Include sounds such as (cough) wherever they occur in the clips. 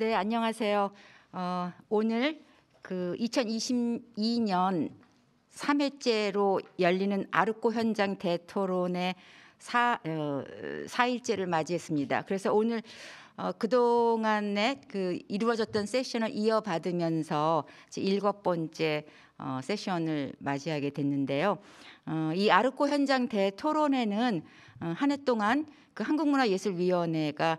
네, 안녕하세요. 어, 오늘 그 2022년 3회째로 열리는 아르코 현장 대토론의 사, 어, 4일째를 맞이했습니다. 그래서 오늘 어, 그동안에 그 이루어졌던 세션을 이어받으면서 일곱 번째 어, 세션을 맞이하게 됐는데요. 어, 이 아르코 현장 대토론회는 어, 한해 동안 그 한국문화예술위원회가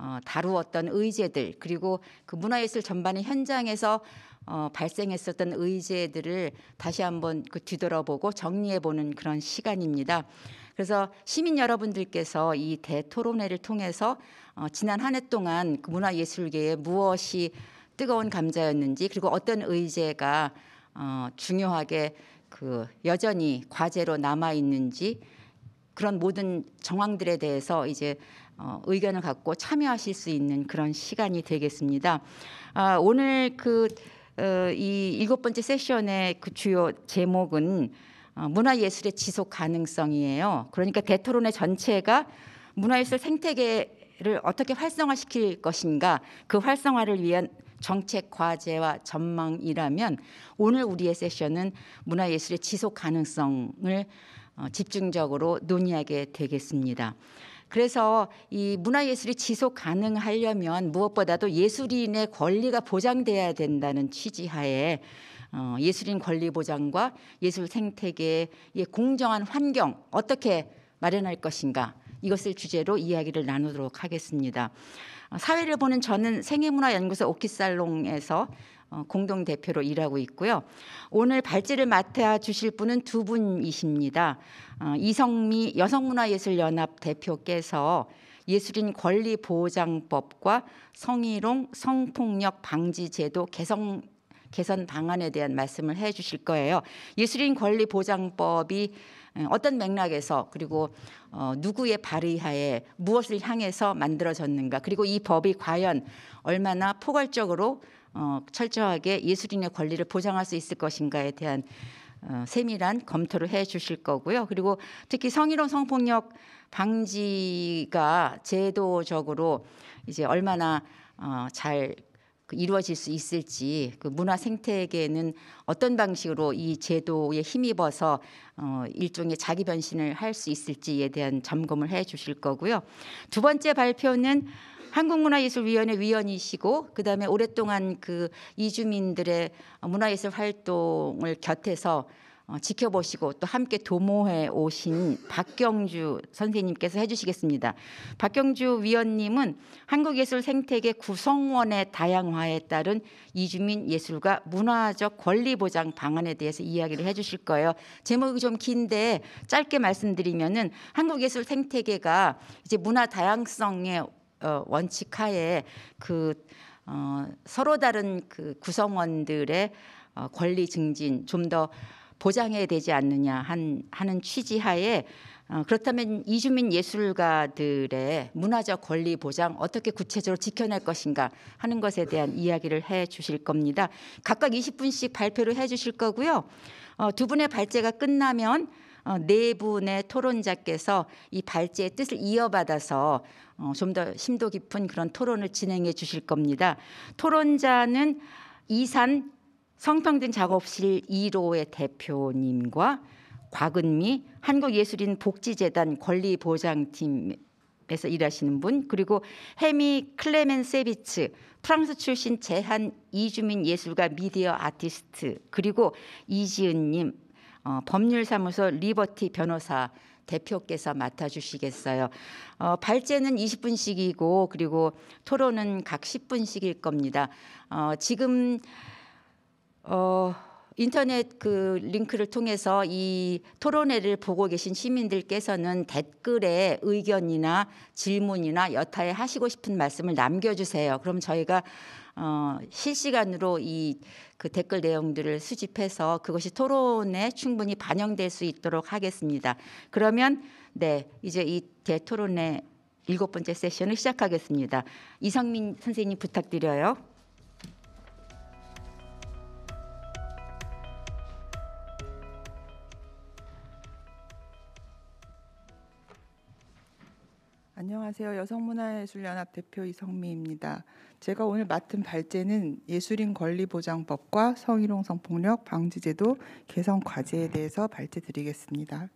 어, 다루었던 의제들 그리고 그 문화예술 전반의 현장에서 어, 발생했었던 의제들을 다시 한번 그 뒤돌아보고 정리해보는 그런 시간입니다. 그래서 시민 여러분들께서 이 대토론회를 통해서 어, 지난 한 해 동안 그 문화예술계에 무엇이 뜨거운 감자였는지 그리고 어떤 의제가 어, 중요하게 그 여전히 과제로 남아 있는지 그런 모든 정황들에 대해서 이제 어, 의견을 갖고 참여하실 수 있는 그런 시간이 되겠습니다. 아, 오늘 그이 어, 일곱 번째 세션의 그 주요 제목은 어, 문화예술의 지속 가능성이에요. 그러니까 대토론의 전체가 문화예술 생태계를 어떻게 활성화시킬 것인가 그 활성화를 위한 정책 과제와 전망이라면 오늘 우리의 세션은 문화예술의 지속 가능성을 어, 집중적으로 논의하게 되겠습니다. 그래서 이 문화예술이 지속 가능하려면 무엇보다도 예술인의 권리가 보장돼야 된다는 취지하에 어, 예술인 권리 보장과 예술 생태계의 공정한 환경 어떻게 마련할 것인가 이것을 주제로 이야기를 나누도록 하겠습니다. 사회를 보는 저는 생애문화연구소 오키살롱에서 어, 공동 대표로 일하고 있고요. 오늘 발제를 맡아 주실 분은 두 분이십니다. 어, 이성미 여성문화예술연합 대표께서 예술인 권리 보장법과 성희롱 성폭력 방지 제도 개선 개선 방안에 대한 말씀을 해 주실 거예요. 예술인 권리 보장법이 어, 어떤 맥락에서 그리고 어, 누구의 발의하에 무엇을 향해서 만들어졌는가 그리고 이 법이 과연 얼마나 포괄적으로 어, 철저하게 예술인의 권리를 보장할 수 있을 것인가에 대한 어, 세밀한 검토를 해 주실 거고요. 그리고 특히 성희롱 성폭력 방지가 제도적으로 이제 얼마나 어, 잘 그 이루어질 수 있을지 그 문화 생태계는 어떤 방식으로 이 제도에 힘입어서 어, 일종의 자기 변신을 할 수 있을지에 대한 점검을 해 주실 거고요. 두 번째 발표는 한국문화예술위원회 위원이시고 그다음에 오랫동안 그 이주민들의 문화예술 활동을 곁에서 어, 지켜보시고 또 함께 도모해 오신 박경주 선생님께서 해주시겠습니다. 박경주 위원님은 한국예술 생태계 구성원의 다양화에 따른 이주민 예술가 문화적 권리 보장 방안에 대해서 이야기를 해주실 거예요. 제목이 좀 긴데 짧게 말씀드리면은 한국예술 생태계가 이제 문화 다양성의 어, 원칙 하에 그 어, 서로 다른 그 구성원들의 어, 권리 증진 좀 더 보장해야 되지 않느냐 한, 하는 취지 하에 어, 그렇다면 이주민 예술가들의 문화적 권리 보장 어떻게 구체적으로 지켜낼 것인가 하는 것에 대한 이야기를 해 주실 겁니다. 각각 20분씩 발표를 해 주실 거고요. 어, 두 분의 발제가 끝나면 어, 네 분의 토론자께서 이 발제의 뜻을 이어받아서 어, 좀 더 심도 깊은 그런 토론을 진행해 주실 겁니다. 토론자는 이산 성평등 작업실 2로의 대표님과 곽은미 한국예술인 복지재단 권리보장팀 에서 일하시는 분 그리고 해미 클레멘 세비츠 프랑스 출신 재한 이주민 예술가 미디어 아티스트 그리고 이지은님 어, 법률사무소 리버티 변호사 대표께서 맡아주시겠어요. 어, 발제는 20분씩이고 그리고 토론은 각 10분씩일 겁니다. 어, 지금 어, 인터넷 그 링크를 통해서 이 토론회를 보고 계신 시민들께서는 댓글에 의견이나 질문이나 여타에 하시고 싶은 말씀을 남겨주세요. 그럼 저희가 어, 실시간으로 이 그 댓글 내용들을 수집해서 그것이 토론에 충분히 반영될 수 있도록 하겠습니다. 그러면 네 이제 이 대토론의 일곱 번째 세션을 시작하겠습니다. 이성민 선생님 부탁드려요. 안녕하세요. 여성문화예술연합 대표 이성미입니다. 제가 오늘 맡은 발제는 예술인 권리 보장법과 성희롱 성폭력 방지제도 개선 과제에 대해서 발제 드리겠습니다.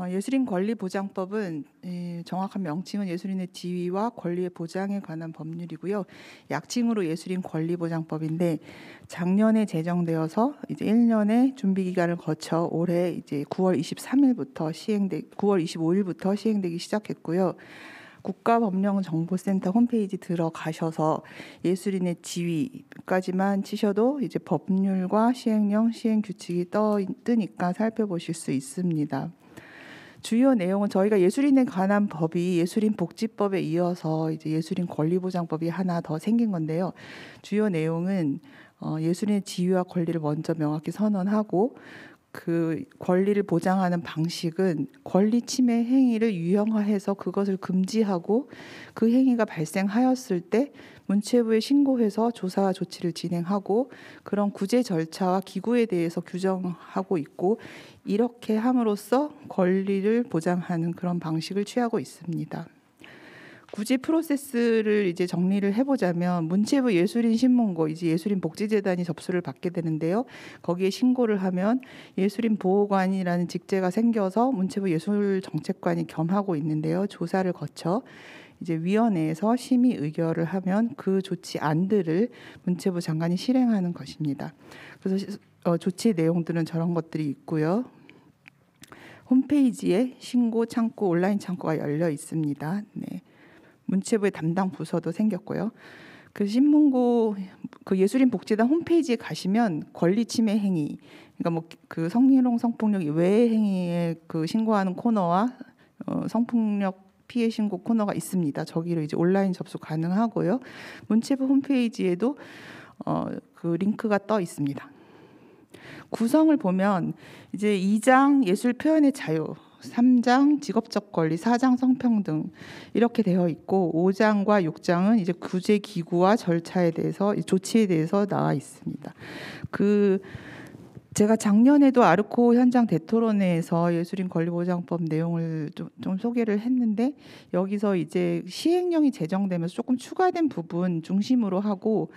어, 예술인 권리 보장법은 예, 정확한 명칭은 예술인의 지위와 권리의 보장에 관한 법률이고요. 약칭으로 예술인 권리 보장법인데 작년에 제정되어서 이제 1년의 준비 기간을 거쳐 올해 이제 9월 23일부터 시행되 9월 25일부터 시행되기 시작했고요. 국가법령정보센터 홈페이지 들어가셔서 예술인의 지위까지만 치셔도 이제 법률과 시행령, 시행규칙이 떠 뜨니까 살펴보실 수 있습니다. 주요 내용은 저희가 예술인에 관한 법이 예술인 복지법에 이어서 이제 예술인 권리보장법이 하나 더 생긴 건데요. 주요 내용은 어, 예술인의 지위와 권리를 먼저 명확히 선언하고 그 권리를 보장하는 방식은 권리 침해 행위를 유형화해서 그것을 금지하고 그 행위가 발생하였을 때 문체부에 신고해서 조사 와 조치를 진행하고 그런 구제 절차와 기구에 대해서 규정하고 있고 이렇게 함으로써 권리를 보장하는 그런 방식을 취하고 있습니다. 굳이 프로세스를 이제 정리를 해보자면 문체부 예술인 신문고 이제 예술인 복지재단이 접수를 받게 되는데요. 거기에 신고를 하면 예술인 보호관이라는 직제가 생겨서 문체부 예술정책관이 겸하고 있는데요. 조사를 거쳐 이제 위원회에서 심의 의결을 하면 그 조치 안들을 문체부 장관이 실행하는 것입니다. 그래서 어, 조치 내용들은 저런 것들이 있고요. 홈페이지에 신고 창구, 온라인 창구가 열려 있습니다. 네. 문체부의 담당 부서도 생겼고요. 그 신문고 그 예술인 복지단 홈페이지에 가시면 권리 침해 행위 그러니까 뭐 그 성희롱 성폭력 외의 행위에 그 신고하는 코너와 어, 성폭력 피해 신고 코너가 있습니다. 저기로 이제 온라인 접수 가능하고요. 문체부 홈페이지에도 어, 그 링크가 떠 있습니다. 구성을 보면 이제 2장 예술 표현의 자유 3장 직업적 권리, 4장 성평등 이렇게 되어 있고 5장과 6장은 이제 구제 기구와 절차에 대해서 조치에 대해서 나와 있습니다. 그 제가 작년에도 아르코 현장 대토론회에서 예술인 권리보장법 내용을 좀, 좀, 소개를 했는데 여기서 이제 시행령이 제정되면서 조금 추가된 부분 중심으로 하고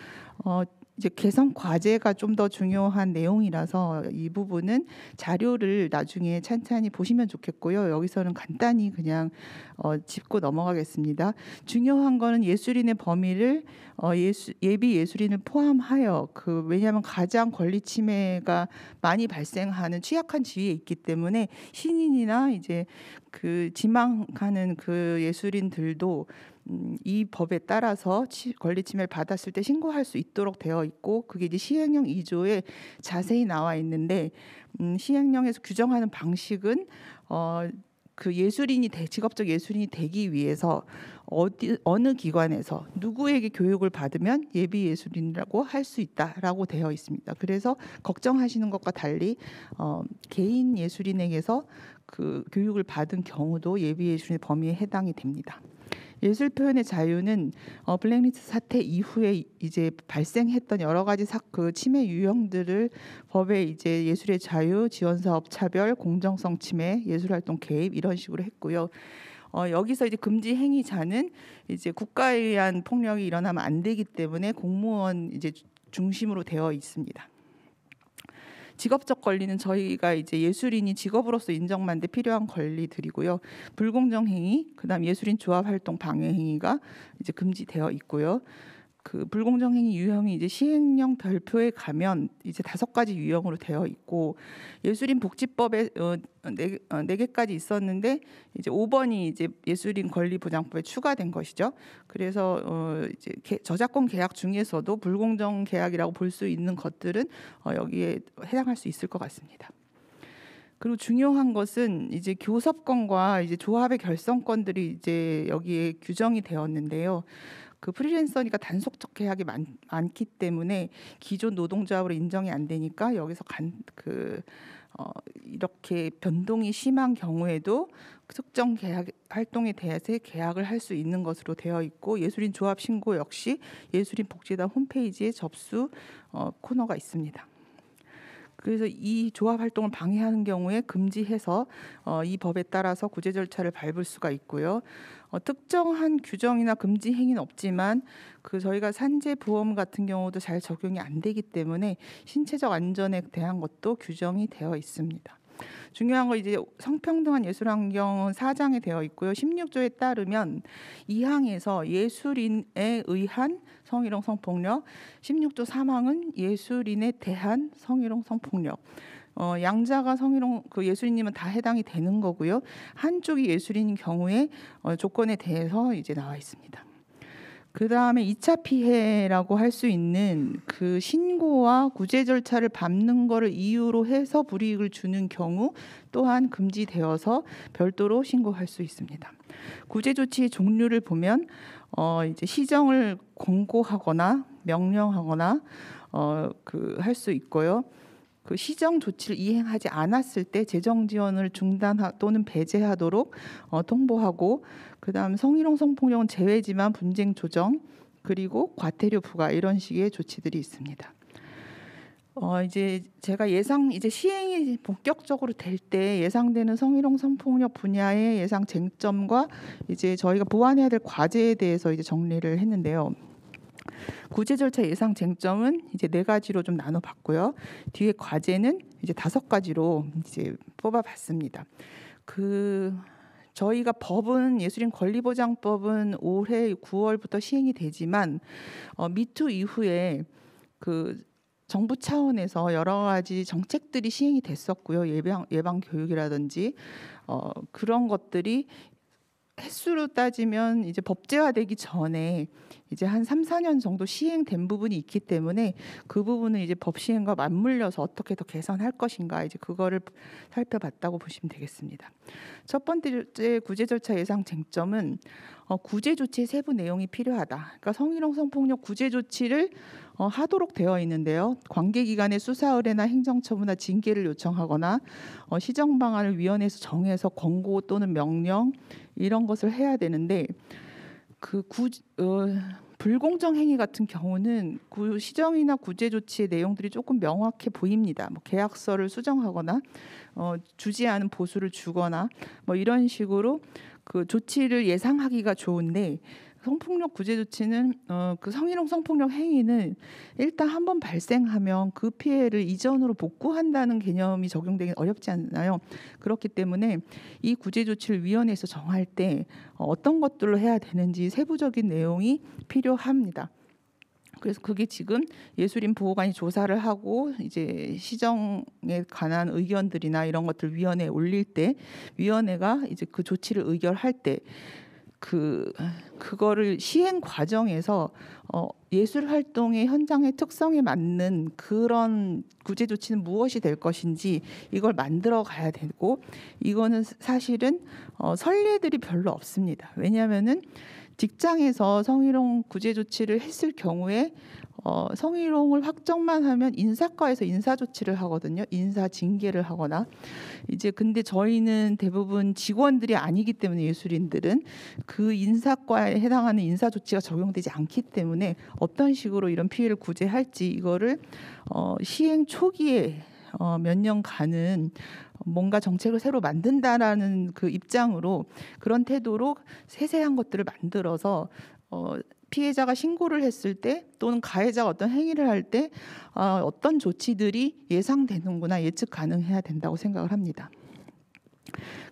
어, 이제 개선 과제가 좀 더 중요한 내용이라서 이 부분은 자료를 나중에 찬찬히 보시면 좋겠고요. 여기서는 간단히 그냥 어, 짚고 넘어가겠습니다. 중요한 거는 예술인의 범위를 어, 예수, 예비 예술인을 포함하여 그 왜냐하면 가장 권리 침해가 많이 발생하는 취약한 지위에 있기 때문에 신인이나 이제 그 지망하는 그 예술인들도 음, 이 법에 따라서 권리 침해를 받았을 때 신고할 수 있도록 되어 있고 그게 이제 시행령 2조에 자세히 나와 있는데 음, 시행령에서 규정하는 방식은 어, 그 예술인이 대, 직업적 예술인이 되기 위해서 어디 어느 기관에서 누구에게 교육을 받으면 예비 예술인이라고 할 수 있다라고 되어 있습니다. 그래서 걱정하시는 것과 달리 어, 개인 예술인에게서 그 교육을 받은 경우도 예비 예술인 범위에 해당이 됩니다. 예술 표현의 자유는 어, 블랙리스트 사태 이후에 이제 발생했던 여러 가지 사, 그 침해 유형들을 법에 이제 예술의 자유, 지원 사업 차별, 공정성 침해, 예술 활동 개입 이런 식으로 했고요. 어, 여기서 이제 금지 행위자는 이제 국가에 의한 폭력이 일어나면 안 되기 때문에 공무원 이제 중심으로 되어 있습니다. 직업적 권리는 저희가 이제 예술인이 직업으로서 인정받는 데 필요한 권리들이고요. 불공정 행위, 그다음 예술인 조합 활동 방해 행위가 이제 금지되어 있고요. 그 불공정 행위 유형이 이제 시행령 별표에 가면 이제 다섯 가지 유형으로 되어 있고 예술인 복지법에 어, 네, 어, 네 개까지 있었는데 이제 오번이 이제 예술인 권리 보장법에 추가된 것이죠. 그래서 어, 이제 저작권 계약 중에서도 불공정 계약이라고 볼 수 있는 것들은 여기에 해당할 수 있을 것 같습니다. 그리고 중요한 것은 이제 교섭권과 이제 조합의 결성권들이 이제 여기에 규정이 되었는데요. 그 프리랜서니까 단속적 계약이 많, 많기 때문에 기존 노동자로 인정이 안 되니까 여기서 간 그 어, 이렇게 변동이 심한 경우에도 특정 계약 활동에 대해서 계약을 할 수 있는 것으로 되어 있고 예술인 조합 신고 역시 예술인 복지단 홈페이지에 접수 어, 코너가 있습니다. 그래서 이 조합 활동을 방해하는 경우에 금지해서 어, 이 법에 따라서 구제 절차를 밟을 수가 있고요. 어, 특정한 규정이나 금지 행위는 없지만 그 저희가 산재 보험 같은 경우도 잘 적용이 안 되기 때문에 신체적 안전에 대한 것도 규정이 되어 있습니다. 중요한 거 이제 성평등한 예술 환경은 장에 되어 있고요. 십육조에 따르면 이항에서 예술인에 의한 성희롱 성폭력, 십육조삼항은 예술인에 대한 성희롱 성폭력, 어, 양자가 성희롱 그 예술인님은 다 해당이 되는 거고요. 한쪽이 예술인인 경우에 어, 조건에 대해서 이제 나와 있습니다. 그 다음에 2차 피해라고 할 수 있는 그 신고와 구제 절차를 밟는 거를 이유로 해서 불이익을 주는 경우 또한 금지되어서 별도로 신고할 수 있습니다. 구제 조치의 종류를 보면 어 이제 시정을 권고하거나 명령하거나 어그할 수 있고요. 그 시정 조치를 이행하지 않았을 때 재정 지원을 중단 또는 배제하도록 어, 통보하고 그다음 성희롱 성폭력은 제외지만 분쟁 조정 그리고 과태료 부과 이런 식의 조치들이 있습니다. 어 이제 제가 예상 이제 시행이 본격적으로 될 때 예상되는 성희롱 성폭력 분야의 예상 쟁점과 이제 저희가 보완해야 될 과제에 대해서 이제 정리를 했는데요. 구제 절차 예상 쟁점은 이제 네 가지로 좀 나눠 봤고요. 뒤에 과제는 이제 다섯 가지로 이제 뽑아 봤습니다. 그 저희가 법은 예술인 권리보장법은 올해 9월부터 시행이 되지만 어, 미투 이후에 그 정부 차원에서 여러 가지 정책들이 시행이 됐었고요. 예방 예방 교육이라든지 어, 그런 것들이 횟수로 따지면 이제 법제화되기 전에 이제 한 3, 4년 정도 시행된 부분이 있기 때문에 그 부분은 이제 법 시행과 맞물려서 어떻게 더 개선할 것인가 이제 그거를 살펴봤다고 보시면 되겠습니다. 첫 번째 구제 절차 예상 쟁점은 어, 구제 조치 세부 내용이 필요하다. 그러니까 성희롱 성폭력 구제 조치를 어, 하도록 되어 있는데요. 관계기관의 수사 의뢰나 행정처분이나 징계를 요청하거나 어, 시정 방안을 위원회에서 정해서 권고 또는 명령 이런 것을 해야 되는데 그 구, 어, 불공정 행위 같은 경우는 구, 시정이나 구제 조치의 내용들이 조금 명확해 보입니다. 뭐 계약서를 수정하거나 어, 주지 않은 보수를 주거나 뭐 이런 식으로 그 조치를 예상하기가 좋은데 성폭력 구제 조치는 어, 그 성희롱 성폭력 행위는 일단 한번 발생하면 그 피해를 이전으로 복구한다는 개념이 적용되기 어렵지 않나요? 그렇기 때문에 이 구제 조치를 위원회에서 정할 때 어, 어떤 것들로 해야 되는지 세부적인 내용이 필요합니다. 그래서 그게 지금 예술인 보호관이 조사를 하고 이제 시정에 관한 의견들이나 이런 것들 위원회에 올릴 때 위원회가 이제 그 조치를 의결할 때그 그거를 시행 과정에서 어, 예술 활동의 현장의 특성에 맞는 그런 구제 조치는 무엇이 될 것인지 이걸 만들어 가야 되고 이거는 사실은 어, 선례들이 별로 없습니다. 왜냐하면은 직장에서 성희롱 구제 조치를 했을 경우에 어, 성희롱을 확정만 하면 인사과에서 인사 조치를 하거든요. 인사 징계를 하거나 이제 근데 저희는 대부분 직원들이 아니기 때문에 예술인들은 그 인사과에 해당하는 인사 조치가 적용되지 않기 때문에 어떤 식으로 이런 피해를 구제할지 이거를 어, 시행 초기에 어, 몇 년간은 뭔가 정책을 새로 만든다라는 그 입장으로 그런 태도로 세세한 것들을 만들어서 어, 피해자가 신고를 했을 때 또는 가해자가 어떤 행위를 할때 어, 아, 어떤 조치들이 예상되는구나 예측 가능해야 된다고 생각을 합니다.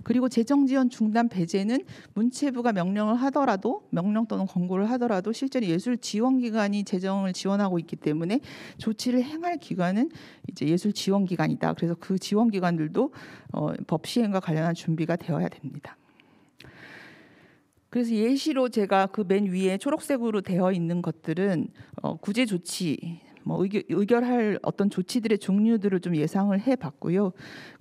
그리고 재정 지원 중단 배제는 문체부가 명령을 하더라도 명령 또는 권고를 하더라도 실제로 예술 지원 기관이 재정을 지원하고 있기 때문에 조치를 행할 기관은 이제 예술 지원 기관이다. 그래서 그 지원 기관들도 어, 법 시행과 관련한 준비가 되어야 됩니다. 그래서 예시로 제가 그 맨 위에 초록색으로 되어 있는 것들은 어, 구제 조치 뭐 의결, 할 어떤 조치들의 종류들을 좀 예상을 해봤고요.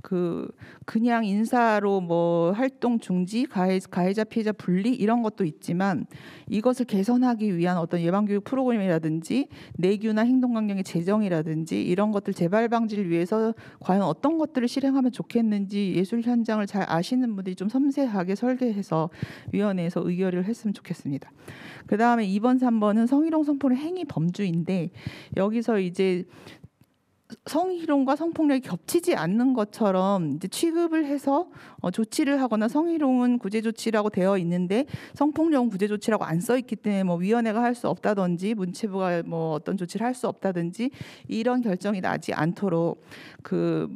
그 그냥 인사로 뭐 활동 중지, 가해, 가해자 피해자 분리 이런 것도 있지만 이것을 개선하기 위한 어떤 예방교육 프로그램이라든지 내규나 행동강령의 제정이라든지 이런 것들 재발 방지를 위해서 과연 어떤 것들을 실행하면 좋겠는지 예술 현장을 잘 아시는 분들이 좀 섬세하게 설계해서 위원회에서 의결을 했으면 좋겠습니다. 그 다음에 2번, 3번은 성희롱 성폭력 행위 범주인데 여기 여기서 이제 성희롱과 성폭력이 겹치지 않는 것처럼 이제 취급을 해서 어, 조치를 하거나 성희롱은 구제 조치라고 되어 있는데 성폭력은 구제 조치라고 안 써 있기 때문에 뭐 위원회가 할 수 없다든지 문체부가 뭐 어떤 조치를 할 수 없다든지 이런 결정이 나지 않도록 그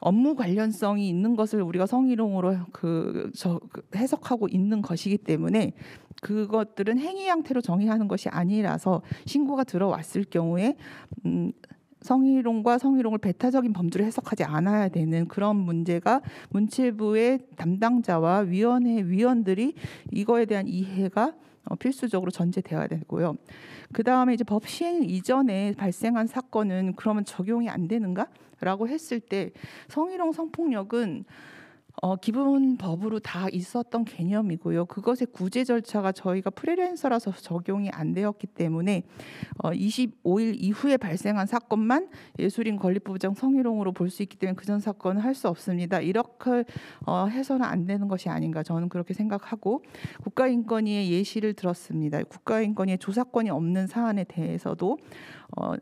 업무 관련성이 있는 것을 우리가 성희롱으로 그, 저, 그 해석하고 있는 것이기 때문에 그것들은 행위 형태로 정의하는 것이 아니라서 신고가 들어왔을 경우에 음, 성희롱과 성희롱을 배타적인 범죄로 해석하지 않아야 되는 그런 문제가 문체부의 담당자와 위원회 위원들이 이거에 대한 이해가 어, 필수적으로 전제되어야 되고요. 그 다음에 이제 법 시행 이전에 발생한 사건은 그러면 적용이 안 되는가? 라고 했을 때 성희롱 성폭력은 어, 기본법으로 다 있었던 개념이고요. 그것의 구제 절차가 저희가 프리랜서라서 적용이 안 되었기 때문에 어, 25일 이후에 발생한 사건만 예술인 권리부장 성희롱으로 볼 수 있기 때문에 그전 사건은 할 수 없습니다. 이렇게 어, 해서는 안 되는 것이 아닌가 저는 그렇게 생각하고 국가인권위의 예시를 들었습니다. 국가인권위의 조사권이 없는 사안에 대해서도 어,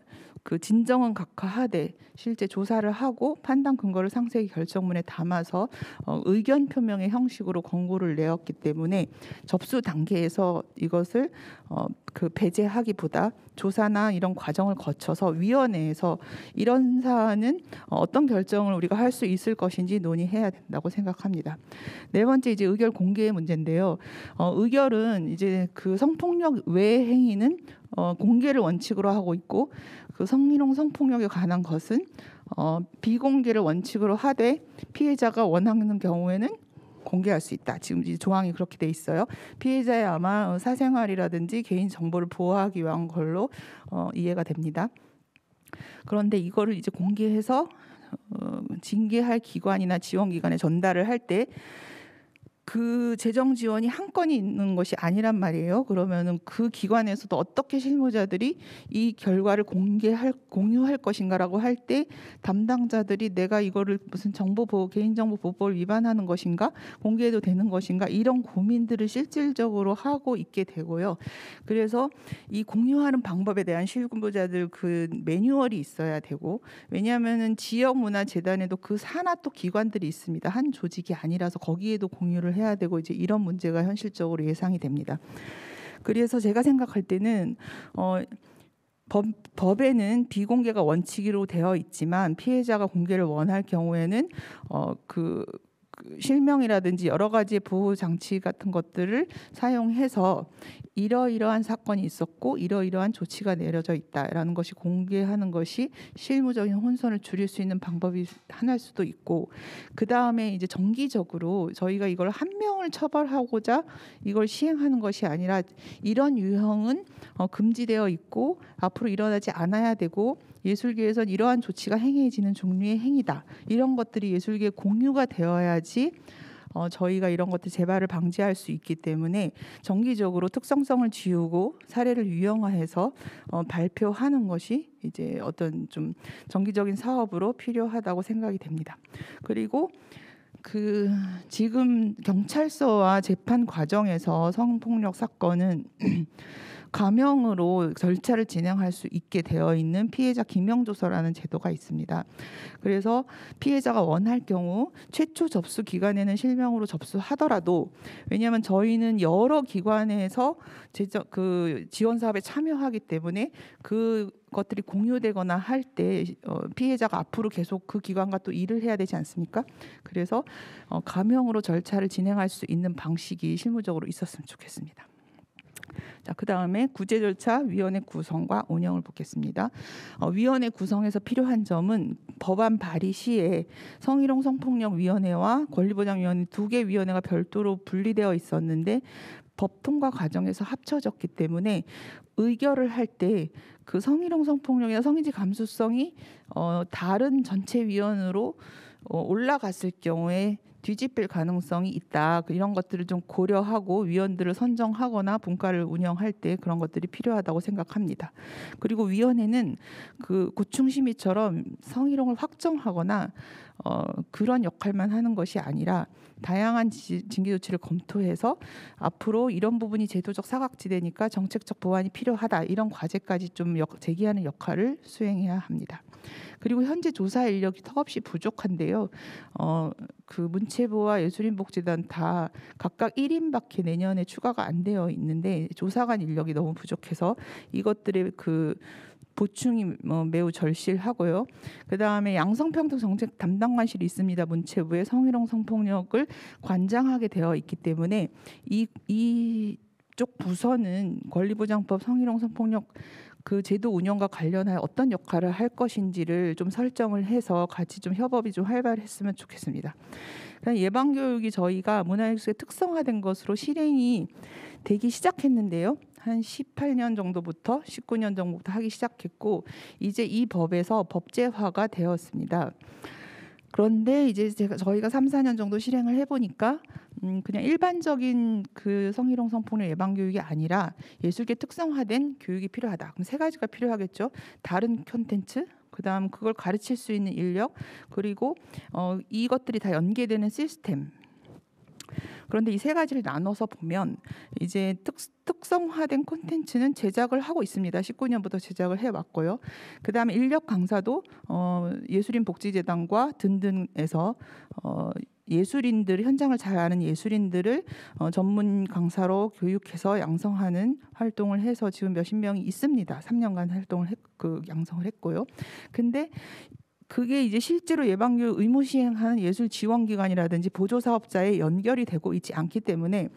그진정한각하하대 실제 조사를 하고 판단 근거를 상세히 결정문에 담아서 어, 의견 표명의 형식으로 권고를 내었기 때문에 접수 단계에서 이것을 어, 그 배제하기보다 조사나 이런 과정을 거쳐서 위원회에서 이런 사안은 어, 어떤 결정을 우리가 할 수 있을 것인지 논의해야 된다고 생각합니다. 네 번째 이제 의결 공개의 문제인데요. 어, 의결은 이제 그 성폭력 외 행위는 어, 공개를 원칙으로 하고 있고 그 성희롱 성폭력에 관한 것은 어, 비공개를 원칙으로 하되 피해자가 원하는 경우에는 공개할 수 있다. 지금 이 조항이 그렇게 돼 있어요. 피해자의 아마 사생활이라든지 개인 정보를 보호하기 위한 걸로 어, 이해가 됩니다. 그런데 이거를 이제 공개해서 어, 징계할 기관이나 지원 기관에 전달을 할때 그 재정 지원이 한 건이 있는 것이 아니란 말이에요. 그러면은 그 기관에서도 어떻게 실무자들이 이 결과를 공개할 공유할 것인가라고 할 때 담당자들이 내가 이거를 무슨 정보 보호 개인정보 보호법을 위반하는 것인가 공개해도 되는 것인가 이런 고민들을 실질적으로 하고 있게 되고요. 그래서 이 공유하는 방법에 대한 실무자들 그 매뉴얼이 있어야 되고 왜냐하면은 지역 문화 재단에도 그 산하 또 기관들이 있습니다. 한 조직이 아니라서 거기에도 공유를 보완을 해야 되고 이제 이런 문제가 현실적으로 예상이 됩니다. 그래서 제가 생각할 때는 어 법, 법에는 비공개가 원칙으로 되어 있지만 피해자가 공개를 원할 경우에는 어, 그그 실명이라든지 여러 가지 보호 장치 같은 것들을 사용해서 이러이러한 사건이 있었고 이러이러한 조치가 내려져 있다라는 것이 공개하는 것이 실무적인 혼선을 줄일 수 있는 방법이 하나일 수도 있고 그 다음에 이제 정기적으로 저희가 이걸 한 명을 처벌하고자 이걸 시행하는 것이 아니라 이런 유형은 어, 금지되어 있고 앞으로 일어나지 않아야 되고 예술계에선 이러한 조치가 행해지는 종류의 행위다. 이런 것들이 예술계 공유가 되어야지 어, 저희가 이런 것들 재발을 방지할 수 있기 때문에 정기적으로 특성성을 지우고 사례를 유형화해서 어, 발표하는 것이 이제 어떤 좀 정기적인 사업으로 필요하다고 생각이 됩니다. 그리고 그 지금 경찰서와 재판 과정에서 성폭력 사건은 (clears throat) 가명으로 절차를 진행할 수 있게 되어 있는 피해자 기명조서라는 제도가 있습니다. 그래서 피해자가 원할 경우 최초 접수 기간에는 실명으로 접수하더라도 왜냐하면 저희는 여러 기관에서 제적 그 지원 사업에 참여하기 때문에 그 것들이 공유되거나 할때 어, 피해자가 앞으로 계속 그 기관과 또 일을 해야 되지 않습니까? 그래서 가명으로 어, 절차를 진행할 수 있는 방식이 실무적으로 있었으면 좋겠습니다. 자, 그 다음에 구제 절차 위원회 구성과 운영을 보겠습니다. 어, 위원회 구성에서 필요한 점은 법안 발의 시에 성희롱 성폭력 위원회와 권리보장위원회 두 개 위원회가 별도로 분리되어 있었는데 법 통과 과정에서 합쳐졌기 때문에 의결을 할 때 그 성희롱 성폭력이나 성인지 감수성이 어, 다른 전체 위원으로 어, 올라갔을 경우에 뒤집힐 가능성이 있다. 이런 것들을 좀 고려하고 위원들을 선정하거나 분과를 운영할 때 그런 것들이 필요하다고 생각합니다. 그리고 위원회는 그 고충심의처럼 성희롱을 확정하거나 어, 그런 역할만 하는 것이 아니라 다양한 지, 징계 조치를 검토해서 앞으로 이런 부분이 제도적 사각지대니까 정책적 보완이 필요하다 이런 과제까지 좀 역, 제기하는 역할을 수행해야 합니다. 그리고 현재 조사 인력이 턱없이 부족한데요. 어, 그 문체부와 예술인복지단 다 각각 1인밖에 내년에 추가가 안 되어 있는데 조사관 인력이 너무 부족해서 이것들의 그 보충이 뭐 매우 절실하고요. 그 다음에 양성평등 정책 담당관실이 있습니다. 문체부에 성희롱 성폭력을 관장하게 되어 있기 때문에 이이쪽 부서는 권리보장법 성희롱 성폭력 그 제도 운영과 관련하여 어떤 역할을 할 것인지를 좀 설정을 해서 같이 좀 협업이 좀 활발했으면 좋겠습니다. 예방교육이 저희가 문화예술의 특성화된 것으로 실행이 되기 시작했는데요. 한 18년 정도부터 19년 정도부터 하기 시작했고 이제 이 법에서 법제화가 되었습니다. 그런데 이제 제가 저희가 3, 4년 정도 실행을 해보니까 음 그냥 일반적인 그 성희롱 성폭력 예방 교육이 아니라 예술계 특성화된 교육이 필요하다. 그럼 세 가지가 필요하겠죠. 다른 콘텐츠, 그다음 그걸 가르칠 수 있는 인력, 그리고 어 이것들이 다 연계되는 시스템 그런데 이 세 가지를 나눠서 보면 이제 특, 특성화된 콘텐츠는 제작을 하고 있습니다. 19년부터 제작을 해왔고요. 그 다음에 인력 강사도 어, 예술인 복지재단과 등등에서 어, 예술인들 현장을 잘 아는 예술인들을 어, 전문 강사로 교육해서 양성하는 활동을 해서 지금 몇 십 명이 있습니다. 3년간 활동을 했, 그 양성을 했고요. 근데 그게 이제 실제로 예방교육 의무 시행하는 예술 지원기관이라든지 보조 사업자에 연결이 되고 있지 않기 때문에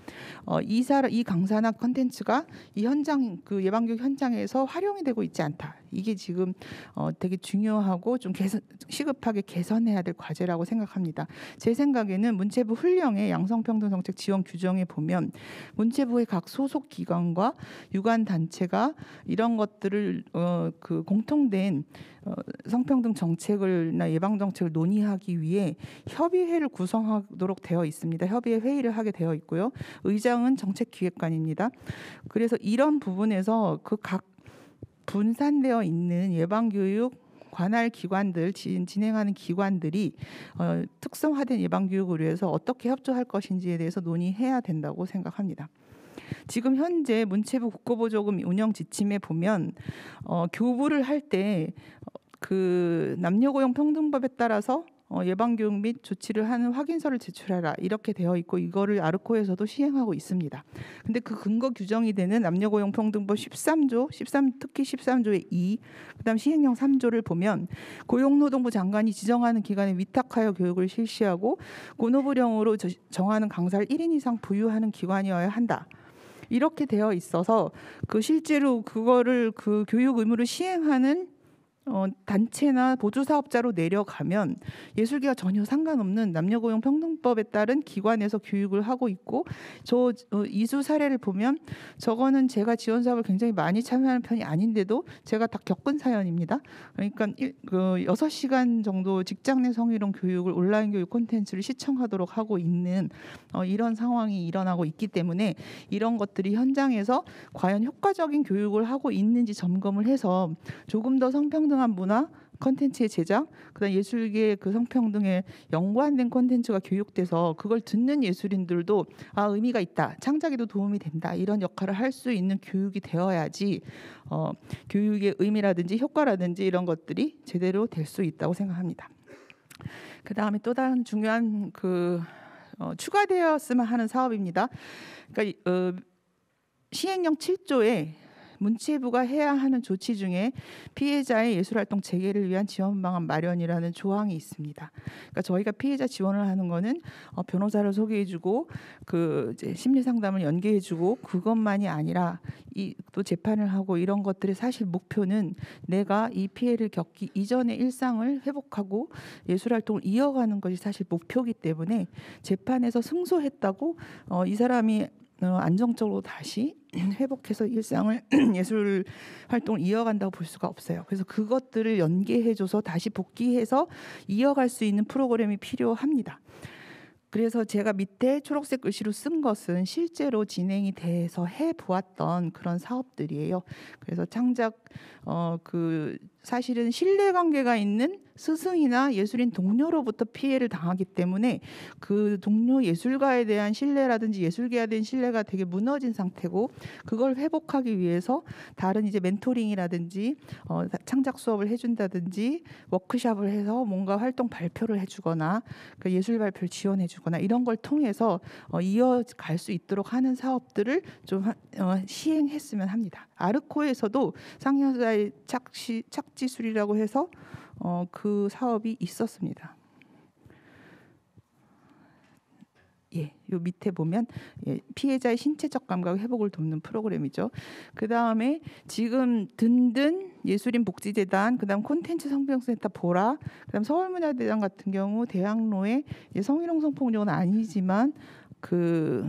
어, 이 사람 이 강사나 컨텐츠가 이 현장 그 예방교육 현장에서 활용이 되고 있지 않다. 이게 지금 어, 되게 중요하고 좀 개선, 시급하게 개선해야 될 과제라고 생각합니다. 제 생각에는 문체부 훈령의 양성평등 정책 지원 규정에 보면 문체부의 각 소속 기관과 유관 단체가 이런 것들을 어, 그 공통된 어, 성평등 정책을나 예방 정책을 논의하기 위해 협의회를 구성하도록 되어 있습니다. 협의회 회의를 하게 되어 있고요. 의장은 정책 기획관입니다. 그래서 이런 부분에서 그각 분산되어 있는 예방교육 관할 기관들 진행하는 기관들이 어, 특성화된 예방교육을 위해서 어떻게 협조할 것인지에 대해서 논의해야 된다고 생각합니다. 지금 현재 문체부 국고보조금 운영 지침에 보면 어, 교부를 할 때그 어, 남녀고용 평등법에 따라서 어, 예방교육 및 조치를 하는 확인서를 제출하라 이렇게 되어 있고 이거를 아르코에서도 시행하고 있습니다. 근데 그 근거 규정이 되는 남녀고용평등법 13조, 13 특히 13조의 2, 그다음 시행령 3조를 보면 고용노동부 장관이 지정하는 기관에 위탁하여 교육을 실시하고 고노부령으로 정하는 강사를 1인 이상 보유하는 기관이어야 한다. 이렇게 되어 있어서 그 실제로 그거를 그 교육 의무를 시행하는 어, 단체나 보조 사업자로 내려가면 예술계와 전혀 상관없는 남녀고용 평등법에 따른 기관에서 교육을 하고 있고 저 어, 이수 사례를 보면 저거는 제가 지원 사업을 굉장히 많이 참여하는 편이 아닌데도 제가 다 겪은 사연입니다. 그러니까 일, 그여 시간 정도 직장 내 성희롱 교육을 온라인 교육 콘텐츠를 시청하도록 하고 있는 어, 이런 상황이 일어나고 있기 때문에 이런 것들이 현장에서 과연 효과적인 교육을 하고 있는지 점검을 해서 조금 더 성평등 평등한 문화 콘텐츠의 제작, 그다음 예술계 그 성평등에 연관된 콘텐츠가 교육돼서 그걸 듣는 예술인들도 아 의미가 있다, 창작에도 도움이 된다 이런 역할을 할 수 있는 교육이 되어야지 어, 교육의 의미라든지 효과라든지 이런 것들이 제대로 될 수 있다고 생각합니다. 그 다음에 또 다른 중요한 그 어, 추가되었으면 하는 사업입니다. 그러니까 어, 시행령 7조에 문체부가 해야 하는 조치 중에 피해자의 예술활동 재개를 위한 지원 방안 마련이라는 조항이 있습니다. 그러니까 저희가 피해자 지원을 하는 거는 어, 변호사를 소개해주고 그 이제 심리 상담을 연계해주고 그것만이 아니라 이또 재판을 하고 이런 것들의 사실 목표는 내가 이 피해를 겪기 이전의 일상을 회복하고 예술활동을 이어가는 것이 사실 목표기 때문에 재판에서 승소했다고 어, 이 사람이 어, 안정적으로 다시 회복해서 일상을 (clears throat) 예술 활동을 이어간다고 볼 수가 없어요. 그래서 그것들을 연계해줘서 다시 복귀해서 이어갈 수 있는 프로그램이 필요합니다. 그래서 제가 밑에 초록색 글씨로 쓴 것은 실제로 진행이 돼서 해 보았던 그런 사업들이에요. 그래서 창작 어, 그 사실은 신뢰 관계가 있는 스승이나 예술인 동료로부터 피해를 당하기 때문에 그 동료 예술가에 대한 신뢰라든지 예술계에 대한 신뢰가 되게 무너진 상태고 그걸 회복하기 위해서 다른 이제 멘토링이라든지 어, 창작 수업을 해준다든지 워크샵을 해서 뭔가 활동 발표를 해주거나 그 예술 발표를 지원해주거나 이런 걸 통해서 어, 이어갈 수 있도록 하는 사업들을 좀 어, 시행했으면 합니다. 아르코에서도 상영 소녀자의 착시, 착지술이라고 해서 어, 그 사업이 있었습니다. 예, 요 밑에 보면 예, 피해자의 신체적 감각 회복을 돕는 프로그램이죠. 그 다음에 지금 든든 예술인 복지재단, 그다음 콘텐츠 성병센터 보라, 그다음 서울문화대장 같은 경우 대학로에 성희롱 성폭력은 아니지만 그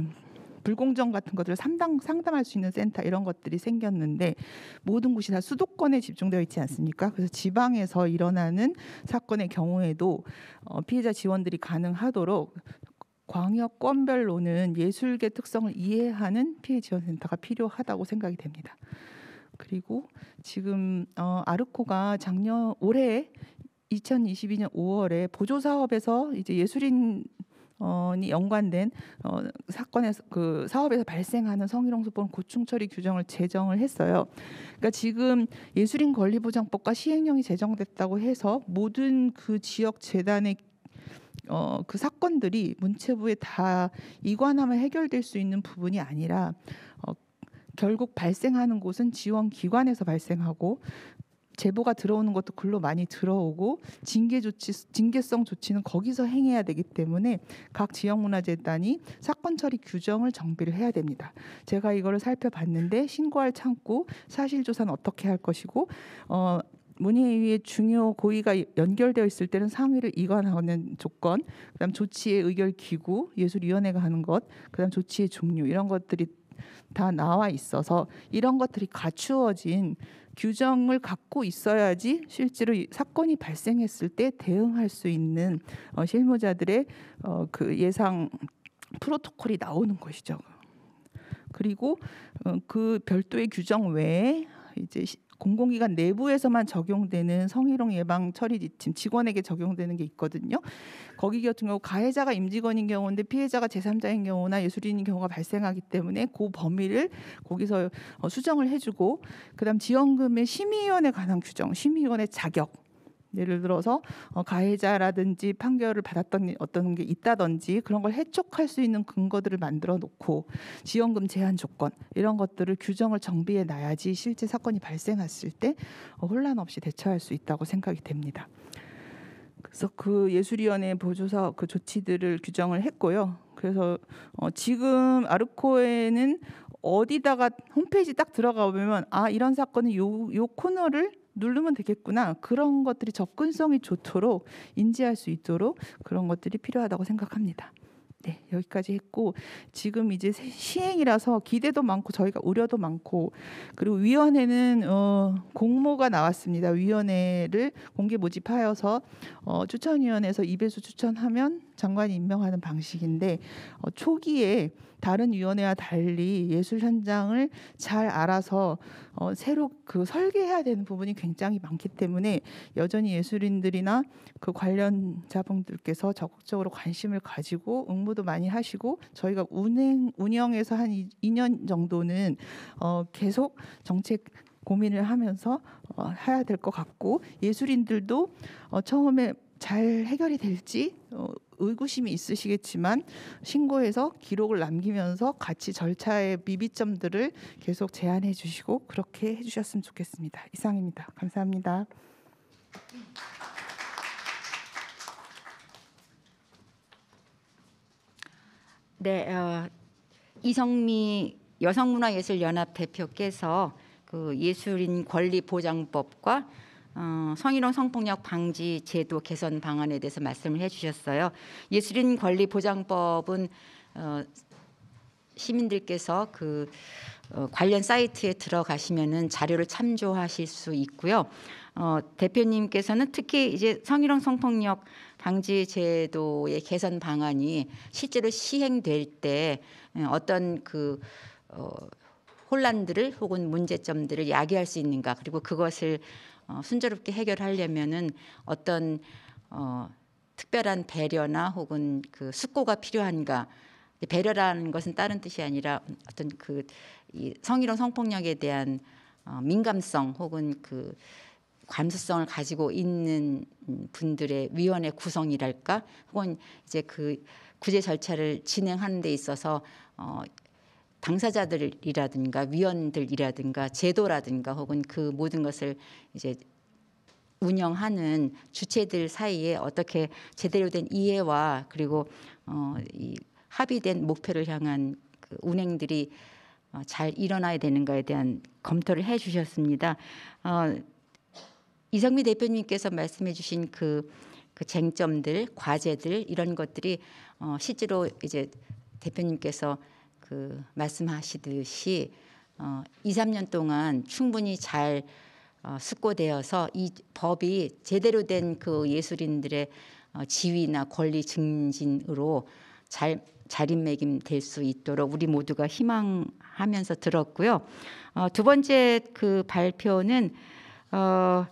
불공정 같은 것들을 상담, 상담할 수 있는 센터 이런 것들이 생겼는데 모든 곳이 다 수도권에 집중되어 있지 않습니까? 그래서 지방에서 일어나는 사건의 경우에도 어, 피해자 지원들이 가능하도록 광역권별로는 예술계 특성을 이해하는 피해 지원 센터가 필요하다고 생각이 됩니다. 그리고 지금 어, 아르코가 작년 올해 2022년 5월에 보조 사업에서 이제 예술인 어, 이 연관된 어, 사건에서 그 사업에서 발생하는 성희롱소송 고충 처리 규정을 제정을 했어요. 그러니까 지금 예술인 권리보장법과 시행령이 제정됐다고 해서 모든 그 지역 재단의 어, 그 사건들이 문체부에 다 이관하면 해결될 수 있는 부분이 아니라 어, 결국 발생하는 곳은 지원 기관에서 발생하고 제보가 들어오는 것도 글로 많이 들어오고 징계 조치 징계성 조치는 거기서 행해야 되기 때문에 각 지역 문화재단이 사건 처리 규정을 정비를 해야 됩니다. 제가 이거를 살펴봤는데 신고할 창구 사실 조사는 어떻게 할 것이고 어 문의의 중요 고의가 연결되어 있을 때는 상위를 이관하는 조건, 그다음 조치의 의결 기구, 예술위원회가 하는 것, 그다음 조치의 종류 이런 것들이 다 나와 있어서 이런 것들이 갖추어진 규정을 갖고 있어야지 실제로 사건이 발생했을 때 대응할 수 있는 어, 실무자들의 어, 그 예상 프로토콜이 나오는 것이죠. 그리고 어, 그 별도의 규정 외에 이제 공공기관 내부에서만 적용되는 성희롱 예방 처리 지침 직원에게 적용되는 게 있거든요. 거기 같은 경우 가해자가 임직원인 경우인데 피해자가 제3자인 경우나 예술인인 경우가 발생하기 때문에 그 범위를 거기서 어, 수정을 해주고 그다음 지원금의 심의위원회 관한 규정, 심의위원회 자격 예를 들어서 어, 가해자라든지 판결을 받았던 어떤 게 있다든지 그런 걸 해촉할 수 있는 근거들을 만들어 놓고 지원금 제한 조건 이런 것들을 규정을 정비해 놔야지 실제 사건이 발생했을 때 어, 혼란 없이 대처할 수 있다고 생각이 됩니다. 그래서 그 예술위원회 보조사 그 조치들을 규정을 했고요. 그래서 어, 지금 아르코에는 어디다가 홈페이지 딱 들어가 보면 아 이런 사건은 요 요 코너를 누르면 되겠구나 그런 것들이 접근성이 좋도록 인지할 수 있도록 그런 것들이 필요하다고 생각합니다. 네, 여기까지 했고 지금 이제 시행이라서 기대도 많고 저희가 우려도 많고 그리고 위원회는 어, 공모가 나왔습니다. 위원회를 공개 모집하여서 어, 추천위원회에서 2배수 추천하면 장관이 임명하는 방식인데 어, 초기에 다른 위원회와 달리 예술 현장을 잘 알아서 어, 새로 그 설계해야 되는 부분이 굉장히 많기 때문에 여전히 예술인들이나 그 관련자분들께서 적극적으로 관심을 가지고 응모도 많이 하시고 저희가 운행 운영에서 한 2년 정도는 어, 계속 정책 고민을 하면서 어, 해야 될 것 같고 예술인들도 어, 처음에 잘 해결이 될지 어, 의구심이 있으시겠지만 신고해서 기록을 남기면서 같이 절차의 미비점들을 계속 제안해 주시고 그렇게 해 주셨으면 좋겠습니다. 이상입니다. 감사합니다. 네, 어, 이성미 여성문화예술연합 대표께서 그 예술인 권리 보장법과 어, 성희롱 성폭력 방지 제도 개선 방안에 대해서 말씀을 해주셨어요. 예술인 권리 보장법은 어, 시민들께서 그 어, 관련 사이트에 들어가시면은 자료를 참조하실 수 있고요. 어, 대표님께서는 특히 이제 성희롱 성폭력 방지 제도의 개선 방안이 실제로 시행될 때 예, 어떤 그 어, 혼란들을 혹은 문제점들을 야기할 수 있는가 그리고 그것을 어, 순조롭게 해결하려면은 어떤 어, 특별한 배려나 혹은 그 숙고가 필요한가 배려라는 것은 다른 뜻이 아니라 어떤 그 이 성희롱 성폭력에 대한 어, 민감성 혹은 그 감수성을 가지고 있는 음, 분들의 위원회 구성이랄까 혹은 이제 그 구제 절차를 진행하는 데 있어서 어, 당사자들이라든가 위원들이라든가 제도라든가 혹은 그 모든 것을 이제 운영하는 주체들 사이에 어떻게 제대로 된 이해와 그리고 어, 이 합의된 목표를 향한 그 운행들이 어, 잘 일어나야 되는가에 대한 검토를 해 주셨습니다. 어, 이성미 대표님께서 말씀해 주신 그, 그 쟁점들, 과제들 이런 것들이 어, 실제로 이제 대표님께서 그 말씀하시듯이 어, 2, 3년 동안 충분히 잘 어, 숙고되어서 이 법이 제대로 된 그 예술인들의 어, 지위나 권리 증진으로 잘 자립매김 될 수 있도록 우리 모두가 희망하면서 들었고요. 어, 두 번째 그 발표는 어,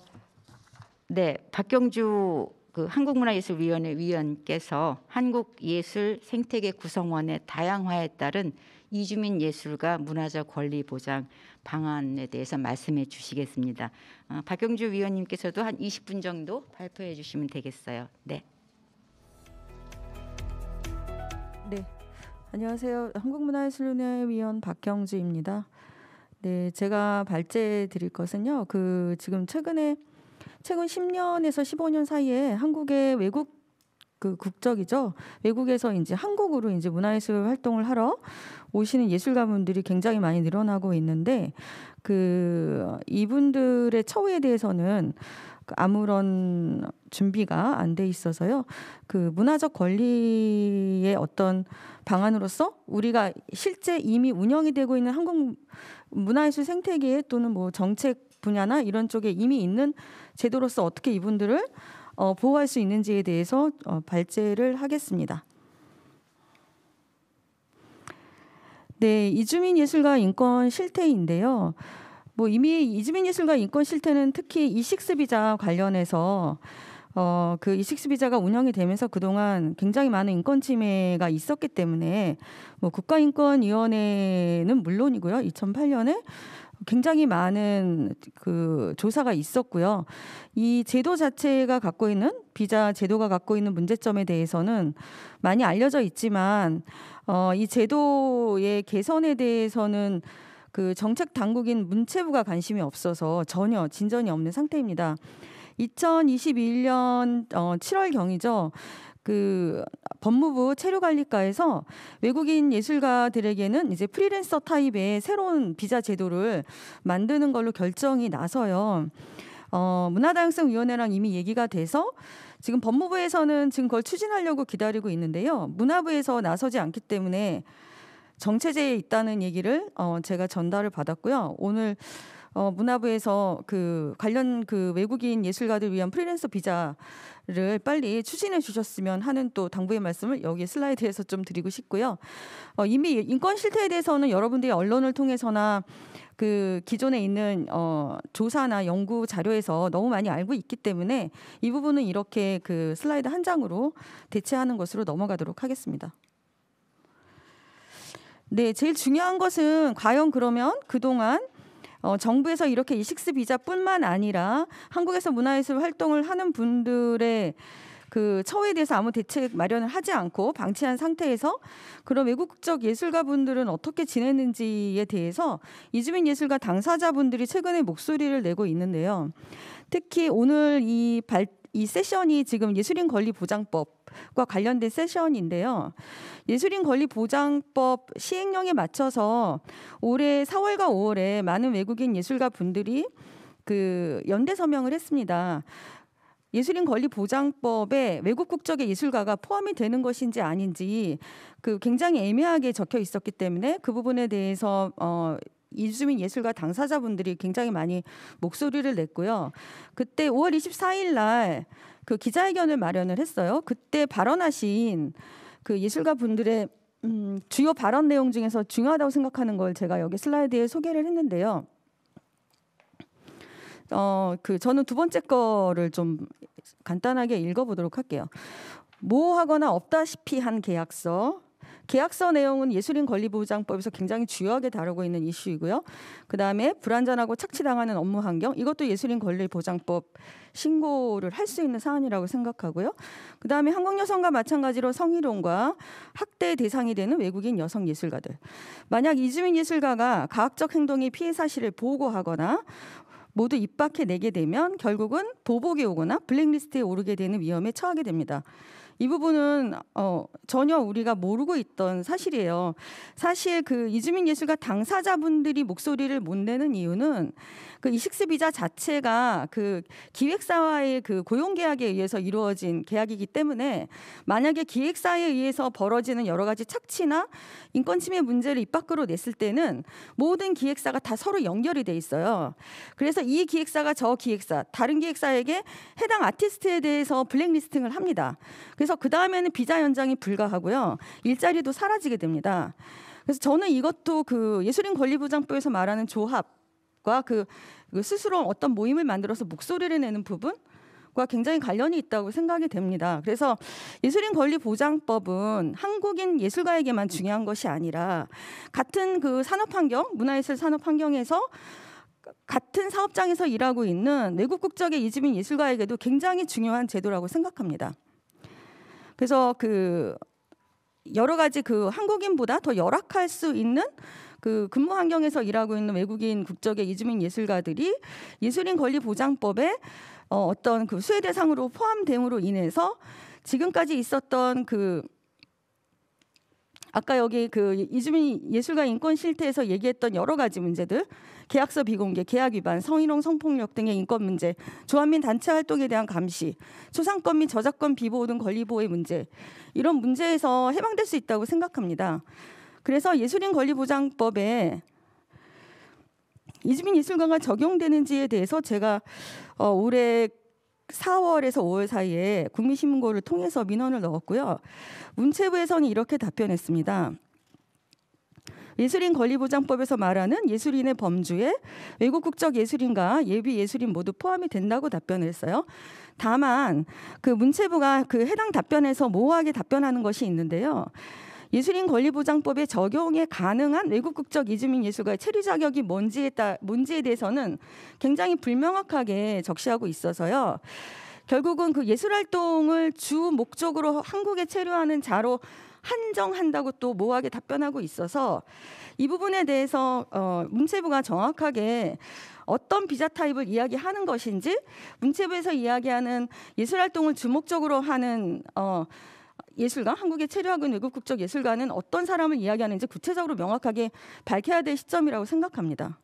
네 박경주 그 한국문화예술위원회 위원께서 한국예술 생태계 구성원의 다양화에 따른 이주민 예술가 문화적 권리 보장 방안에 대해서 말씀해 주시겠습니다. 어, 박경주 위원님께서도 한 20분 정도 발표해 주시면 되겠어요. 네. 네. 안녕하세요. 한국문화예술위원회 위원 박경주입니다. 네, 제가 발제 드릴 것은요. 그 지금 최근에 최근 10년에서 15년 사이에 한국의 외국 그 국적이죠. 외국에서 이제 한국으로 이제 문화예술 활동을 하러 오시는 예술가 분들이 굉장히 많이 늘어나고 있는데 그 이분들의 처우에 대해서는 그 아무런 준비가 안 돼 있어서요. 그 문화적 권리의 어떤 방안으로서 우리가 실제 이미 운영이 되고 있는 한국 문화예술 생태계 또는 뭐 정책 분야나 이런 쪽에 이미 있는 제도로서 어떻게 이분들을 어, 보호할 수 있는지에 대해서 어, 발제를 하겠습니다. 네, 이주민 예술가 인권 실태인데요. 뭐 이미 이주민 예술가 인권 실태는 특히 이식스 비자 관련해서 어, 그 이식스 비자가 운영이 되면서 그동안 굉장히 많은 인권 침해가 있었기 때문에 뭐 국가인권위원회는 물론이고요. 2008년에 굉장히 많은 그 조사가 있었고요. 이 제도 자체가 갖고 있는 비자 제도가 갖고 있는 문제점에 대해서는 많이 알려져 있지만 어, 이 제도의 개선에 대해서는 그 정책 당국인 문체부가 관심이 없어서 전혀 진전이 없는 상태입니다. 2021년 어, 7월 경이죠. 그 법무부 체류관리과에서 외국인 예술가들에게는 이제 프리랜서 타입의 새로운 비자 제도를 만드는 걸로 결정이 나서요. 어, 문화다양성위원회랑 이미 얘기가 돼서 지금 법무부에서는 지금 그걸 추진하려고 기다리고 있는데요. 문화부에서 나서지 않기 때문에 정체제에 있다는 얘기를 어, 제가 전달을 받았고요. 오늘 어, 문화부에서 그 관련 그 외국인 예술가들 위한 프리랜서 비자 를 빨리 추진해 주셨으면 하는 또 당부의 말씀을 여기 슬라이드에서 좀 드리고 싶고요. 어, 이미 인권 실태에 대해서는 여러분들이 언론을 통해서나 그 기존에 있는 어, 조사나 연구 자료에서 너무 많이 알고 있기 때문에 이 부분은 이렇게 그 슬라이드 한 장으로 대체하는 것으로 넘어가도록 하겠습니다. 네, 제일 중요한 것은 과연 그러면 그동안 어, 정부에서 이렇게 이식스 비자뿐만 아니라 한국에서 문화예술 활동을 하는 분들의 그 처우에 대해서 아무 대책 마련을 하지 않고 방치한 상태에서 그럼 외국적 예술가분들은 어떻게 지내는지에 대해서 이주민 예술가 당사자분들이 최근에 목소리를 내고 있는데요. 특히 오늘 이 발, 이 세션이 지금 예술인 권리 보장법과 관련된 세션인데요. 예술인 권리 보장법 시행령에 맞춰서 올해 4월과 5월에 많은 외국인 예술가 분들이 그 연대 서명을 했습니다. 예술인 권리 보장법에 외국 국적의 예술가가 포함이 되는 것인지 아닌지 그 굉장히 애매하게 적혀 있었기 때문에 그 부분에 대해서 어 이주민 예술가 당사자분들이 굉장히 많이 목소리를 냈고요. 그때 5월 24일 날 그 기자회견을 마련을 했어요. 그때 발언하신 그 예술가 분들의 음, 주요 발언 내용 중에서 중요하다고 생각하는 걸 제가 여기 슬라이드에 소개를 했는데요. 어, 그 저는 두 번째 거를 좀 간단하게 읽어보도록 할게요. 모하거나 뭐 없다시피 한 계약서, 계약서 내용은 예술인 권리보장법에서 굉장히 주요하게 다루고 있는 이슈이고요. 그다음에 불안전하고 착취당하는 업무 환경 이것도 예술인 권리보장법 신고를 할 수 있는 사안이라고 생각하고요. 그다음에 한국 여성과 마찬가지로 성희롱과 학대 대상이 되는 외국인 여성 예술가들. 만약 이주민 예술가가 가학적 행동의 피해 사실을 보고하거나 모두 입밖에 내게 되면 결국은 보복이 오거나 블랙리스트에 오르게 되는 위험에 처하게 됩니다. 이 부분은 어, 전혀 우리가 모르고 있던 사실이에요. 사실 그 이주민 예술가 당사자분들이 목소리를 못 내는 이유는 그 이식스 비자 자체가 그 기획사와의 그 고용 계약에 의해서 이루어진 계약이기 때문에 만약에 기획사에 의해서 벌어지는 여러 가지 착취나 인권 침해 문제를 입 밖으로 냈을 때는 모든 기획사가 다 서로 연결이 돼 있어요. 그래서 이 기획사가 저 기획사, 다른 기획사에게 해당 아티스트에 대해서 블랙리스팅을 합니다. 그래서 그래서 그 다음에는 비자 연장이 불가하고요. 일자리도 사라지게 됩니다. 그래서 저는 이것도 그 예술인 권리보장법에서 말하는 조합과 그, 그, 스스로 어떤 모임을 만들어서 목소리를 내는 부분 과 굉장히 관련이 있다고 생각이 됩니다. 그래서 예술인 권리 보장법은 한국인 예술가에게만 중요한 것이 아니라 같은 그 산업 환경, 문화예술 산업 환경에서 같은 사업장에서 일하고 있는 내국 국적의 이주민 예술가에게도 굉장히 중요한 제도라고 생각합니다. 그래서 그 여러 가지 그 한국인보다 더 열악할 수 있는 그 근무 환경에서 일하고 있는 외국인 국적의 이주민 예술가들이 예술인 권리 보장법에 어, 어떤 그 수혜 대상으로 포함됨으로 인해서 지금까지 있었던 그 아까 여기 그 이주민 예술가 인권 실태에서 얘기했던 여러 가지 문제들 계약서 비공개, 계약 위반, 성희롱, 성폭력 등의 인권 문제, 조한민 단체 활동에 대한 감시, 초상권 및 저작권 비보호 등 권리 보호의 문제 이런 문제에서 해방될 수 있다고 생각합니다. 그래서 예술인 권리 보장법에 이주민 예술가가 적용되는지에 대해서 제가 어, 올해 4월에서 5월 사이에 국민신문고를 통해서 민원을 넣었고요. 문체부에서는 이렇게 답변했습니다. 예술인 권리보장법에서 말하는 예술인의 범주에 외국 국적 예술인과 예비 예술인 모두 포함이 된다고 답변을 했어요. 다만 그 문체부가 그 해당 답변에서 모호하게 답변하는 것이 있는데요. 예술인 권리보장법의 적용에 가능한 외국 국적 이주민 예술가의 체류 자격이 뭔지에 따 뭔지에 대해서는 굉장히 불명확하게 적시하고 있어서요. 결국은 그 예술 활동을 주 목적으로 한국에 체류하는 자로 한정한다고 또 모호하게 답변하고 있어서 이 부분에 대해서 어, 문체부가 정확하게 어떤 비자 타입을 이야기하는 것인지 문체부에서 이야기하는 예술 활동을 주목적으로 하는 어, 예술가, 한국의 체류하고 있는 외국 국적 예술가는 어떤 사람을 이야기하는지 구체적으로 명확하게 밝혀야 될 시점이라고 생각합니다.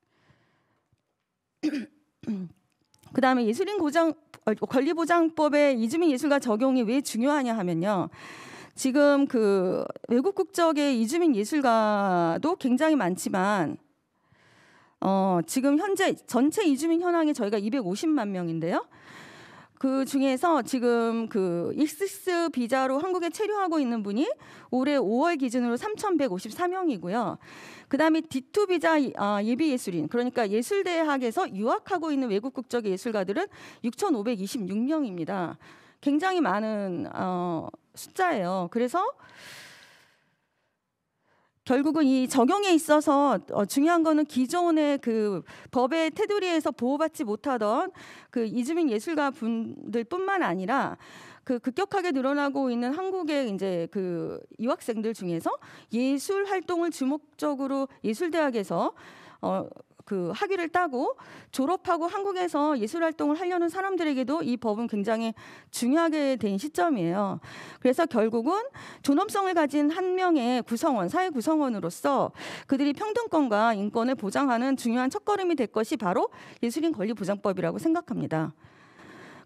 (clears throat) 그 다음에 예술인 고장, 어, 권리보장법에 이주민 예술가 적용이 왜 중요하냐 하면요. 지금 그 외국 국적의 이주민 예술가도 굉장히 많지만 어, 지금 현재 전체 이주민 현황이 저희가 250만 명인데요. 그 중에서 지금 그 익스스 비자로 한국에 체류하고 있는 분이 올해 5월 기준으로 3,154명이고요. 그다음에 D2 비자 아, 예비 예술인 그러니까 예술대학에서 유학하고 있는 외국 국적 예술가들은 6,526명입니다. 굉장히 많은 어, 숫자예요. 그래서 결국은 이 적용에 있어서 어, 중요한 거는 기존의 그 법의 테두리에서 보호받지 못하던 그 이주민 예술가 분들뿐만 아니라 그 급격하게 늘어나고 있는 한국의 이제 그 유학생들 중에서 예술 활동을 주목적으로 예술 대학에서 어그 학위를 따고 졸업하고 한국에서 예술 활동을 하려는 사람들에게도 이 법은 굉장히 중요하게 된 시점이에요. 그래서 결국은 존엄성을 가진 한 명의 구성원, 사회 구성원으로서 그들이 평등권과 인권을 보장하는 중요한 첫걸음이 될 것이 바로 예술인 권리 보장법이라고 생각합니다.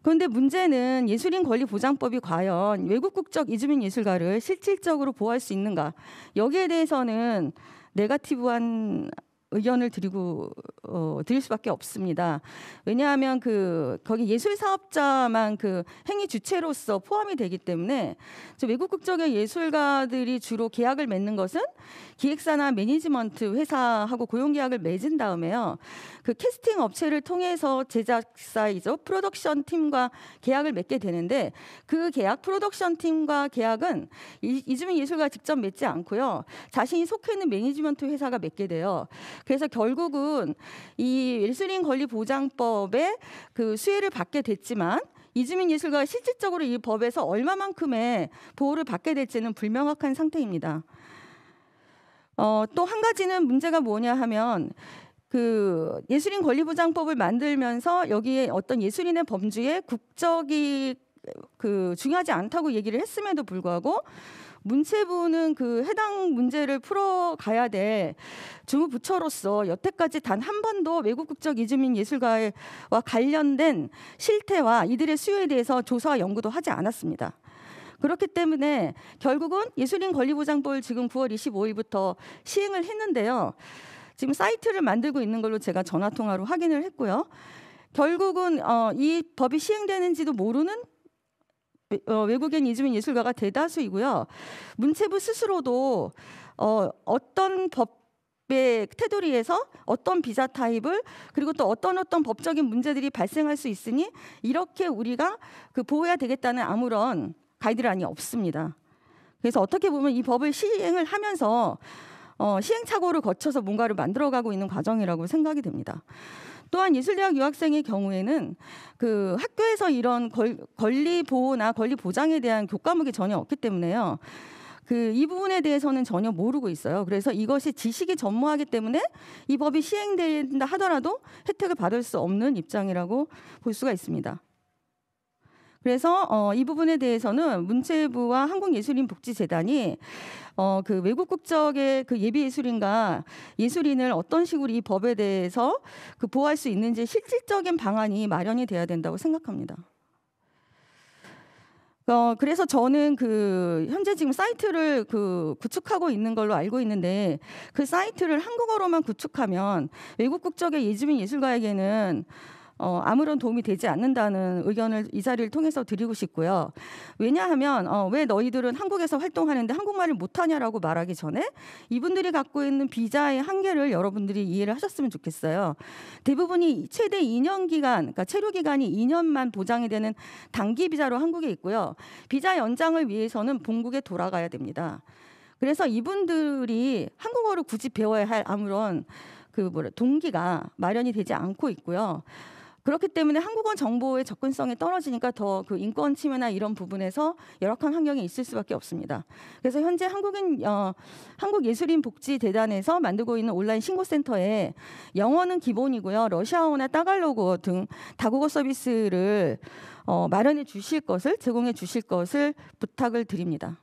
그런데 문제는 예술인 권리 보장법이 과연 외국 국적 이주민 예술가를 실질적으로 보호할 수 있는가? 여기에 대해서는 네가티브한 의견을 드리고 어, 드릴 수밖에 없습니다. 왜냐하면 그 거기 예술 사업자만 그 행위 주체로서 포함이 되기 때문에 외국 국적의 예술가들이 주로 계약을 맺는 것은 기획사나 매니지먼트 회사하고 고용 계약을 맺은 다음에요. 그 캐스팅 업체를 통해서 제작사이죠 프로덕션 팀과 계약을 맺게 되는데 그 계약 프로덕션 팀과 계약은 이, 주민 예술가 직접 맺지 않고요. 자신이 속해 있는 매니지먼트 회사가 맺게 돼요. 그래서 결국은 이 예술인 권리 보장법의 그 수혜를 받게 됐지만 이주민 예술가가 실질적으로 이 법에서 얼마만큼의 보호를 받게 될지는 불명확한 상태입니다. 어, 또 한 가지는 문제가 뭐냐 하면 그 예술인 권리보장법을 만들면서 여기에 어떤 예술인의 범주에 국적이 그 중요하지 않다고 얘기를 했음에도 불구하고 문체부는 그 해당 문제를 풀어가야 돼 주무부처로서 여태까지 단 한 번도 외국 국적 이주민 예술가와 관련된 실태와 이들의 수요에 대해서 조사와 연구도 하지 않았습니다. 그렇기 때문에 결국은 예술인 권리보장법을 지금 9월 25일부터 시행을 했는데요. 지금 사이트를 만들고 있는 걸로 제가 전화 통화로 확인을 했고요. 결국은 어, 이 법이 시행되는지도 모르는 어, 외국인 이주민 예술가가 대다수이고요. 문체부 스스로도 어, 어떤 법 테두리에서 어떤 비자 타입을 그리고 또 어떤 어떤 법적인 문제들이 발생할 수 있으니 이렇게 우리가 그 보호해야 되겠다는 아무런 가이드라인이 없습니다. 그래서 어떻게 보면 이 법을 시행을 하면서 어, 시행착오를 거쳐서 뭔가를 만들어가고 있는 과정이라고 생각이 됩니다. 또한 예술대학 유학생의 경우에는 그 학교에서 이런 권리 보호나 권리 보장에 대한 교과목이 전혀 없기 때문에요. 그 이 부분에 대해서는 전혀 모르고 있어요. 그래서 이것이 지식이 전무하기 때문에 이 법이 시행된다 하더라도 혜택을 받을 수 없는 입장이라고 볼 수가 있습니다. 그래서 어, 이 부분에 대해서는 문체부와 한국예술인 복지재단이 어, 그 외국 국적의 그 예비 예술인과 예술인을 어떤 식으로 이 법에 대해서 그 보호할 수 있는지 실질적인 방안이 마련이 돼야 된다고 생각합니다. 어, 그래서 저는 그 현재 지금 사이트를 그 구축하고 있는 걸로 알고 있는데 그 사이트를 한국어로만 구축하면 외국 국적의 예주민 예술가에게는 어, 아무런 도움이 되지 않는다는 의견을 이 자리를 통해서 드리고 싶고요. 왜냐하면 어, 왜 너희들은 한국에서 활동하는데 한국말을 못하냐라고 말하기 전에 이분들이 갖고 있는 비자의 한계를 여러분들이 이해를 하셨으면 좋겠어요. 대부분이 최대 2년 기간, 그러니까 체류 기간이 2년만 보장이 되는 단기 비자로 한국에 있고요. 비자 연장을 위해서는 본국에 돌아가야 됩니다. 그래서 이분들이 한국어를 굳이 배워야 할 아무런 그 뭐라 동기가 마련이 되지 않고 있고요. 그렇기 때문에 한국어 정보의 접근성이 떨어지니까 더 그 인권 침해나 이런 부분에서 열악한 환경이 있을 수밖에 없습니다. 그래서 현재 한국인 어, 한국 예술인 복지 대단에서 만들고 있는 온라인 신고센터에 영어는 기본이고요, 러시아어나 따갈로그등 다국어 서비스를 어, 마련해 주실 것을 제공해 주실 것을 부탁을 드립니다.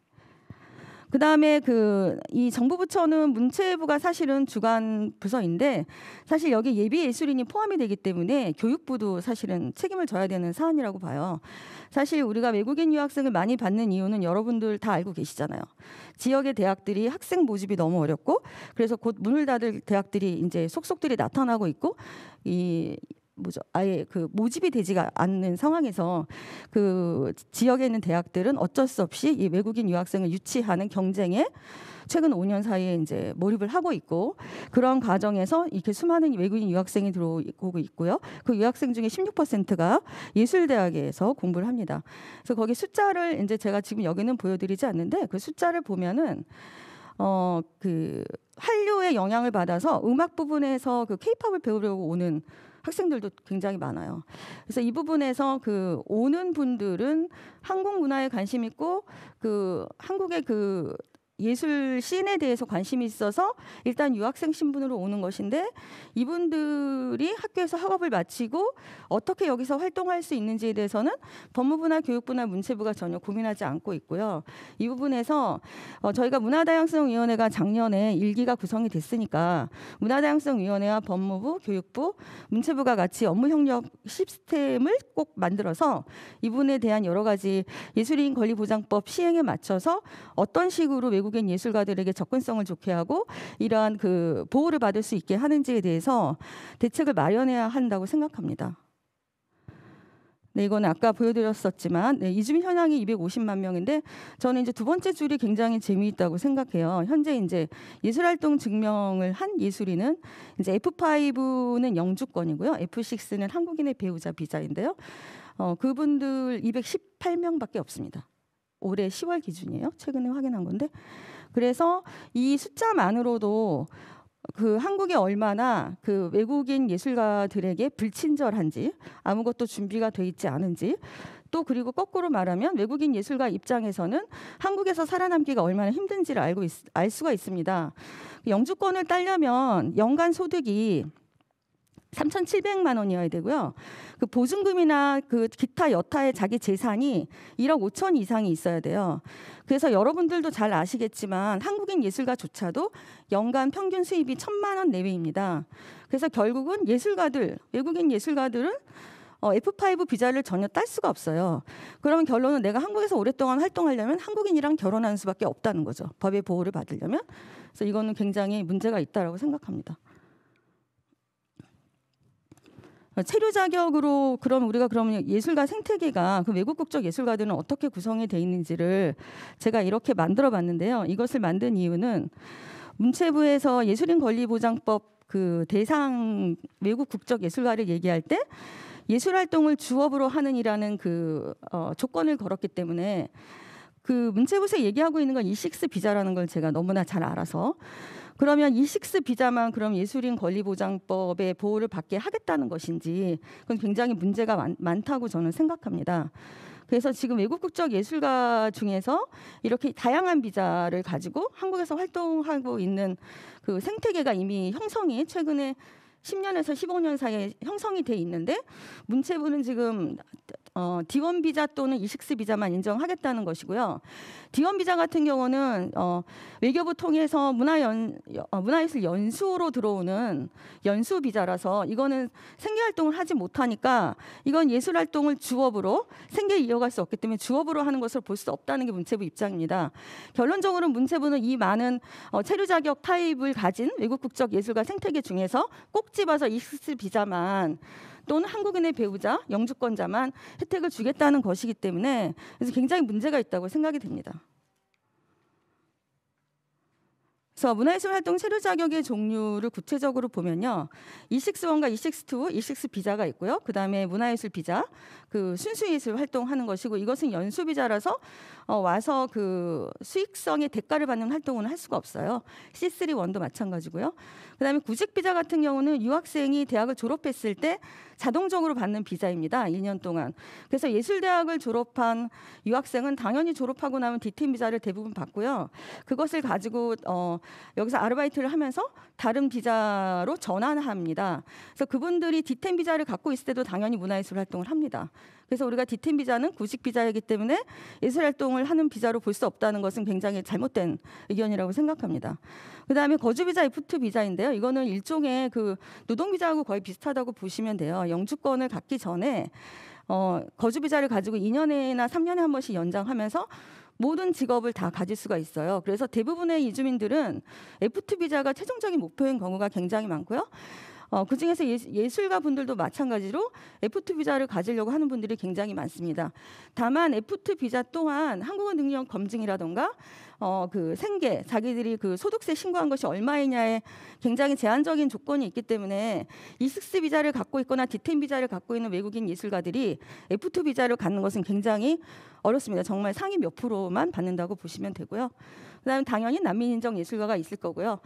그다음에 그 이 정부 부처는 문체부가 사실은 주관 부서인데 사실 여기 예비 예술인이 포함이 되기 때문에 교육부도 사실은 책임을 져야 되는 사안이라고 봐요. 사실 우리가 외국인 유학생을 많이 받는 이유는 여러분들 다 알고 계시잖아요. 지역의 대학들이 학생 모집이 너무 어렵고 그래서 곧 문을 닫을 대학들이 이제 속속들이 나타나고 있고 이 뭐죠 아예 그 모집이 되지가 않는 상황에서 그 지역에 있는 대학들은 어쩔 수 없이 이 외국인 유학생을 유치하는 경쟁에 최근 5년 사이에 이제 몰입을 하고 있고 그런 과정에서 이렇게 수많은 외국인 유학생이 들어오고 있고요. 그 유학생 중에 16%가 예술대학에서 공부를 합니다. 그래서 거기 숫자를 이제 제가 지금 여기는 보여드리지 않는데 그 숫자를 보면은 어 그 한류의 영향을 받아서 음악 부분에서 그 케이팝을 배우려고 오는 학생들도 굉장히 많아요. 그래서 이 부분에서 그 오는 분들은 한국 문화에 관심 있고 그 한국의 그 예술 씬에 대해서 관심이 있어서 일단 유학생 신분으로 오는 것인데 이분들이 학교에서 학업을 마치고 어떻게 여기서 활동할 수 있는지에 대해서는 법무부나 교육부나 문체부가 전혀 고민하지 않고 있고요. 이 부분에서 어, 저희가 문화다양성위원회가 작년에 일기가 구성이 됐으니까 문화다양성위원회와 법무부, 교육부, 문체부가 같이 업무 협력 시스템을 꼭 만들어서 이분에 대한 여러 가지 예술인 권리보장법 시행에 맞춰서 어떤 식으로 외국 결국인 예술가들에게 접근성을 좋게 하고 이러한 그 보호를 받을 수 있게 하는지에 대해서 대책을 마련해야 한다고 생각합니다. 네, 이건 아까 보여드렸었지만 네, 이주민 현황이 250만 명인데 저는 이제 두 번째 줄이 굉장히 재미있다고 생각해요. 현재 이제 예술활동 증명을 한 예술인은 이제 F5는 영주권이고요, F6는 한국인의 배우자 비자인데요. 어, 그분들 218명밖에 없습니다. 올해 10월 기준이에요. 최근에 확인한 건데. 그래서 이 숫자만으로도 그 한국에 얼마나 그 외국인 예술가들에게 불친절한지 아무것도 준비가 돼 있지 않은지 또 그리고 거꾸로 말하면 외국인 예술가 입장에서는 한국에서 살아남기가 얼마나 힘든지를 알고 있, 알 수가 있습니다. 영주권을 따려면 연간 소득이 3 7 0 0만 원이어야 되고요. 그 보증금이나 그 기타 여타의 자기 재산이 1억5천 이상이 있어야 돼요. 그래서 여러분들도 잘 아시겠지만 한국인 예술가조차도 연간 평균 수입이 천만 원 내외입니다. 그래서 결국은 예술가들, 외국인 예술가들은 어, F5 비자를 전혀 딸 수가 없어요. 그러면 결론은 내가 한국에서 오랫동안 활동하려면 한국인이랑 결혼하는 수밖에 없다는 거죠. 법의 보호를 받으려면. 그래서 이거는 굉장히 문제가 있다고 생각합니다. 체류 자격으로 그럼 우리가 그러면 예술가 생태계가 그 외국 국적 예술가들은 어떻게 구성이 돼 있는지를 제가 이렇게 만들어 봤는데요. 이것을 만든 이유는 문체부에서 예술인 권리 보장법 그 대상 외국 국적 예술가를 얘기할 때 예술 활동을 주업으로 하는이라는 그 어, 조건을 걸었기 때문에 그 문체부에서 얘기하고 있는 건 E6 비자라는 걸 제가 너무나 잘 알아서 그러면 이 식스 비자만 그럼 예술인 권리보장법의 보호를 받게 하겠다는 것인지 그건 굉장히 문제가 많, 많다고 저는 생각합니다. 그래서 지금 외국 국적 예술가 중에서 이렇게 다양한 비자를 가지고 한국에서 활동하고 있는 그 생태계가 이미 형성이 최근에 10년에서 15년 사이에 형성이 돼 있는데 문체부는 지금 어, D1 비자 또는 E6 비자만 인정하겠다는 것이고요. D1 비자 같은 경우는 어, 외교부 통해서 문화연 어, 문화예술 연수로 들어오는 연수 비자라서 이거는 생계 활동을 하지 못하니까 이건 예술 활동을 주업으로 생계 이어갈 수 없기 때문에 주업으로 하는 것을 볼 수 없다는 게 문체부 입장입니다. 결론적으로 문체부는 이 많은 어, 체류 자격 타입을 가진 외국 국적 예술가 생태계 중에서 꼭 집어서 E6 비자만 또는 한국인의 배우자, 영주권자만 혜택을 주겠다는 것이기 때문에 그래서 굉장히 문제가 있다고 생각이 됩니다. 그래서 문화예술 활동 체류 자격의 종류를 구체적으로 보면요. E61과 E62, E6 비자가 있고요. 그다음에 문화예술 비자, 그 순수 예술 활동하는 것이고 이것은 연수 비자라서 어, 와서 그 수익성의 대가를 받는 활동은 할 수가 없어요. C3 원도 마찬가지고요. 그다음에 구직 비자 같은 경우는 유학생이 대학을 졸업했을 때 자동적으로 받는 비자입니다. 2년 동안. 그래서 예술대학을 졸업한 유학생은 당연히 졸업하고 나면 D팀 비자를 대부분 받고요. 그것을 가지고 어, 여기서 아르바이트를 하면서 다른 비자로 전환합니다. 그래서 그분들이 D팀 비자를 갖고 있을 때도 당연히 문화예술 활동을 합니다. 그래서 우리가 디텐 비자는 구직 비자이기 때문에 예술 활동을 하는 비자로 볼 수 없다는 것은 굉장히 잘못된 의견이라고 생각합니다. 그다음에 거주 비자 F2 비자인데요. 이거는 일종의 그 노동 비자하고 거의 비슷하다고 보시면 돼요. 영주권을 갖기 전에 어, 거주 비자를 가지고 2년에나 3년에 한 번씩 연장하면서 모든 직업을 다 가질 수가 있어요. 그래서 대부분의 이주민들은 F2 비자가 최종적인 목표인 경우가 굉장히 많고요. 어, 그 중에서 예술가 분들도 마찬가지로 F2 비자를 가지려고 하는 분들이 굉장히 많습니다. 다만 F2 비자 또한 한국어 능력 검증이라던가 어, 그 생계, 자기들이 그 소득세 신고한 것이 얼마이냐에 굉장히 제한적인 조건이 있기 때문에 이스스 비자를 갖고 있거나 디텐 비자를 갖고 있는 외국인 예술가들이 F2 비자를 갖는 것은 굉장히 어렵습니다. 정말 상위 몇 프로만 받는다고 보시면 되고요. 그다음에 당연히 난민 인정 예술가가 있을 거고요.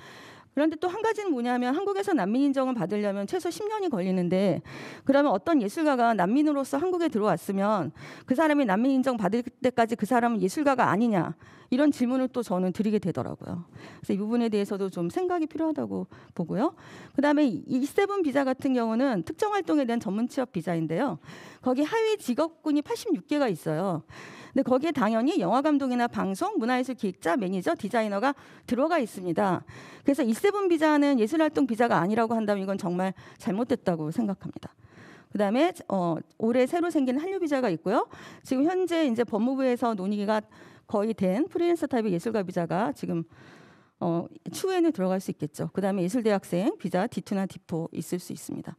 그런데 또 한 가지는 뭐냐면 한국에서 난민 인정을 받으려면 최소 10년이 걸리는데 그러면 어떤 예술가가 난민으로서 한국에 들어왔으면 그 사람이 난민 인정 받을 때까지 그 사람은 예술가가 아니냐 이런 질문을 또 저는 드리게 되더라고요. 그래서 이 부분에 대해서도 좀 생각이 필요하다고 보고요. 그다음에 E7 비자 같은 경우는 특정 활동에 대한 전문 취업 비자인데요. 거기 하위 직업군이 86개가 있어요. 근데 거기에 당연히 영화 감독이나 방송, 문화예술 기획자, 매니저, 디자이너가 들어가 있습니다. 그래서 E7 비자는 예술 활동 비자가 아니라고 한다면 이건 정말 잘못됐다고 생각합니다. 그다음에 어, 올해 새로 생긴 한류 비자가 있고요. 지금 현재 이제 법무부에서 논의가 거의 된 프리랜서 타입의 예술가 비자가 지금 어, 추후에는 들어갈 수 있겠죠. 그 다음에 예술대학생 비자 D2나 D4 있을 수 있습니다.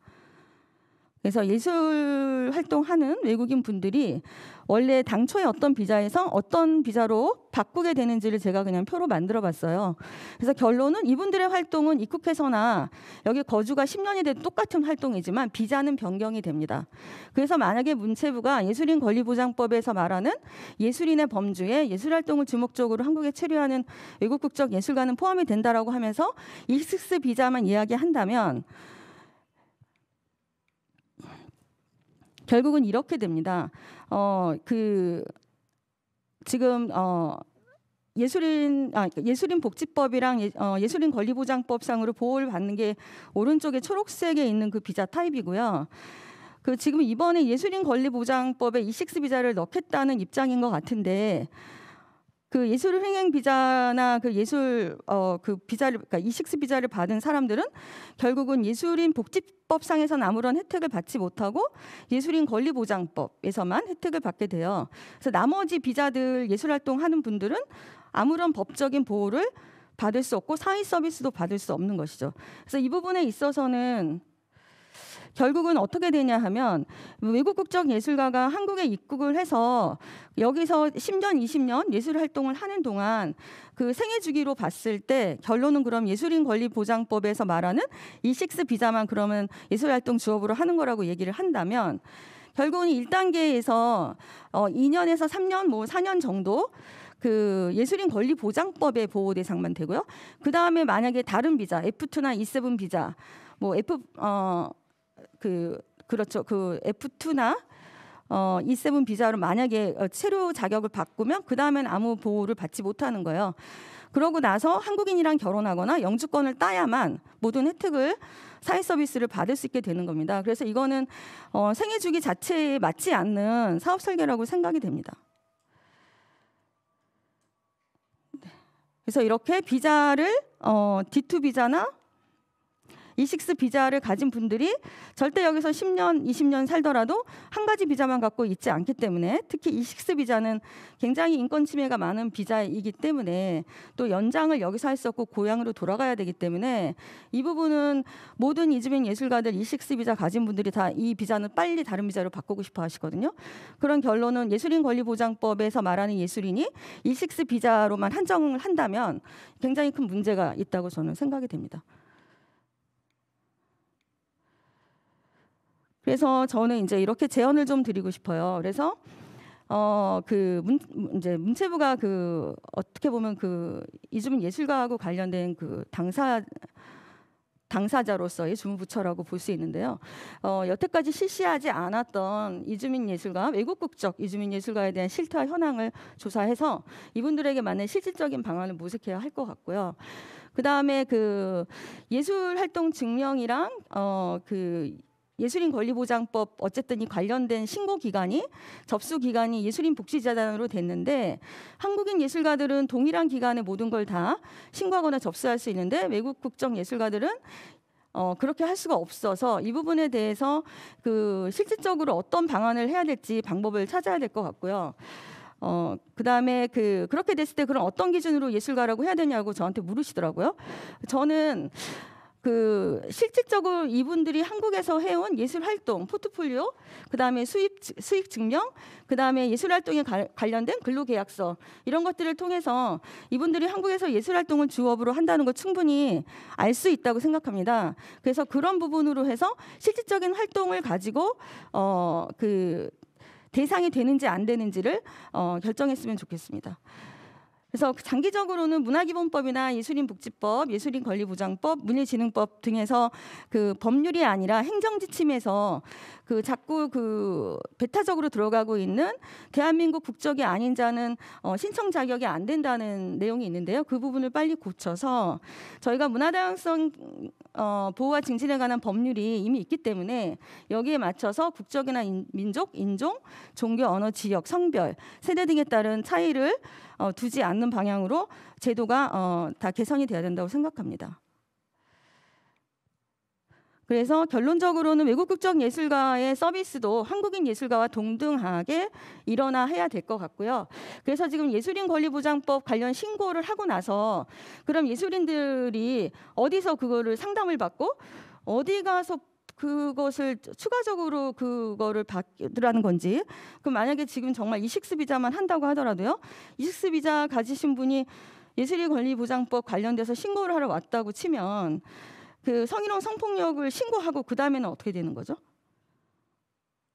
그래서 예술 활동하는 외국인 분들이 원래 당초에 어떤 비자에서 어떤 비자로 바꾸게 되는지를 제가 그냥 표로 만들어 봤어요. 그래서 결론은 이분들의 활동은 입국해서나 여기 거주가 10년이 돼도 똑같은 활동이지만 비자는 변경이 됩니다. 그래서 만약에 문체부가 예술인 권리보장법에서 말하는 예술인의 범주에 예술활동을 주목적으로 한국에 체류하는 외국 국적 예술가는 포함이 된다라고 하면서 익스 비자만 이야기한다면 결국은 이렇게 됩니다. 어, 그 지금 어, 예술인 아 그러니까 예술인 복지법이랑 예, 어, 술인 권리보장법상으로 보호를 받는 게 오른쪽에 초록색에 있는 그 비자 타입이고요. 그 지금 이번에 예술인 권리보장법에 이식스 비자를 넣겠다는 입장인 것 같은데 그 예술 행행 비자나 그 예술 어 그 비자를 그러니까 이식 비자를 받은 사람들은 결국은 예술인 복지법상에서는 아무런 혜택을 받지 못하고 예술인 권리 보장법에서만 혜택을 받게 돼요. 그래서 나머지 비자들 예술 활동하는 분들은 아무런 법적인 보호를 받을 수 없고 사회 서비스도 받을 수 없는 것이죠. 그래서 이 부분에 있어서는 결국은 어떻게 되냐 하면 외국 국적 예술가가 한국에 입국을 해서 여기서 10년, 20년 예술 활동을 하는 동안 그 생애 주기로 봤을 때 결론은 그럼 예술인 권리 보장법에서 말하는 E6 비자만 그러면 예술 활동 주업으로 하는 거라고 얘기를 한다면 결국은 1단계에서 어 2년에서 3년 뭐 4년 정도 그 예술인 권리 보장법의 보호 대상만 되고요. 그 다음에 만약에 다른 비자 F2나 E7 비자 뭐 F 어그 그렇죠. 그 F2나 어, E7 비자로 만약에 체류 어, 자격을 바꾸면 그 다음엔 아무 보호를 받지 못하는 거예요. 그러고 나서 한국인이랑 결혼하거나 영주권을 따야만 모든 혜택을 사회 서비스를 받을 수 있게 되는 겁니다. 그래서 이거는 어, 생애 주기 자체에 맞지 않는 사업 설계라고 생각이 됩니다. 네. 그래서 이렇게 비자를 어, D2 비자나 이식스 비자를 가진 분들이 절대 여기서 10년, 20년 살더라도 한 가지 비자만 갖고 있지 않기 때문에 특히 이식스 비자는 굉장히 인권 침해가 많은 비자이기 때문에 또 연장을 여기서 할 수 없고 고향으로 돌아가야 되기 때문에 이 부분은 모든 이주민 예술가들 이식스 비자 가진 분들이 다 이 비자는 빨리 다른 비자로 바꾸고 싶어 하시거든요. 그런 결론은 예술인 권리 보장법에서 말하는 예술인이 이식스 비자로만 한정을 한다면 굉장히 큰 문제가 있다고 저는 생각이 됩니다. 그래서 저는 이제 이렇게 제언을 좀 드리고 싶어요. 그래서 어그 이제 문체부가 그 어떻게 보면 그 이주문 예술가하고 관련된 그 당사 당사자로서의 주무부처라고 볼 수 있는데요. 어, 여태까지 실시하지 않았던 이주민 예술가, 외국 국적 이주민 예술가에 대한 실태와 현황을 조사해서 이분들에게 맞는 실질적인 방안을 모색해야 할 것 같고요. 그다음에 그 예술 활동 증명이랑 어그 예술인 권리보장법 어쨌든 이 관련된 신고 기간이 접수 기간이 예술인 복지재단으로 됐는데 한국인 예술가들은 동일한 기간에 모든 걸 다 신고하거나 접수할 수 있는데 외국 국적 예술가들은 어, 그렇게 할 수가 없어서 이 부분에 대해서 그 실질적으로 어떤 방안을 해야 될지 방법을 찾아야 될 것 같고요. 어, 그다음에 그 그렇게 됐을 때 그럼 어떤 기준으로 예술가라고 해야 되냐고 저한테 물으시더라고요. 저는 그 실질적으로 이분들이 한국에서 해온 예술 활동 포트폴리오, 그다음에 수입 수익 증명, 그다음에 예술 활동에 가, 관련된 근로 계약서 이런 것들을 통해서 이분들이 한국에서 예술 활동을 주업으로 한다는 걸 충분히 알 수 있다고 생각합니다. 그래서 그런 부분으로 해서 실질적인 활동을 가지고 어그 대상이 되는지 안 되는지를 어, 결정했으면 좋겠습니다. 그래서 장기적으로는 문화기본법이나 예술인복지법, 예술인권리보장법, 문예진흥법 등에서 그 법률이 아니라 행정지침에서 그 자꾸 그 배타적으로 들어가고 있는 대한민국 국적이 아닌 자는 어, 신청 자격이 안 된다는 내용이 있는데요. 그 부분을 빨리 고쳐서 저희가 문화다양성 어, 보호와 증진에 관한 법률이 이미 있기 때문에 여기에 맞춰서 국적이나 인, 민족, 인종, 종교, 언어, 지역, 성별, 세대 등에 따른 차이를 어, 두지 않는 방향으로 제도가 어, 다 개선이 돼야 된다고 생각합니다. 그래서 결론적으로는 외국 국적 예술가의 서비스도 한국인 예술가와 동등하게 일어나야 될 것 같고요. 그래서 지금 예술인 권리보장법 관련 신고를 하고 나서 그럼 예술인들이 어디서 그거를 상담을 받고 어디 가서 그것을 추가적으로 그거를 받으라는 건지 그럼 만약에 지금 정말 이식스 비자만 한다고 하더라도요 이식스 비자 가지신 분이 예술의 권리 보장법 관련돼서 신고를 하러 왔다고 치면 그 성희롱 성폭력을 신고하고 그 다음에는 어떻게 되는 거죠?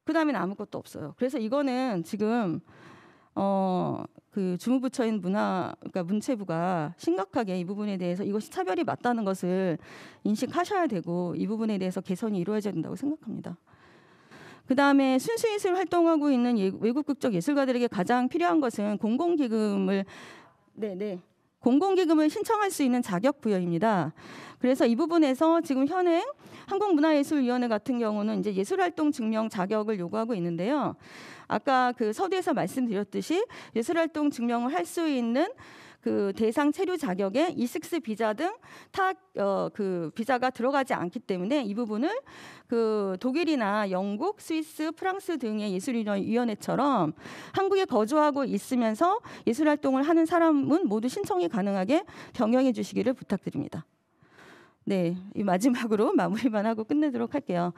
그 다음에는 아무것도 없어요. 그래서 이거는 지금 어그 주무부처인 문화 그러니까 문체부가 심각하게 이 부분에 대해서 이것이 차별이 맞다는 것을 인식하셔야 되고 이 부분에 대해서 개선이 이루어져야 된다고 생각합니다. 그 다음에 순수 예술 활동하고 있는 외국극적 예술가들에게 가장 필요한 것은 공공기금을 네네 네. 공공기금을 신청할 수 있는 자격 부여입니다. 그래서 이 부분에서 지금 현행 한국문화예술위원회 같은 경우는 이제 예술활동 증명 자격을 요구하고 있는데요. 아까 그 서두에서 말씀드렸듯이 예술활동 증명을 할 수 있는 그 대상 체류 자격에 E6 비자 등 타그 어, 비자가 들어가지 않기 때문에 이 부분을 그 독일이나 영국, 스위스, 프랑스 등의 예술위원회처럼 인 한국에 거주하고 있으면서 예술 활동을 하는 사람은 모두 신청이 가능하게 변경해 주시기를 부탁드립니다. 네, 이 마지막으로 (laughs) 마무리만 하고 끝내도록 할게요.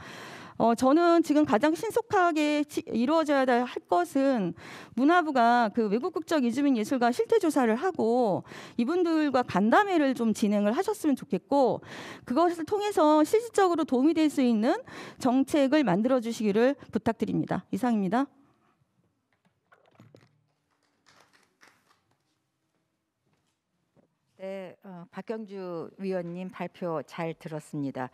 어, 저는 지금 가장 신속하게 이루어져야 할 것은 문화부가 그 외국 국적 이주민 예술가 실태 조사를 하고 이분들과 간담회를 좀 진행을 하셨으면 좋겠고 그것을 통해서 실질적으로 도움이 될 수 있는 정책을 만들어 주시기를 부탁드립니다. 이상입니다. 네, 어, 박경주 위원님 발표 잘 들었습니다.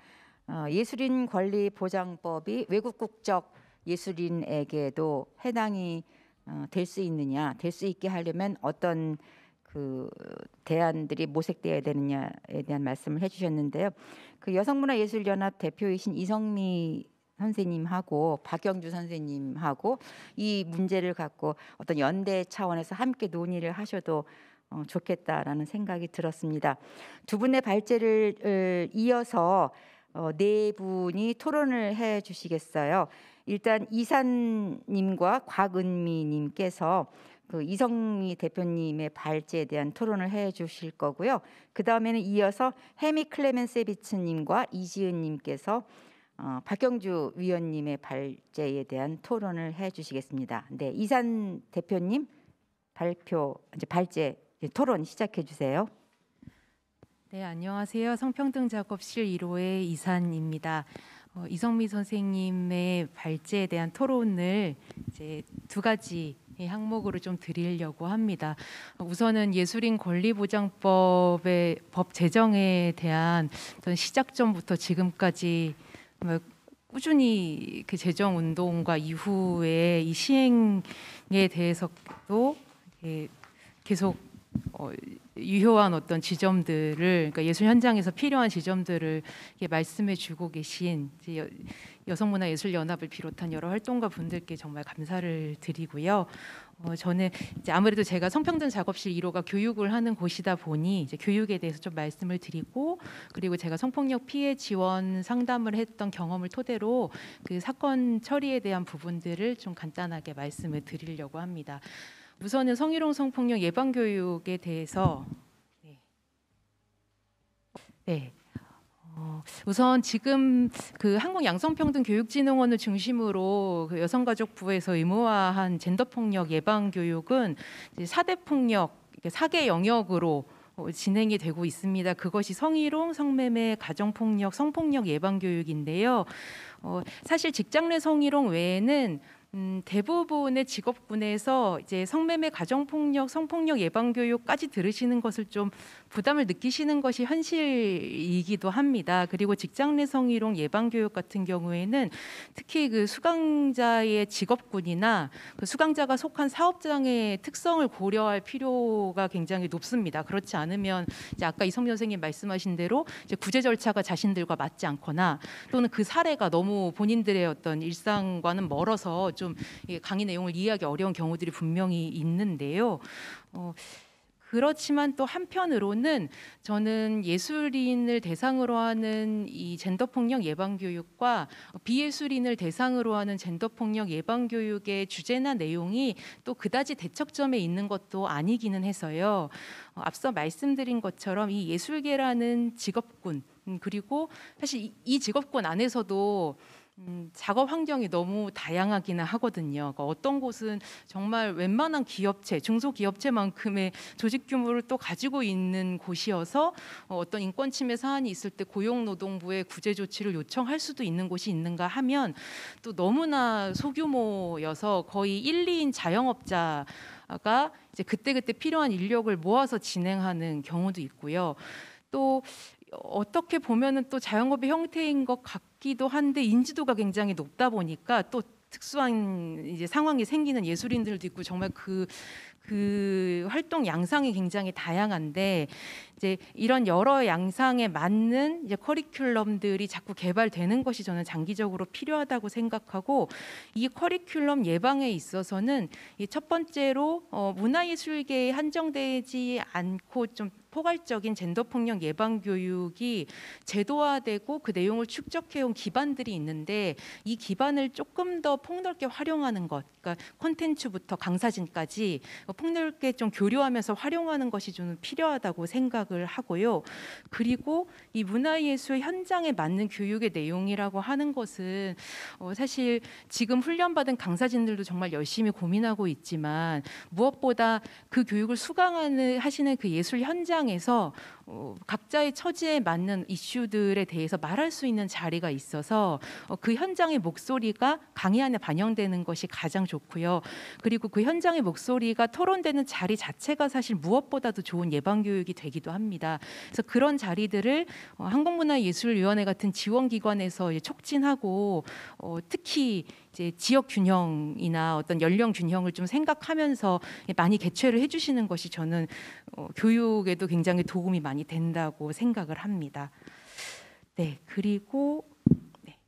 어, 예술인 권리 보장법이 외국 국적 예술인에게도 해당이 어, 될수 있느냐, 될 수 있게 하려면 어떤 그 대안들이 모색돼야 되느냐에 대한 말씀을 해주셨는데요. 그 여성문화예술연합 대표이신 이성미 선생님하고 박영주 선생님하고 이 문제를 갖고 어떤 연대 차원에서 함께 논의를 하셔도 어, 좋겠다라는 생각이 들었습니다. 두 분의 발제를 이어서 어, 네 분이 토론을 해 주시겠어요. 일단 이사님과 곽은미님께서 그 이성미 대표님의 발제에 대한 토론을 해 주실 거고요. 그 다음에는 이어서 해미 클레멘세비츠님과 이지은님께서 어, 박경주 위원님의 발제에 대한 토론을 해 주시겠습니다. 네, 이산 대표님 발표 이제 발제 이제 토론 시작해 주세요. 네, 안녕하세요. 성평등 작업실 1호의 이산입니다. 어, 이성미 선생님의 발제에 대한 토론을 이제 두 가지 항목으로 좀 드리려고 합니다. 우선은 예술인 권리보장법의 법 제정에 대한 시작점부터 지금까지 뭐 꾸준히 그 제정 운동과 이후에 이 시행에 대해서도 계속 어, 유효한 어떤 지점들을 그러니까 예술 현장에서 필요한 지점들을 말씀해 주고 계신 여성문화예술연합을 비롯한 여러 활동가 분들께 정말 감사를 드리고요. 어, 저는 이제 아무래도 제가 성평등 작업실 1호가 교육을 하는 곳이다 보니 이제 교육에 대해서 좀 말씀을 드리고 그리고 제가 성폭력 피해 지원 상담을 했던 경험을 토대로 그 사건 처리에 대한 부분들을 좀 간단하게 말씀을 드리려고 합니다. 우선은 성희롱 성폭력 예방 교육에 대해서 네. 네. 어, 우선 지금 그 한국 양성평등 교육진흥원을 중심으로 그 여성가족부에서 의무화한 젠더폭력 예방 교육은 사대 폭력 사개 영역으로 진행이 되고 있습니다. 그것이 성희롱, 성매매, 가정폭력, 성폭력 예방 교육인데요. 어, 사실 직장 내 성희롱 외에는 음, 대부분의 직업군에서 이제 성매매, 가정폭력, 성폭력 예방교육까지 들으시는 것을 좀 부담을 느끼시는 것이 현실이기도 합니다. 그리고 직장 내 성희롱 예방교육 같은 경우에는 특히 그 수강자의 직업군이나 그 수강자가 속한 사업장의 특성을 고려할 필요가 굉장히 높습니다. 그렇지 않으면 이제 아까 이성 선생님 말씀하신 대로 이제 구제 절차가 자신들과 맞지 않거나 또는 그 사례가 너무 본인들의 어떤 일상과는 멀어서 좀좀 강의 내용을 이해하기 어려운 경우들이 분명히 있는데요. 어, 그렇지만 또 한편으로는 저는 예술인을 대상으로 하는 이 젠더 폭력 예방 교육과 비예술인을 대상으로 하는 젠더 폭력 예방 교육의 주제나 내용이 또 그다지 대척점에 있는 것도 아니기는 해서요. 어, 앞서 말씀드린 것처럼 이 예술계라는 직업군 음, 그리고 사실 이 직업군 안에서도 음, 작업 환경이 너무 다양하기는 하거든요. 그러니까 어떤 곳은 정말 웬만한 기업체, 중소기업체만큼의 조직 규모를 또 가지고 있는 곳이어서 어, 어떤 인권 침해 사안이 있을 때고용노동부에 구제 조치를 요청할 수도 있는 곳이 있는가 하면 또 너무나 소규모여서 거의 1, 2인 자영업자 가 이제 그때그때 필요한 인력을 모아서 진행하는 경우도 있고요. 또 어떻게 보면은 또 자연업의 형태인 것 같기도 한데 인지도가 굉장히 높다 보니까 또 특수한 이제 상황이 생기는 예술인들도 있고 정말 그그 그 활동 양상이 굉장히 다양한데 이제 이런 여러 양상에 맞는 이제 커리큘럼들이 자꾸 개발되는 것이 저는 장기적으로 필요하다고 생각하고 이 커리큘럼 예방에 있어서는 이첫 번째로 어 문화예술계에 한정되지 않고 좀 포괄적인 젠더 폭력 예방 교육이 제도화되고 그 내용을 축적해온 기반들이 있는데 이 기반을 조금 더 폭넓게 활용하는 것, 그러니까 콘텐츠부터 강사진까지 폭넓게 좀 교류하면서 활용하는 것이 좀 필요하다고 생각을 하고요. 그리고 이 문화예술 현장에 맞는 교육의 내용이라고 하는 것은 어, 사실 지금 훈련받은 강사진들도 정말 열심히 고민하고 있지만 무엇보다 그 교육을 수강하는 하시는 그 예술 현장 현장에서 어, 각자의 처지에 맞는 이슈들에 대해서 말할 수 있는 자리가 있어서 어, 그 현장의 목소리가 강의 안에 반영되는 것이 가장 좋고요. 그리고 그 현장의 목소리가 토론되는 자리 자체가 사실 무엇보다도 좋은 예방 교육이 되기도 합니다. 그래서 그런 자리들을 어, 한국문화예술위원회 같은 지원기관에서 촉진하고 어, 특히 이제 지역 균형이나 어떤 연령 균형을 좀 생각하면서 많이 개최를 해주시는 것이 저는 어, 교육에도 굉장히 도움이 많이 된다고 생각을 합니다. 네, 그리고 네.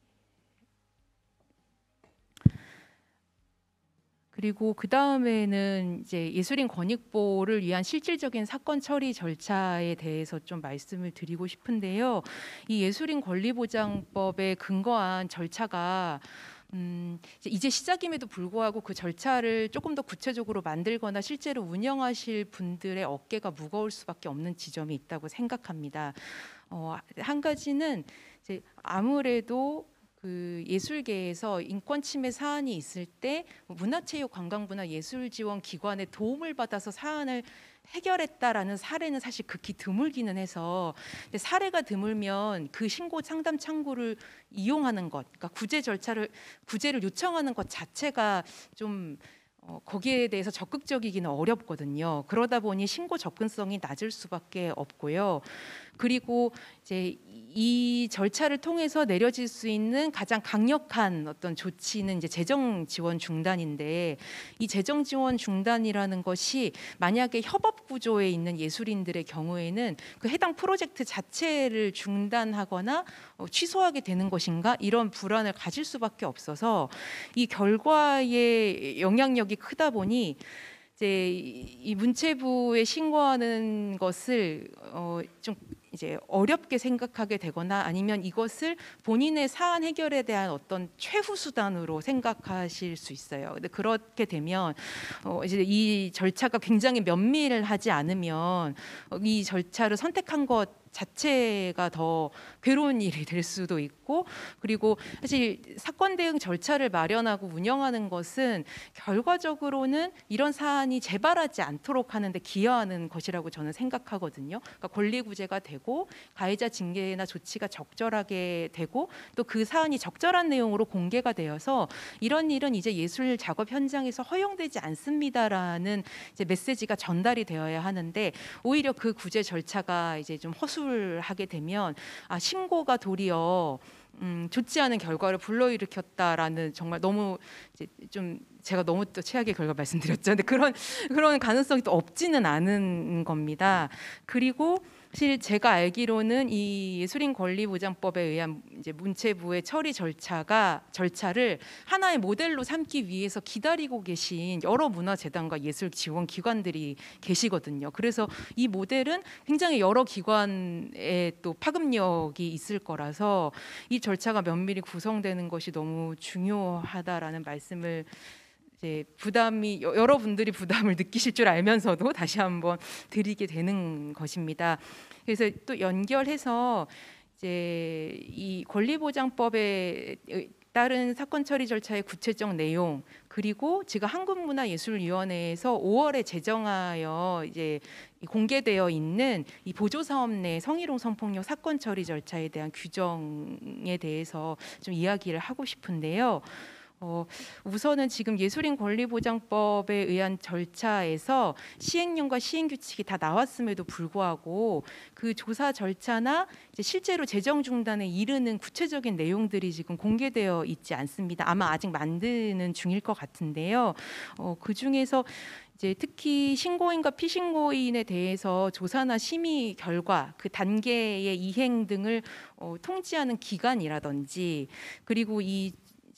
그리고 그 다음에는 이제 예술인 권익보를 위한 실질적인 사건 처리 절차에 대해서 좀 말씀을 드리고 싶은데요. 이 예술인 권리보장법에 근거한 절차가 음, 이제 시작임에도 불구하고 그 절차를 조금 더 구체적으로 만들거나 실제로 운영하실 분들의 어깨가 무거울 수밖에 없는 지점이 있다고 생각합니다. 어, 한 가지는 이제 아무래도 그 예술계에서 인권 침해 사안이 있을 때 문화체육관광부나 예술지원기관의 도움을 받아서 사안을 해결했다라는 사례는 사실 극히 드물기는 해서 근데 사례가 드물면 그 신고 상담 창구를 이용하는 것, 그러니까 구제 절차를 구제를 요청하는 것 자체가 좀 어, 거기에 대해서 적극적이기는 어렵거든요. 그러다 보니 신고 접근성이 낮을 수밖에 없고요. 그리고 이제 이 절차를 통해서 내려질 수 있는 가장 강력한 어떤 조치는 이제 재정 지원 중단인데 이 재정 지원 중단이라는 것이 만약에 협업 구조에 있는 예술인들의 경우에는 그 해당 프로젝트 자체를 중단하거나 어, 취소하게 되는 것인가 이런 불안을 가질 수밖에 없어서 이 결과의 영향력이 크다 보니 이제 이 문체부에 신고하는 것을 어좀 이제 어렵게 생각하게 되거나 아니면 이것을 본인의 사안 해결에 대한 어떤 최후 수단으로 생각하실 수 있어요. 근데 그렇게 되면 어 이제 이 절차가 굉장히 면밀하지 않으면 이 절차를 선택한 것 자체가 더 괴로운 (laughs) 일이 될 수도 있고 그리고 사실 사건 대응 절차를 마련하고 운영하는 것은 결과적으로는 이런 사안이 재발하지 않도록 하는데 기여하는 것이라고 저는 생각하거든요. 그러니까 권리 구제가 되고 가해자 징계나 조치가 적절하게 되고 또 그 사안이 적절한 내용으로 공개가 되어서 이런 일은 이제 예술 작업 현장에서 허용되지 않습니다라는 이제 메시지가 전달이 되어야 하는데 오히려 그 구제 절차가 이제 좀 허수 진술하게 되면 아 신고가 도리어 음, 좋지 않은 결과를 불러일으켰다라는 정말 너무 이제 좀 제가 너무 또 최악의 결과 말씀드렸죠. 근데 그런 그런 가능성이 또 없지는 않은 겁니다. 그리고 사실 제가 알기로는 이 예술인 권리 보장법에 의한 이제 문체부의 처리 절차가 절차를 하나의 모델로 삼기 위해서 기다리고 계신 여러 문화 재단과 예술 지원 기관들이 계시거든요. 그래서 이 모델은 굉장히 여러 기관에 또 파급력이 있을 거라서 이 절차가 면밀히 구성되는 것이 너무 중요하다라는 말씀을 이제 부담이 여러분들이 부담을 느끼실 줄 알면서도 다시 한번 드리게 되는 것입니다. 그래서 또 연결해서 이제 이 권리보장법에 어, 따른 사건 처리 절차의 구체적 내용 그리고 지금 한국문화예술위원회에서 5월에 제정하여 이제 공개되어 있는 이 보조 사업 내 성희롱 성폭력 사건 처리 절차에 대한 규정에 대해서 좀 이야기를 하고 싶은데요. 어, 우선은 지금 예술인 권리보장법에 의한 절차에서 시행령과 시행규칙이 다 나왔음에도 불구하고 그 조사 절차나 실제로 재정 중단에 이르는 구체적인 내용들이 지금 공개되어 있지 않습니다. 아마 아직 만드는 중일 것 같은데요. 어, 그 중에서 이제 특히 신고인과 피신고인에 대해서 조사나 심의 결과 그 단계의 이행 등을 어, 통지하는 기간이라든지 그리고 이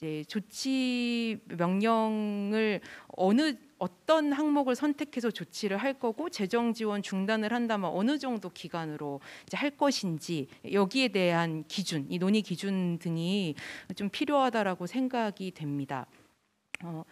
이제 조치 명령을 어느 어떤 항목을 선택해서 조치를 할 거고 재정 지원 중단을 한다면 어느 정도 기간으로 이제 할 것인지 여기에 대한 기준, 이 논의 기준 등이 좀 필요하다라고 생각이 됩니다. 어,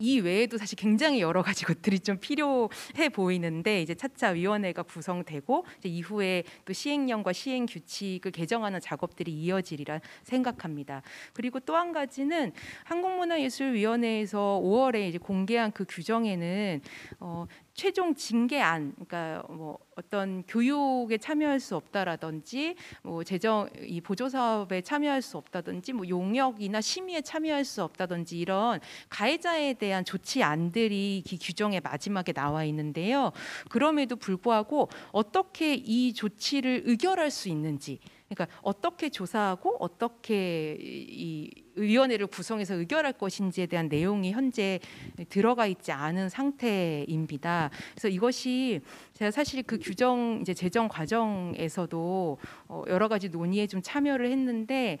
이 외에도 사실 굉장히 여러 가지 (laughs) 것들이 좀 필요해 보이는데 이제 차차 위원회가 구성되고 이후에 제이또 시행령과 시행 규칙을 개정하는 작업들이 이어지리라 생각합니다. 그리고 또 한 가지는 한국문화예술위원회에서 5월에 이제 공개한 그 규정에는 어, 최종 징계안, 그러니까 뭐 어떤 교육에 참여할 수 없다라든지, 뭐 재정 이 보조 사업에 참여할 수 없다든지, 뭐 용역이나 심의에 참여할 수 없다든지 이런 가해자에 대한 조치안들이 규정의 마지막에 나와 있는데요. 그럼에도 불구하고 어떻게 이 조치를 의결할 수 있는지. 그러니까 어떻게 조사하고 어떻게 이 위원회를 구성해서 의결할 것인지에 대한 내용이 현재 들어가 있지 않은 상태입니다. 그래서 이것이 제가 사실 그 규정 이제 재정 과정에서도 어, 여러 가지 논의에 좀 참여를 했는데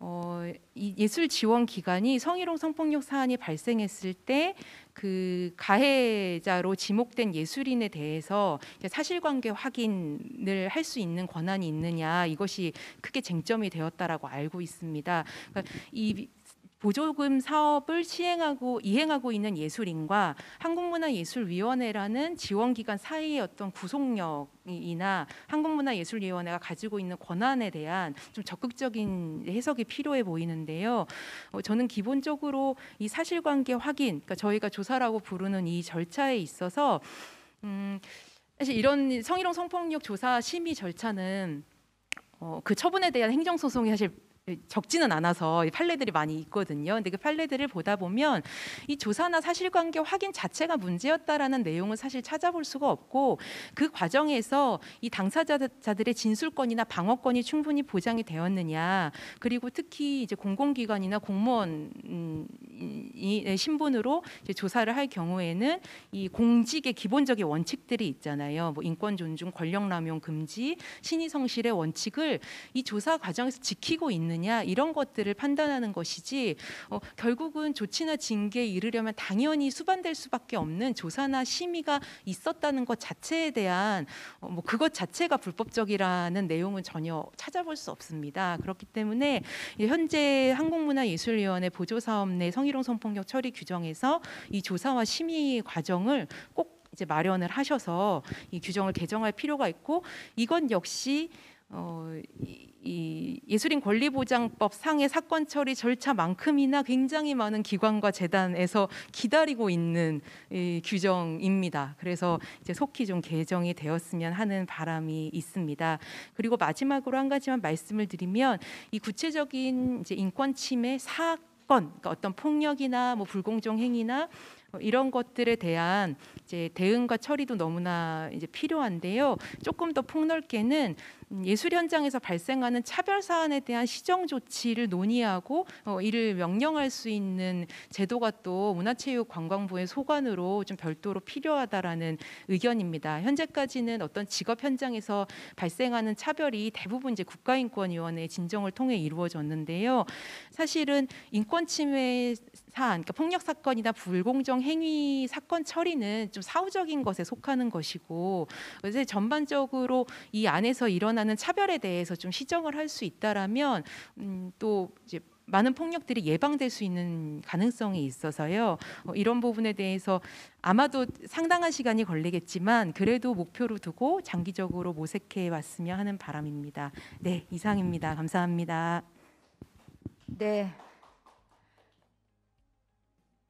어, 이 예술 지원 기관이 성희롱 성폭력 사안이 발생했을 때 그 가해자로 지목된 예술인에 대해서 사실관계 확인을 할 수 있는 권한이 있느냐 이것이 크게 쟁점이 되었다라고 알고 있습니다. 그러니까 이 보조금 사업을 시행하고 이행하고 있는 예술인과 한국문화예술위원회라는 지원기관 사이의 어떤 구속력이나 한국문화예술위원회가 가지고 있는 권한에 대한 좀 적극적인 해석이 필요해 보이는데요. 어, 저는 기본적으로 이 사실관계 확인, 그러니까 저희가 조사라고 부르는 이 절차에 있어서 음, 사실 이런 성희롱 성폭력 조사 심의 절차는 어, 그 처분에 대한 행정소송이 사실 예, 적지는 않아서 판례들이 많이 있거든요. 근데 그 판례들을 보다 보면 이 조사나 사실관계 확인 자체가 문제였다라는 내용을 사실 찾아볼 수가 없고 그 과정에서 이 당사자들의 진술권이나 방어권이 충분히 보장이 되었느냐 그리고 특히 이제 공공기관이나 공무원의 신분으로 조사를 할 경우에는 이 공직의 기본적인 원칙들이 있잖아요. 뭐 인권 존중, 권력 남용 금지, 신의성실의 원칙을 이 조사 과정에서 지키고 있는 않느냐 이런 것들을 판단하는 것이지 어, 결국은 조치나 징계에 이르려면 당연히 수반될 수밖에 없는 조사나 심의가 있었다는 것 자체에 대한 어, 뭐 그것 자체가 불법적이라는 내용은 전혀 찾아볼 수 없습니다. 그렇기 때문에 현재 한국문화예술위원회 보조사업 내 성희롱 성폭력 처리 규정에서 이 조사와 심의 과정을 꼭 이제 마련을 하셔서 이 규정을 개정할 필요가 있고 이건 역시 어, 이 예술인 권리보장법 상의 사건 처리 절차만큼이나 굉장히 많은 기관과 재단에서 기다리고 있는 이 규정입니다. 그래서 이제 속히 좀 개정이 되었으면 하는 바람이 있습니다. 그리고 마지막으로 한 가지만 말씀을 드리면 이 구체적인 이제 인권 침해 사건, 그러니까 어떤 폭력이나 뭐 불공정 행위나 이런 것들에 대한 이제 대응과 처리도 너무나 이제 필요한데요. 조금 더 폭넓게는 음, 예술 현장에서 발생하는 차별 사안에 대한 시정 조치를 논의하고 어, 이를 명령할 수 있는 제도가 또 문화체육관광부의 소관으로 좀 별도로 필요하다라는 의견입니다. 현재까지는 어떤 직업 현장에서 발생하는 차별이 대부분 이제 국가인권위원회 진정을 통해 이루어졌는데요. 사실은 인권 침해 사안, 그러니까 폭력 사건이나 불공정 행위 사건 처리는 좀 사후적인 것에 속하는 것이고 이제 전반적으로 이 안에서 일어나 일어나는 차별에 대해서 좀 시정을 할 수 있다라면 음, 또 이제 많은 폭력들이 예방될 수 있는 가능성이 있어서요. 어, 이런 부분에 대해서 아마도 상당한 시간이 걸리겠지만 그래도 목표로 두고 장기적으로 모색해 왔으면 하는 바람입니다. 네, 이상입니다. 감사합니다. 네.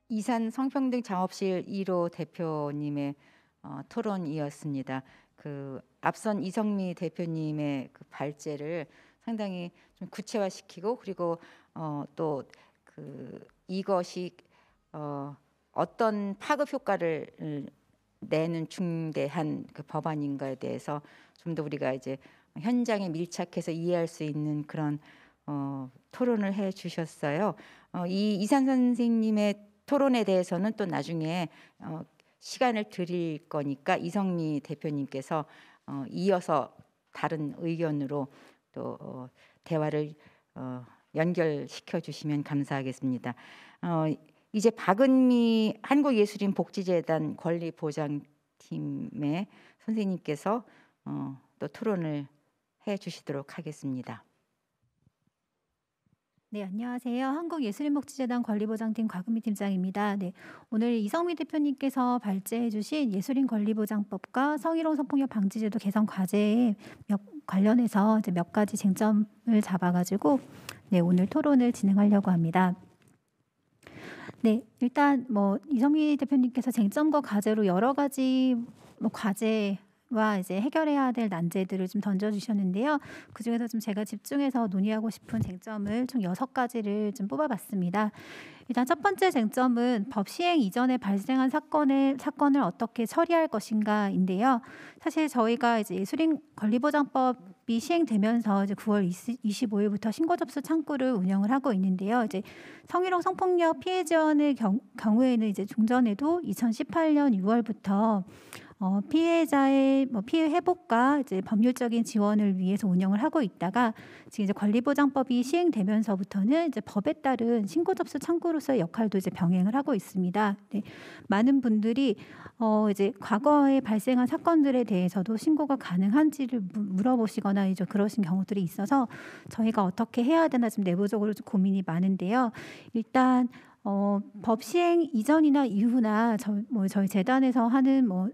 이산 성평등 작업실 1호 대표님의 어, 토론이었습니다. 그 앞선 이성미 대표님의 그 발제를 상당히 좀 구체화시키고 그리고 어, 또그 이것이 어, 어떤 파급 효과를 내는 중대한 그 법안인가에 대해서 좀 더 우리가 이제 현장에 밀착해서 이해할 수 있는 그런 어, 토론을 해 주셨어요. 어, 이 이산 선생님의 토론에 대해서는 또 나중에 어, 시간을 드릴 거니까 이성미 대표님께서 어, 이어서 다른 의견으로 또 어, 대화를 어, 연결시켜 주시면 감사하겠습니다. 어, 이제 박은미 한국예술인 복지재단 권리보장팀의 선생님께서 어, 또 토론을 해 주시도록 하겠습니다. 네, 안녕하세요. 한국예술인복지재단 권리보장팀 곽은미 팀장입니다. 네, 오늘 이성미 대표님께서 발제해 주신 예술인 권리보장법과 성희롱 성폭력 방지제도 개선 과제에 몇, 관련해서 이제 몇 가지 쟁점을 잡아가지고 네, 오늘 토론을 진행하려고 합니다. 네, 일단 뭐 이성미 대표님께서 쟁점과 과제로 여러 가지 뭐 과제 와 이제 해결해야 될 난제들을 좀 던져주셨는데요. 그 중에서 좀 제가 집중해서 논의하고 싶은 쟁점을 총 여섯 가지를 좀 뽑아봤습니다. 일단 첫 번째 쟁점은 법 시행 이전에 발생한 사건의 사건을 어떻게 처리할 것인가인데요. 사실 저희가 이제 예술인 권리보장법 이 시행되면서 이제 9월 20, 25일부터 신고 접수 창구를 운영을 하고 있는데요. 이제 성희롱 성폭력 피해 지원의 경, 경우에는 이제 종전에도 2018년 6월부터 어, 피해자의 뭐 피해 회복과 이제 법률적인 지원을 위해서 운영을 하고 있다가 지금 이제 권리보장법이 시행되면서부터는 이제 법에 따른 신고 접수 창구로서의 역할도 이제 병행을 하고 있습니다. 네. 많은 분들이 어, 이제 과거에 발생한 사건들에 대해서도 신고가 가능한지를 물어보시거나 이제 그러신 경우들이 있어서 저희가 어떻게 해야 되나 지금 내부적으로 좀 고민이 많은데요. 일단 어, 법 시행 이전이나 이후나 저, 뭐 저희 재단에서 하는 뭐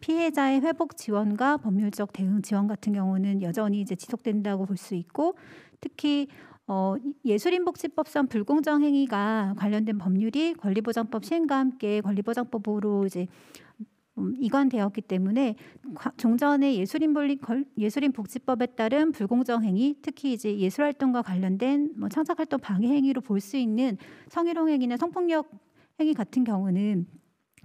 피해자의 회복 지원과 법률적 대응 지원 같은 경우는 여전히 이제 지속된다고 볼 수 있고 특히 어, 예술인복지법상 불공정 행위가 관련된 법률이 권리보장법 시행과 함께 권리보장법으로 이제 음, 이관되었기 때문에 종전의 예술인 분리 예술인 복지법에 따른 불공정 행위, 특히 이제 예술 활동과 관련된 뭐 창작 활동 방해 행위로 볼 수 있는 성희롱 행위나 성폭력 행위 같은 경우는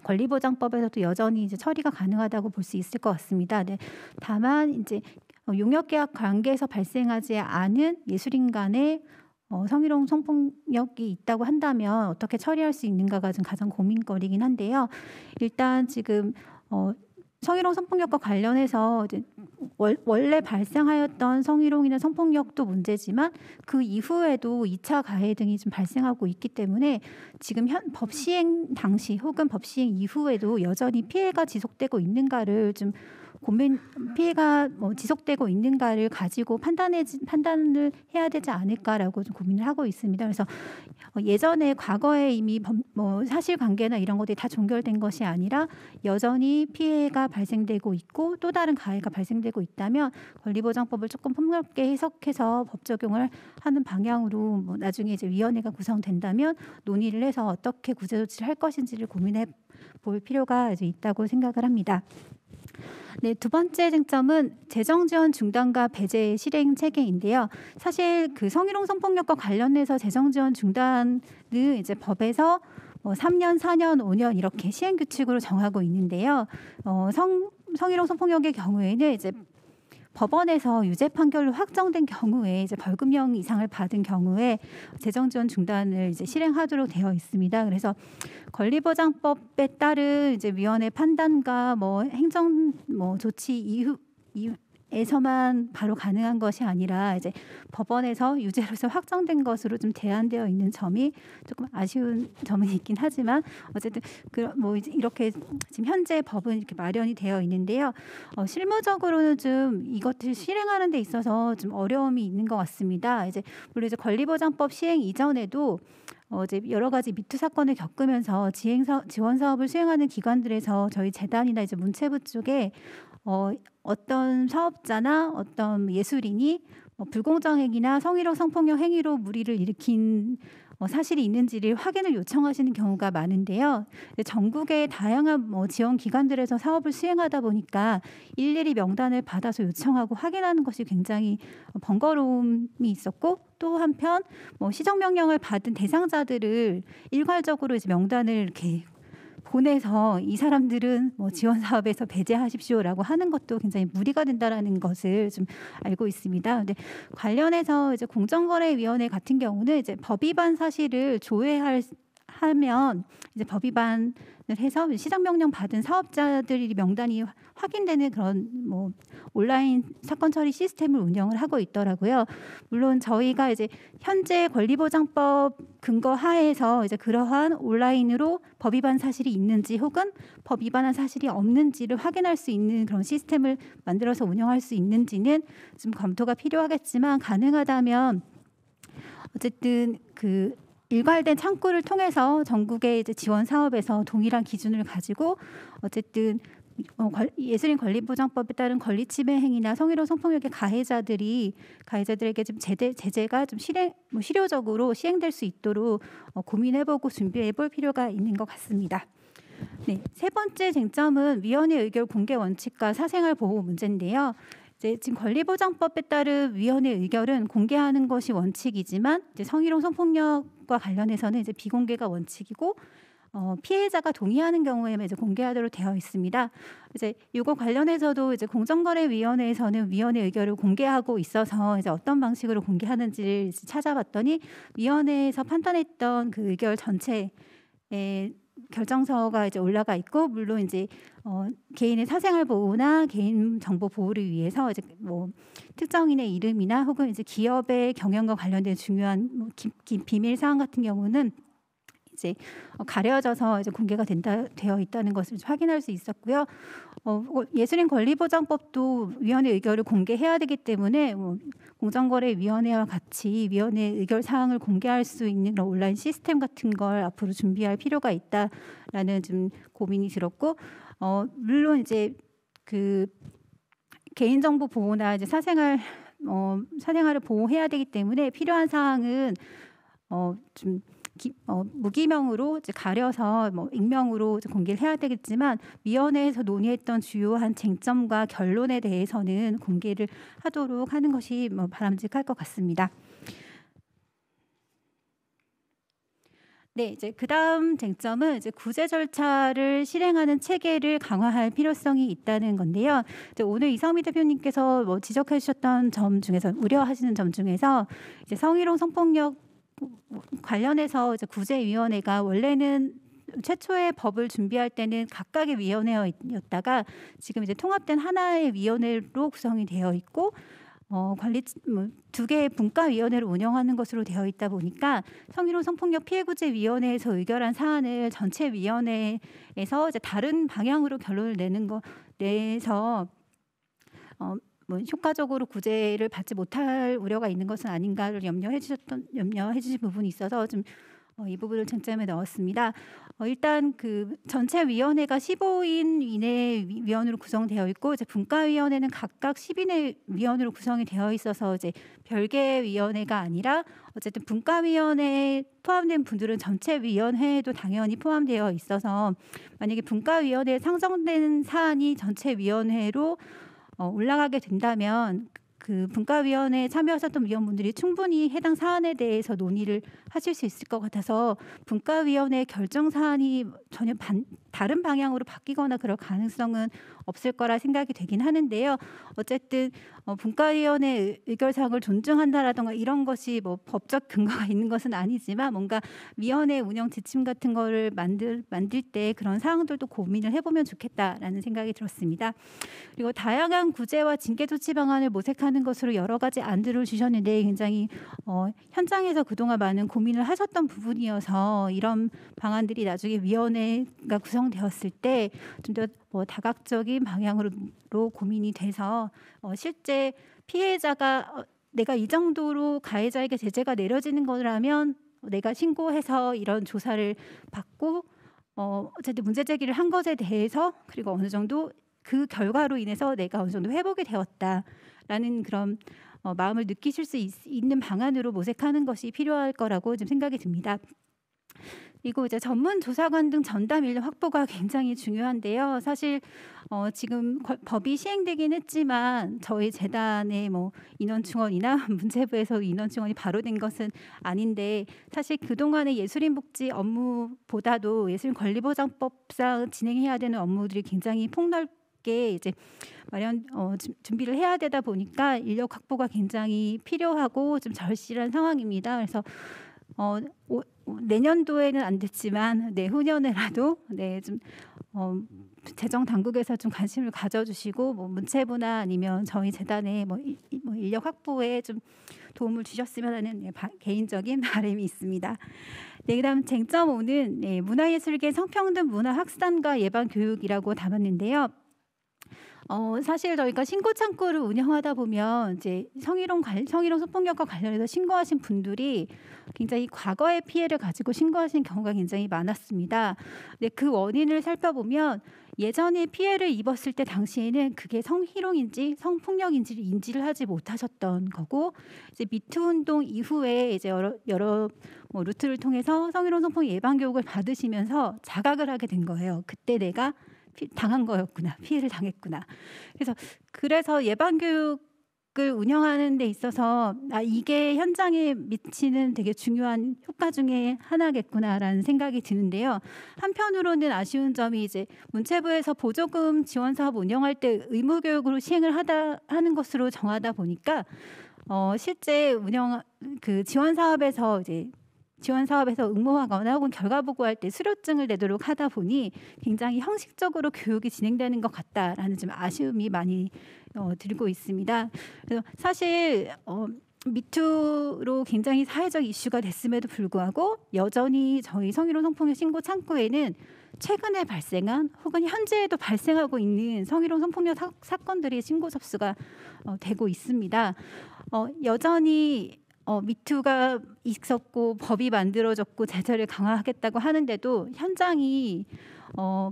권리보장법에서도 여전히 이제 처리가 가능하다고 볼 수 있을 것 같습니다. 네. 다만 이제 용역 계약 관계에서 발생하지 않은 예술인 간의 어, 성희롱 성폭력이 있다고 한다면 어떻게 처리할 수 있는가가 지금 가장 고민거리긴 한데요. 일단 지금 어, 성희롱 성폭력과 관련해서 이제 월, 원래 발생하였던 성희롱이나 성폭력도 문제지만 그 이후에도 2차 가해 등이 좀 발생하고 있기 때문에 지금 현, 법 시행 당시 혹은 법 시행 이후에도 여전히 피해가 지속되고 있는가를 좀 고민 피해가 뭐 지속되고 있는가를 가지고 판단해 판단을 해야 되지 않을까라고 좀 고민을 하고 있습니다. 그래서 예전에 과거에 이미 범, 뭐 사실관계나 이런 것들이 다 종결된 것이 아니라 여전히 피해가 발생되고 있고 또 다른 가해가 발생되고 있다면 권리보장법을 조금 폭넓게 해석해서 법 적용을 하는 방향으로 뭐 나중에 이제 위원회가 구성된다면 논의를 해서 어떻게 구제 조치를 할 것인지를 고민해 볼 필요가 이제 있다고 생각을 합니다. 네, 두 번째 쟁점은 재정 지원 중단과 배제 실행 체계인데요. 사실 그 성희롱 성폭력과 관련해서 재정 지원 중단은 이제 법에서 어, 3년, 4년, 5년 이렇게 시행 규칙으로 정하고 있는데요. 어, 성 성희롱 성폭력의 경우에는 이제 법원에서 유죄 판결로 확정된 경우에 이제 벌금형 이상을 받은 경우에 재정 지원 중단을 이제 실행하도록 되어 있습니다. 그래서 권리보장법에 따른 이제 위원회 판단과 뭐 행정 뭐 조치 이후 에서만 바로 가능한 것이 아니라 이제 법원에서 유죄로서 확정된 것으로 좀 대안되어 있는 점이 조금 아쉬운 점은 있긴 하지만 어쨌든 그뭐 이렇게 지금 현재 법은 이렇게 마련이 되어 있는데요. 어, 실무적으로는 좀 이것을 실행하는 데 있어서 좀 어려움이 있는 것 같습니다. 이제 물론 이제 권리보장법 시행 이전에도 어제 여러 가지 미투 사건을 겪으면서 지행 사, 지원 사업을 수행하는 기관들에서 저희 재단이나 이제 문체부 쪽에 어, 어떤 사업자나 어떤 예술인이 뭐 불공정 행위나 성희롱 성폭력 행위로 무리를 일으킨 뭐 사실이 있는지를 확인을 요청하시는 경우가 많은데요. 전국의 다양한 뭐 지원 기관들에서 사업을 수행하다 보니까 일일이 명단을 받아서 요청하고 확인하는 것이 굉장히 번거로움이 있었고 또 한편 뭐 시정 명령을 받은 대상자들을 일괄적으로 이제 명단을 이렇게 보내서 이 사람들은 뭐 음. 지원 사업에서 배제하십시오라고 하는 것도 굉장히 무리가 된다라는 것을 좀 알고 있습니다. 근데 관련해서 이제 공정거래위원회 같은 경우는 이제 법 위반 사실을 조회할 하면 이제 법 위반을 해서 시장 명령 받은 사업자들이 명단이 확인되는 그런 뭐 온라인 사건 처리 시스템을 운영을 하고 있더라고요. 물론 저희가 이제 현재 권리보장법 근거 하에서 이제 그러한 온라인으로 법 위반 사실이 있는지 혹은 법 위반한 사실이 없는지를 확인할 수 있는 그런 시스템을 만들어서 운영할 수 있는지는 좀 검토가 필요하겠지만 가능하다면 어쨌든 그 일괄된 창구를 통해서 전국의 이제 지원 사업에서 동일한 기준을 가지고 어쨌든 어, 예술인 권리보장법에 따른 권리침해 행위나 성희롱 성폭력의 가해자들이 가해자들에게 좀 제대, 제재가 좀 실행 뭐 실효적으로 시행될 수 있도록 어, 고민해보고 준비해볼 필요가 있는 것 같습니다. 네, 세 번째 쟁점은 위원회 의결 공개 원칙과 사생활 보호 문제인데요. 이제 지금 권리보장법에 따른 위원회 의결은 공개하는 것이 원칙이지만 이제 성희롱 성폭력과 관련해서는 이제 비공개가 원칙이고 어, 피해자가 동의하는 경우에만 이제 공개하도록 되어 있습니다. 이제 이거 관련해서도 이제 공정거래위원회에서는 위원회 의결을 공개하고 있어서 이제 어떤 방식으로 공개하는지를 찾아봤더니 위원회에서 판단했던 그 의결 전체에 결정서가 이제 올라가 있고 물론 이제 어, 개인의 사생활 보호나 개인 정보 보호를 위해서 이제 뭐 특정인의 이름이나 혹은 이제 기업의 경영과 관련된 중요한 뭐 기, 기, 비밀 사항 같은 경우는 했는 어, 가려져서 이제 공개가 된다 되어 있다는 것을 확인할 수 있었고요. 어, 뭐 예술인 권리보장법도 위원회 의결을 공개해야 되기 때문에 뭐 공정거래위원회와 같이 위원회 의결 사항을 공개할 수 있는 그런 온라인 시스템 같은 걸 앞으로 준비할 필요가 있다라는 좀 고민이 들었고 어, 물론 이제 그 개인정보 보호나 이제 사생활 어, 사생활을 보호해야 되기 때문에 필요한 사항은 어, 좀 기, 어, 무기명으로 가려서 뭐 익명으로 공개를 해야 되겠지만 위원회에서 논의했던 주요한 쟁점과 결론에 대해서는 공개를 하도록 하는 것이 뭐 바람직할 것 같습니다. 네, 이제 그다음 쟁점은 이제 구제 절차를 실행하는 체계를 강화할 필요성이 있다는 건데요. 이제 오늘 이상미 대표님께서 뭐 지적해 주셨던 점 중에서 우려하시는 점 중에서 이제 성희롱 성폭력 관련해서 이제 구제위원회가 원래는 최초의 법을 준비할 때는 각각의 위원회였다가 지금 이제 통합된 하나의 위원회로 구성이 되어 있고 어, 관리 뭐, 두 개의 분과위원회를 운영하는 것으로 되어 있다 보니까 성희롱 성폭력 피해구제위원회에서 의결한 사안을 전체 위원회에서 이제 다른 방향으로 결론을 내는 거 내서 어, 뭐 효과적으로 구제를 받지 못할 우려가 있는 것은 아닌가를 염려해 주셨던 염려해 주신 부분이 있어서 좀 어, 이 부분을 쟁점에 넣었습니다. 어, 일단 그 전체 위원회가 15인 이내 위원으로 구성되어 있고 이제 분과위원회는 각각 10인의 위원으로 구성이 되어 있어서 이제 별개 위원회가 아니라 어쨌든 분과위원회에 포함된 분들은 전체 위원회에도 당연히 포함되어 있어서 만약에 분과위원회에 상정된 사안이 전체 위원회로 어, 올라가게 된다면 그 분과위원회 참여하셨던 위원분들이 충분히 해당 사안에 대해서 논의를 하실 수 있을 것 같아서 분과위원회 결정 사안이 전혀 반, 다른 방향으로 바뀌거나 그럴 가능성은 없을 거라 생각이 되긴 하는데요. 어쨌든 어, 분과위원회 의결사항을 존중한다라던가 이런 것이 뭐 법적 근거가 (laughs) 있는 것은 아니지만 뭔가 위원회 운영 지침 같은 거를 만들 만들 때 그런 사항들도 고민을 해보면 좋겠다라는 생각이 들었습니다. 그리고 다양한 구제와 징계 조치 방안을 모색하는 것으로 여러 가지 안들을 주셨는데 굉장히 어, 현장에서 그동안 많은 고민을 하셨던 부분이어서 이런 방안들이 나중에 위원회가 구성 결정되었을 때 좀더뭐 다각적인 방향으로 고민이 돼서 어 실제 피해자가 어, 내가 이 정도로 가해자에게 제재가 내려지는 거라면 내가 신고해서 이런 조사를 받고 어 어쨌든 문제 제기를 한 것에 대해서 그리고 어느 정도 그 결과로 인해서 내가 어느 정도 회복이 되었다라는 그런 어, 마음을 느끼실 수 있, 는 방안으로 모색하는 것이 필요할 거라고 좀 생각이 듭니다. 그리고 이제 전문 조사관 등 전담 인력 확보가 (laughs) 굉장히 중요한데요. 사실 어, 지금 법이 시행되긴 했지만 저희 재단의 뭐 인원 충원이나 (laughs) 문체부에서 인원 충원이 바로 된 것은 아닌데 사실 그동안의 예술인 복지 업무보다도 예술인 권리보장법상 진행해야 되는 업무들이 굉장히 폭넓 게 이제 마련 어, 준비를 해야 되다 보니까 인력 확보가 굉장히 필요하고 좀 절실한 상황입니다. 그래서 어, 오, 내년도에는 안 됐지만 내후년에라도 네, 좀 어, 재정 당국에서 좀 관심을 가져주시고 뭐 문체부나 아니면 저희 재단의 뭐, 이, 뭐 인력 확보에 좀 도움을 주셨으면 하는 네, 바, 개인적인 바람이 있습니다. 네, 그다음 쟁점 오는 네, 문화예술계 성평등 문화확산과 예방교육이라고 담았는데요. 어, 사실 저희가 신고 창구를 운영하다 보면 이제 성희롱 관, 성희롱 소폭력과 관련해서 신고하신 분들이 굉장히 과거의 피해를 가지고 신고하신 경우가 굉장히 많았습니다. 근데 그 원인을 살펴보면 예전에 피해를 입었을 때 당시에는 그게 성희롱인지 성폭력인지 를 인지를 하지 못하셨던 거고 이제 미투 운동 이후에 이제 여러 여러 뭐 루트를 통해서 성희롱 성폭 예방 교육을 받으시면서 자각을 하게 된 거예요. 그때 내가 피, 당한 거였구나 피해를 당했구나 그래서 그래서 예방 교육을 운영하는 데 있어서 아 이게 현장에 미치는 되게 중요한 효과 중에 하나겠구나라는 생각이 드는데요 한편으로는 아쉬운 점이 이제 문체부에서 보조금 지원 사업 운영할 때 의무 교육으로 시행을 하다 하는 것으로 정하다 보니까 어 실제 운영 그 지원 사업에서 이제 지원 사업에서 응모하거나 혹은 결과 보고할 때 수료증을 내도록 하다 보니 굉장히 형식적으로 교육이 진행되는 것 같다라는 좀 아쉬움이 많이 어, 들고 있습니다. 그래서 사실 어, 미투로 굉장히 사회적 이슈가 됐음에도 불구하고 여전히 저희 성희롱 성폭력 신고 창구에는 최근에 발생한 혹은 현재에도 발생하고 있는 성희롱 성폭력 사, 건들이 신고 접수가 어, 되고 있습니다. 어, 여전히 어, 미투가 있었고 법이 만들어졌고 제재를 강화하겠다고 하는데도 현장이 어,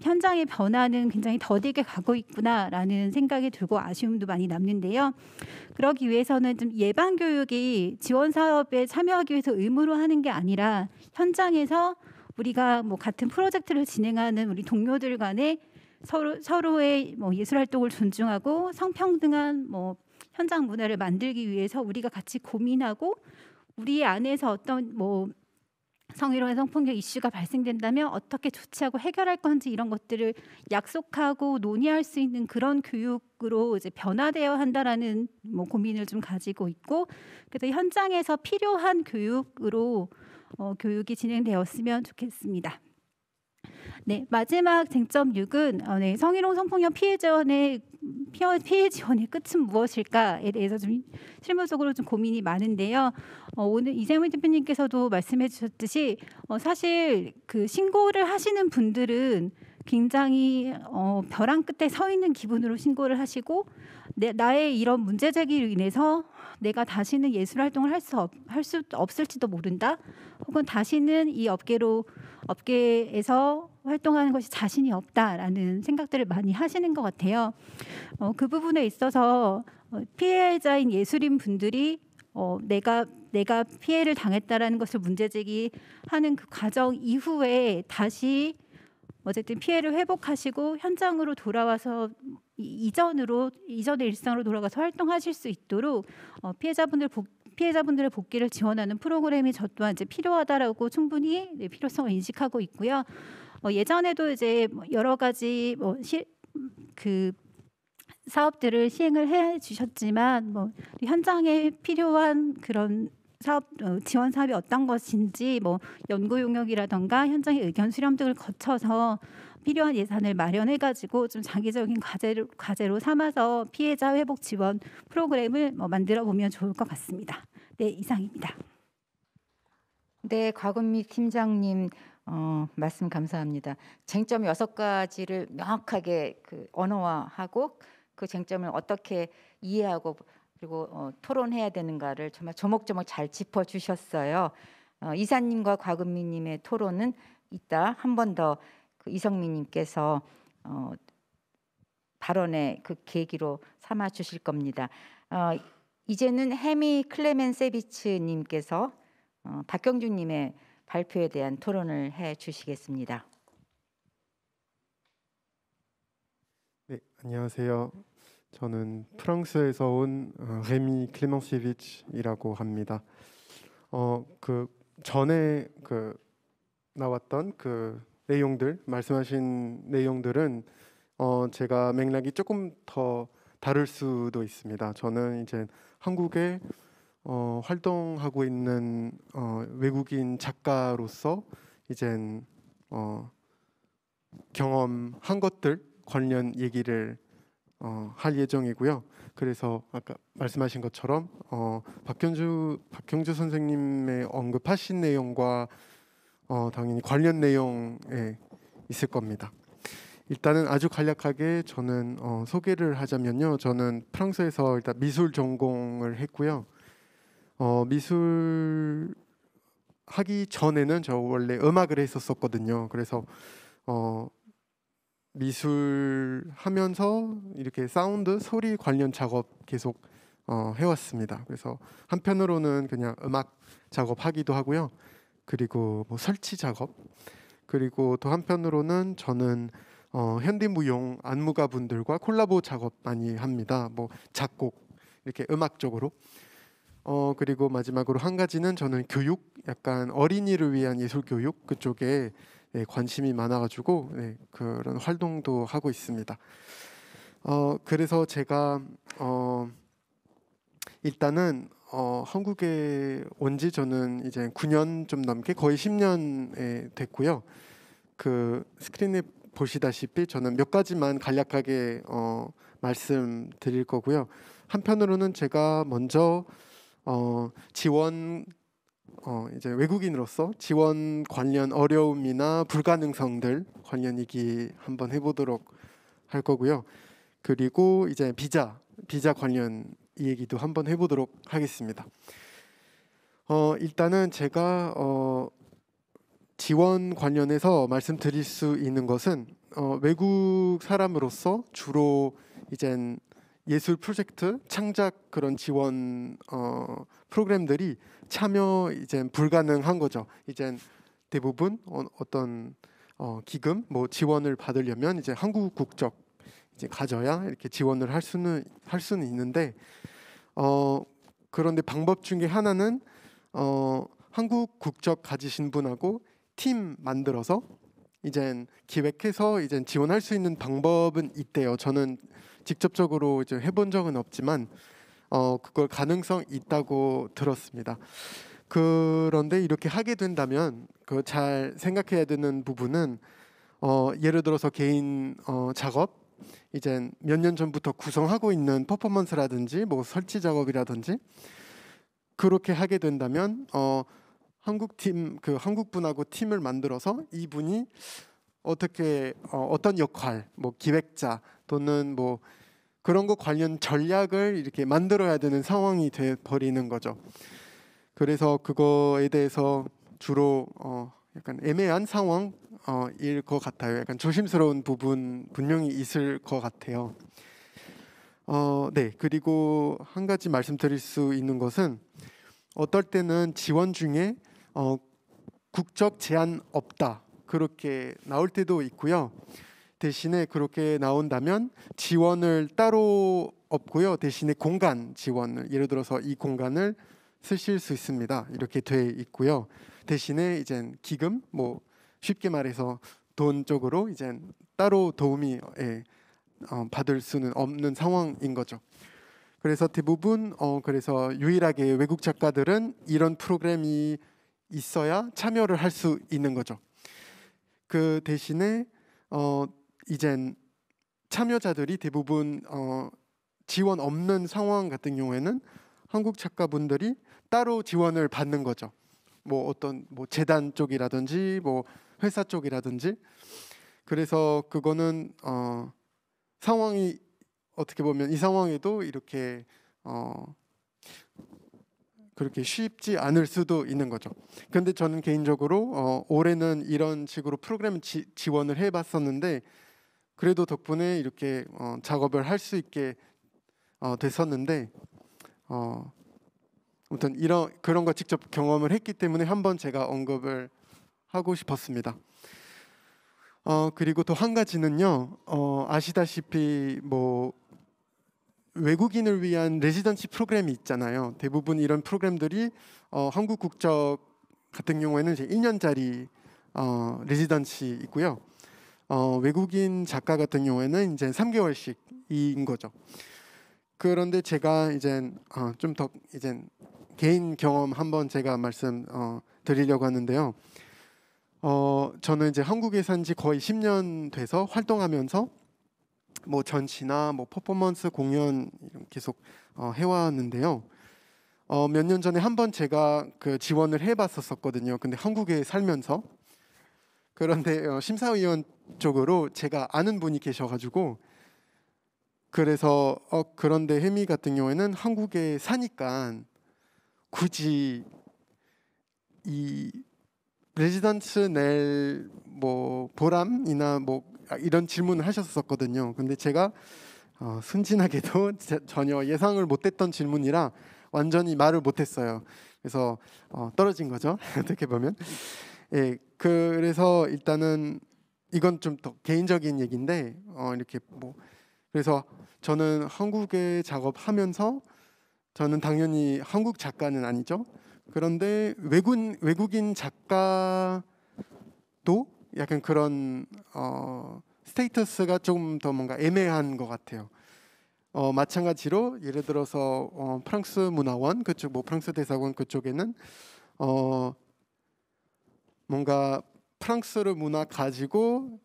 현장의 변화는 굉장히 더디게 가고 있구나라는 생각이 들고 아쉬움도 많이 남는데요. 그러기 위해서는 좀 예방 교육이 지원 사업에 참여하기 위해서 의무로 하는 게 아니라 현장에서 우리가 뭐 같은 프로젝트를 진행하는 우리 동료들 간에 서로 서로의 뭐 예술 활동을 존중하고 성평등한 뭐 현장 문화를 만들기 위해서 우리가 같이 고민하고 우리 안에서 어떤 뭐 성희롱의 성폭력 이슈가 발생된다면 어떻게 조치하고 해결할 건지 이런 것들을 약속하고 논의할 수 있는 그런 교육으로 이제 변화되어야 한다라는 뭐 고민을 좀 가지고 있고 그래서 현장에서 필요한 교육으로 어, 교육이 진행되었으면 좋겠습니다. 네, 마지막 쟁점 6은 어, 네, 성희롱 성폭력 피해 지원의 피해 지원의 끝은 무엇일까에 대해서 좀 실무적으로 좀 고민이 많은데요. 어, 오늘 이세민 대표님께서도 말씀해 주셨듯이 어, 사실 그 신고를 하시는 분들은 굉장히 어, 벼랑 끝에 서 있는 기분으로 신고를 하시고 내, 나의 이런 문제 제기로 인해서 내가 다시는 예술 활동을 할 수 할 수 없을지도 모른다. 혹은 다시는 이 업계로 업계에서 활동하는 것이 자신이 없다라는 생각들을 많이 하시는 것 같아요. 어, 그 부분에 있어서 어, 피해자인 예술인 분들이 어, 내가 내가 피해를 당했다라는 것을 문제제기하는 그 과정 이후에 다시 어쨌든 피해를 회복하시고 현장으로 돌아와서 이전으로 이전의 일상으로 돌아가서 활동하실 수 있도록 어, 피해자분들 복, 피해자분들의 복귀를 지원하는 프로그램이 저 또한 이제 필요하다라고 충분히 네, 필요성을 인식하고 있고요. 뭐 예전에도 이제 뭐 여러 가지 뭐그 사업들을 시행을 해 주셨지만 뭐 현장에 필요한 그런 사업 어, 지원 사업이 어떤 것인지 뭐 연구 용역이라던가 현장의 의견 수렴 등을 거쳐서 필요한 예산을 마련해 가지고 좀 장기적인 과제로, 과제로 삼아서 피해자 회복 지원 프로그램을 뭐 만들어 보면 좋을 것 같습니다. 네, 이상입니다. 네, 곽은미 팀장님 어, 말씀 감사합니다. 쟁점 여섯 가지를 명확하게 그 언어화하고 그 쟁점을 어떻게 이해하고 그리고 어, 토론해야 되는가를 정말 조목조목 잘 짚어 주셨어요. 어, 이사님과 과금미님의 토론은 이따 한 번더그 이성미님께서 어, 발언의 그 계기로 삼아 주실 겁니다. 어, 이제는 해미 클레멘 세비츠님께서 어, 박경준님의 발표에 대한 토론을 해 주시겠습니다. 네, 안녕하세요. 저는 프랑스에서 온 레미 어, 클레먼시비치라고 합니다. 어, 그 전에 그 나왔던 그 내용들 말씀하신 내용들은 어, 제가 맥락이 조금 더 다를 수도 있습니다. 저는 이제 한국에 어, 활동하고 있는 어, 외국인 작가로서 이젠 어, 경험한 것들 관련 얘기를 어, 할 예정이고요. 그래서 아까 말씀하신 것처럼 어, 박현주 박경주 선생님의 언급하신 내용과 어, 당연히 관련 내용에 있을 겁니다. 일단은 아주 간략하게 저는 어, 소개를 하자면요. 저는 프랑스에서 일단 미술 전공을 했고요. 어, 미술 하기 전에는 저 원래 음악을 했었었거든요. 그래서 어, 미술 하면서 이렇게 사운드 소리 관련 작업 계속 어, 해왔습니다. 그래서 한편으로는 그냥 음악 작업하기도 하고요. 그리고 뭐 설치 작업 그리고 또 한편으로는 저는 어, 현대무용 안무가분들과 콜라보 작업 많이 합니다. 뭐 작곡 이렇게 음악적으로 어 그리고 마지막으로 한 가지는 저는 교육, 약간 어린이를 위한 예술 교육 그쪽에 네, 관심이 많아가지고 네, 그런 활동도 하고 있습니다. 어 그래서 제가 어 일단은 어, 한국에 온 지 저는 이제 9년 좀 넘게 거의 1 0년 됐고요. 그 스크린에 보시다시피 저는 몇 가지만 간략하게 어, 말씀드릴 거고요. 한편으로는 제가 먼저 어, 지원 어, 이제 외국인으로서 지원 관련 어려움이나 불가능성들 관련 얘기 한번 해보도록 할 거고요. 그리고 이제 비자 비자 관련 얘기도 한번 해보도록 하겠습니다. 어, 일단은 제가 어, 지원 관련해서 말씀드릴 수 있는 것은 어, 외국 사람으로서 주로 이젠 예술 프로젝트, 창작 그런 지원 어, 프로그램들이 참여 이제 불가능한 거죠. 이제 대부분 어, 떤 어, 기금 뭐 지원을 받으려면 이제 한국 국적 이제 가져야 이렇게 지원을 할 수는 할 수는 있는데 어, 그런데 방법 중에 하나는 어, 한국 국적 가지신 분하고 팀 만들어서 이젠 기획해서 이젠 지원할 수 있는 방법은 있대요. 저는 직접적으로 이제 해본 적은 없지만 어, 그걸 가능성 있다고 들었습니다. 그런데 이렇게 하게 된다면 그잘 생각해야 되는 부분은 어, 예를 들어서 개인 어, 작업 이제 몇년 전부터 구성하고 있는 퍼포먼스라든지 뭐 설치 작업이라든지 그렇게 하게 된다면 어, 한국 팀 그 한국 분하고 팀을 만들어서 이 분이 어떻게 어, 어떤 역할 뭐 기획자 또는 뭐 그런 것 관련 전략을 이렇게 만들어야 되는 상황이 돼 버리는 거죠. 그래서 그거에 대해서 주로 어 약간 애매한 상황일 어, 것 같아요. 약간 조심스러운 부분 분명히 있을 것 같아요. 어, 네. 그리고 한 가지 말씀드릴 수 있는 것은 어떨 때는 지원 중에 어, 국적 제한 없다 그렇게 나올 때도 있고요. 대신에 그렇게 나온다면 지원을 따로 없고요. 대신에 공간 지원을 예를 들어서 이 공간을 쓰실 수 있습니다. 이렇게 돼 있고요. 대신에 이제 기금 뭐 쉽게 말해서 돈 쪽으로 이제 따로 도움이 예, 어, 받을 수는 없는 상황인 거죠. 그래서 대부분 어, 그래서 유일하게 외국 작가들은 이런 프로그램이 있어야 참여를 할 수 있는 거죠. 그 대신에 어, 이젠 참여자들이 대부분 어, 지원 없는 상황 같은 경우에는 한국 작가분들이 따로 지원을 받는 거죠. 뭐 어떤 뭐 재단 쪽이라든지 뭐 회사 쪽이라든지 그래서 그거는 어, 상황이 어떻게 보면 이 상황에도 이렇게 어, 그렇게 쉽지 않을 수도 있는 거죠. 근데 저는 개인적으로 어, 올해는 이런 식으로 프로그램 지, 지원을 해봤었는데 그래도 덕분에 이렇게 어, 작업을 할 수 있게 어, 됐었는데 어, 아무튼 이런 그런 거 직접 경험을 했기 때문에 한번 제가 언급을 하고 싶었습니다. 어, 그리고 또 한 가지는요. 어, 아시다시피 뭐 외국인을 위한 레지던시 프로그램이 있잖아요. 대부분 이런 프로그램들이 어, 한국 국적 같은 경우에는 이제 1년짜리 어, 레지던시 있고요. 어, 외국인 작가 같은 경우에는 이제 3개월씩인 거죠. 그런데 제가 이제 어, 좀더 이제 개인 경험 한번 제가 말씀 어, 드리려고 하는데요. 어, 저는 이제 한국에 산 지 거의 10년 돼서 활동하면서 뭐 전시나 뭐 퍼포먼스 공연 계속 어, 해왔는데요. 어, 몇 년 전에 한번 제가 그 지원을 해봤었거든요. 근데 한국에 살면서 그런데 어, 심사위원 쪽으로 제가 아는 분이 계셔가지고 그래서 어 그런데 혜미 같은 경우에는 한국에 사니까 굳이 이 레지던트 낼뭐 보람이나 뭐 이런 질문을 하셨었거든요. 근데 제가 어, 순진하게도 (laughs) 전혀 예상을 못했던 질문이라 완전히 말을 못했어요. 그래서 어, 떨어진 거죠. (laughs) 어떻게 보면. 예, 그래서 일단은 이건 좀 더 개인적인 얘기인데 어, 이렇게 뭐 그래서 저는 한국에 작업하면서 저는 당연히 한국 작가는 아니죠. 그런데 외국 외국인 작가도 약간 그런 어, 스테이터스가 조금 더 뭔가 애매한 것 같아요. 어, 마찬가지로 예를 들어서 어, 프랑스 문화원 그쪽 뭐 프랑스 대사관 그쪽에는 어, 뭔가 프랑스를 문화 가지고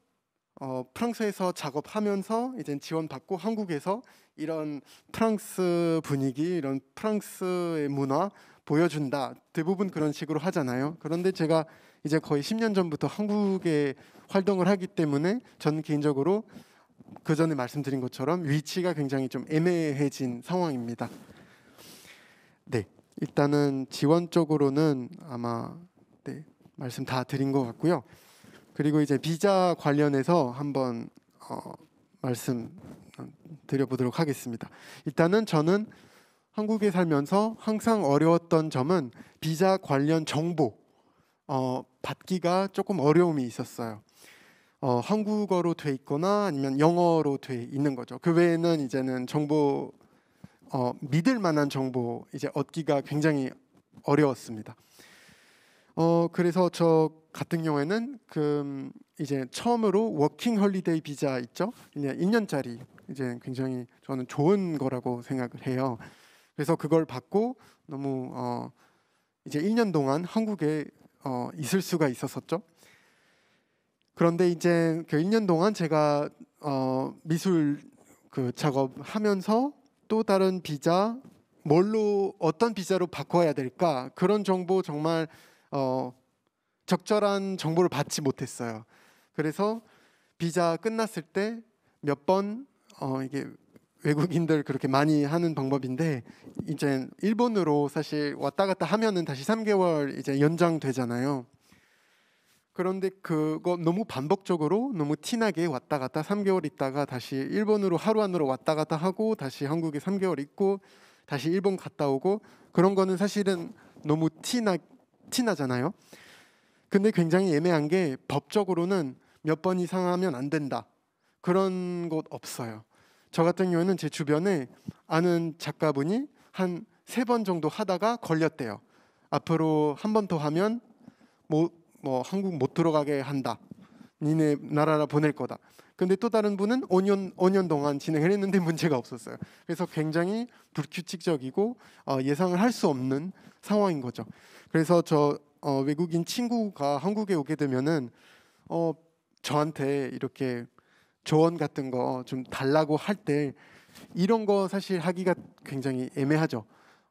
어, 프랑스에서 작업하면서 이제 지원받고 한국에서 이런 프랑스 분위기, 이런 프랑스의 문화 보여준다. 대부분 그런 식으로 하잖아요. 그런데 제가 이제 거의 10년 전부터 한국에 활동을 하기 때문에 전 개인적으로 그 전에 말씀드린 것처럼 위치가 굉장히 좀 애매해진 상황입니다. 네, 일단은 지원 쪽으로는 아마 말씀 다 드린 것 같고요. 그리고 이제 비자 관련해서 한번 어, 말씀 드려보도록 하겠습니다. 일단은 저는 한국에 살면서 항상 어려웠던 점은 비자 관련 정보 어, 받기가 조금 어려움이 있었어요. 어, 한국어로 돼 있거나 아니면 영어로 돼 있는 거죠. 그 외에는 이제는 정보 어, 믿을 만한 정보 이제 얻기가 굉장히 어려웠습니다. 어 그래서 저 같은 경우에는 그 이제 처음으로 워킹 헐리데이 비자 있죠. 이제 2년짜리 이제 굉장히 저는 좋은 거라고 생각을 해요. 그래서 그걸 받고 너무 어 이제 1년 동안 한국에 어 있을 수가 있었었죠. 그런데 이제 그 1년 동안 제가 어 미술 그 작업하면서 또 다른 비자 뭘로 어떤 비자로 바꿔야 될까 그런 정보 정말 어, 적절한 정보를 받지 못했어요. 그래서 비자 끝났을 때 몇번 어, 이게 외국인들 그렇게 많이 하는 방법인데 이제 일본으로 사실 왔다 갔다 하면은 다시 3개월 이제 연장되잖아요. 그런데 그거 너무 반복적으로 너무 티나게 왔다 갔다 3개월 있다가 다시 일본으로 하루 안으로 왔다 갔다 하고 다시 한국에 3개월 있고 다시 일본 갔다 오고 그런 거는 사실은 너무 티나 티나잖아요. 근데 굉장히 애매한 게 법적으로는 몇 번 이상 하면 안 된다. 그런 곳 없어요. 저 같은 경우에는 제 주변에 아는 작가분이 한 세 번 정도 하다가 걸렸대요. 앞으로 한 번 더 하면 뭐, 뭐 한국 못 들어가게 한다. 니네 나라라 보낼 거다. 근데 또 다른 분은 5년 5년 동안 진행을 했는데 (laughs) 문제가 없었어요. 그래서 굉장히 불규칙적이고 어, 예상을 할 수 없는 상황인 거죠. 그래서 저 어, 외국인 친구가 한국에 오게 되면은 어, 저한테 이렇게 조언 같은 거 좀 달라고 할 때 이런 거 사실 하기가 굉장히 애매하죠.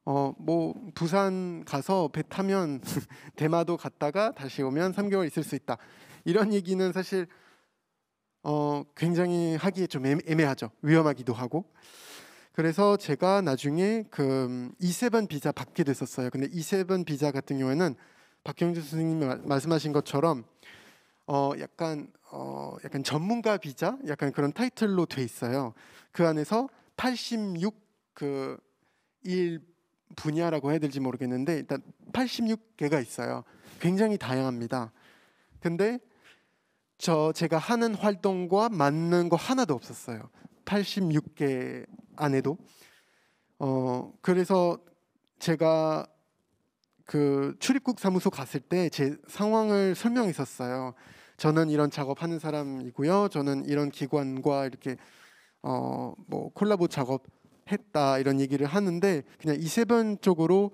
어, 뭐 부산 가서 배 타면 (laughs) 대마도 갔다가 다시 오면 3개월 있을 수 있다. 이런 얘기는 사실 어, 굉장히 하기에 좀 애매하죠. 위험하기도 하고. 그래서 제가 나중에 그 음, 이세번 비자 받게 됐었어요. 근데 이세번 비자 같은 경우에는 박경주 선생님이 말씀하신 것처럼 어 약간 어 약간 전문가 비자 약간 그런 타이틀로 돼 있어요. 그 안에서 86 그 일 분야라고 해야 될지 모르겠는데 일단 86개가 있어요. 굉장히 다양합니다. 근데 저 제가 하는 활동과 맞는 거 하나도 없었어요. 86개 안에도. 어 그래서 제가 그 출입국 사무소 갔을 때 제 상황을 설명했었어요. 저는 이런 작업하는 사람이고요. 저는 이런 기관과 이렇게 어 뭐 콜라보 작업 했다 이런 얘기를 하는데 그냥 이세변 쪽으로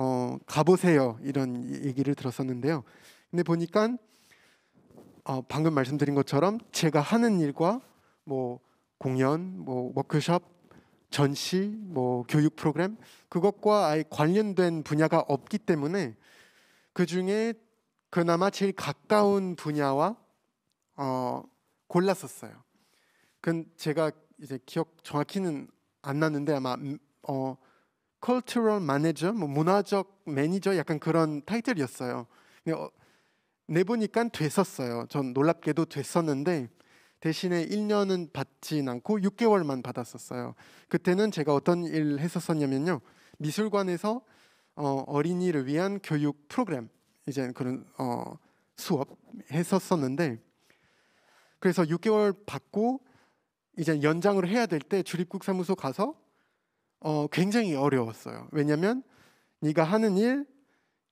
어 가보세요 이런 얘기를 들었었는데요. 근데 보니까 어, 방금 말씀드린 것처럼 제가 하는 일과 뭐 공연, 뭐 워크숍, 전시, 뭐 교육 프로그램 그것과 아예 관련된 분야가 없기 때문에 그 중에 그나마 제일 가까운 분야와 어, 골랐었어요. 근 제가 이제 기억 정확히는 안 나는데 아마 음, 어 cultural manager, 뭐 문화적 매니저 약간 그런 타이틀이었어요. 근데 어, 내보니까 됐었어요. 전 놀랍게도 됐었는데 대신에 1년은 받진 않고 6개월만 받았었어요. 그때는 제가 어떤 일 했었었냐면요. 미술관에서 어, 어린이를 위한 교육 프로그램 이제 그런 어, 수업 했었었는데 그래서 6개월 받고 이제 연장을 해야 될때 출입국 사무소 가서 어, 굉장히 어려웠어요. 왜냐하면 네가 하는 일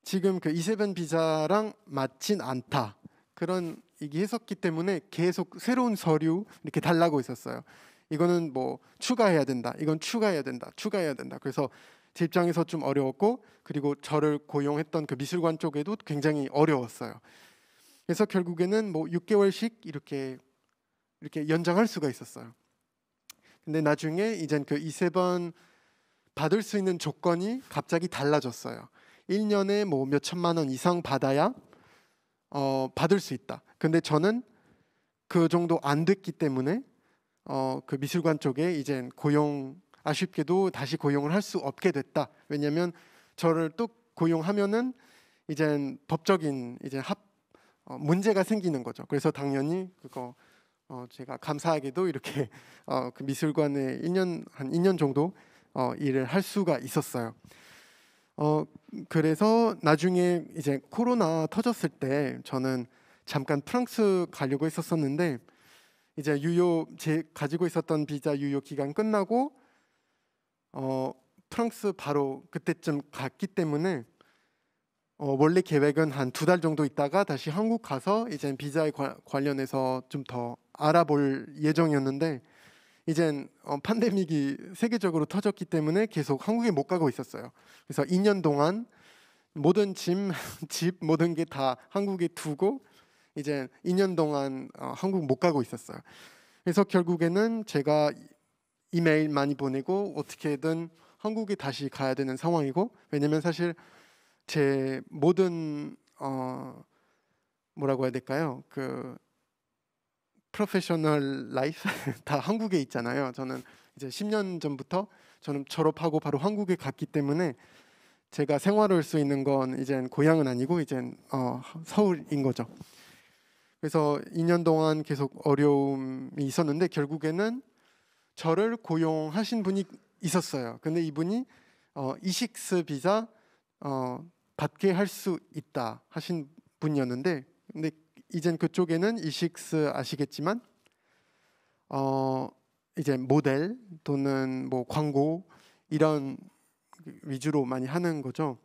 지금 그 이세벤 비자랑 맞진 않다 그런 얘기했었기 때문에 계속 새로운 서류 이렇게 달라고 있었어요. 이거는 뭐 추가해야 된다. 이건 추가해야 된다. 추가해야 된다. 그래서 제 입장에서 좀 어려웠고 그리고 저를 고용했던 그 미술관 쪽에도 굉장히 어려웠어요. 그래서 결국에는 뭐 6개월씩 이렇게 이렇게 연장할 수가 있었어요. 근데 나중에 이젠 그 이세번 받을 수 있는 조건이 갑자기 달라졌어요. 1년에 뭐몇 천만 원 이상 받아야 어, 받을 수 있다. 근데 저는 그 정도 안 됐기 때문에 어, 그 미술관 쪽에 이제 고용 아쉽게도 다시 고용을 할 수 없게 됐다. 왜냐면 저를 또 고용하면은 이제 법적인 이제 합 어, 문제가 생기는 거죠. 그래서 당연히 그거 어, 제가 감사하게도 이렇게 (laughs) 어, 그 미술관에 1년 한 2년 정도 어, 일을 할 수가 있었어요. 어 그래서 나중에 이제 코로나 터졌을 때 저는 잠깐 프랑스 가려고 했었었는데 이제 유효 제 가지고 있었던 비자 유효 기간 끝나고 어 프랑스 바로 그때쯤 갔기 때문에 어, 원래 계획은 한 두 달 정도 있다가 다시 한국 가서 이제 비자에 관, 련해서 좀 더 알아볼 예정이었는데 이젠 어, 판데믹이 세계적으로 터졌기 때문에 계속 한국에 못 가고 있었어요. 그래서 2년 동안 모든 짐, (laughs) 집 모든 게 다 한국에 두고 이제 2년 동안 어, 한국 못 가고 있었어요. 그래서 결국에는 제가 이메일 많이 보내고 어떻게든 한국에 다시 가야 되는 상황이고 왜냐면 사실 제 모든 어 뭐라고 해야 될까요? 그 프로페셔널 라이프 (laughs) 다 한국에 있잖아요. 저는 이제 10년 전부터 저는 졸업하고 바로 한국에 갔기 때문에 제가 생활할 수 있는 건 이젠 고향은 아니고 이젠 어, 서울인 거죠. 그래서 2년 동안 계속 어려움이 있었는데 결국에는 저를 고용하신 분이 있었어요. 근데 이분이 어, 이식스 비자 어, 받게 할 수 있다 하신 분이었는데 근데 이젠 그쪽에는 이식스 아시겠지만 어 이제 모델 또는 뭐 광고 이런 위주로 많이 하는 거죠.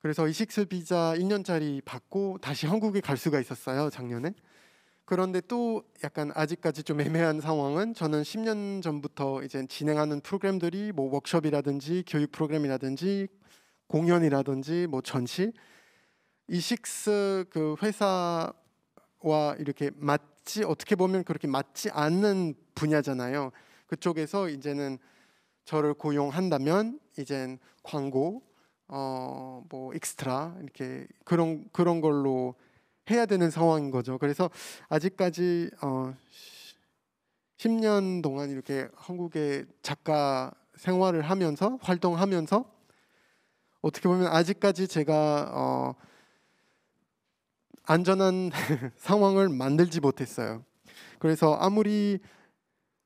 그래서 이식스 비자 1년짜리 받고 다시 한국에 갈 수가 있었어요 작년에. 그런데 또 약간 아직까지 좀 애매한 상황은 저는 10년 전부터 이제 진행하는 프로그램들이 뭐 워크숍이라든지 교육 프로그램이라든지 공연이라든지 뭐 전시 이식스 그 회사와 이렇게 맞지 어떻게 보면 그렇게 맞지 않는 분야잖아요. 그쪽에서 이제는 저를 고용한다면 이젠 광고 어뭐 익스트라 이렇게 그런 그런 걸로 해야 되는 상황인 거죠. 그래서 아직까지 어 10년 동안 이렇게 한국의 작가 생활을 하면서 활동하면서 어떻게 보면 아직까지 제가 어 안전한 (laughs) 상황을 만들지 못했어요. 그래서 아무리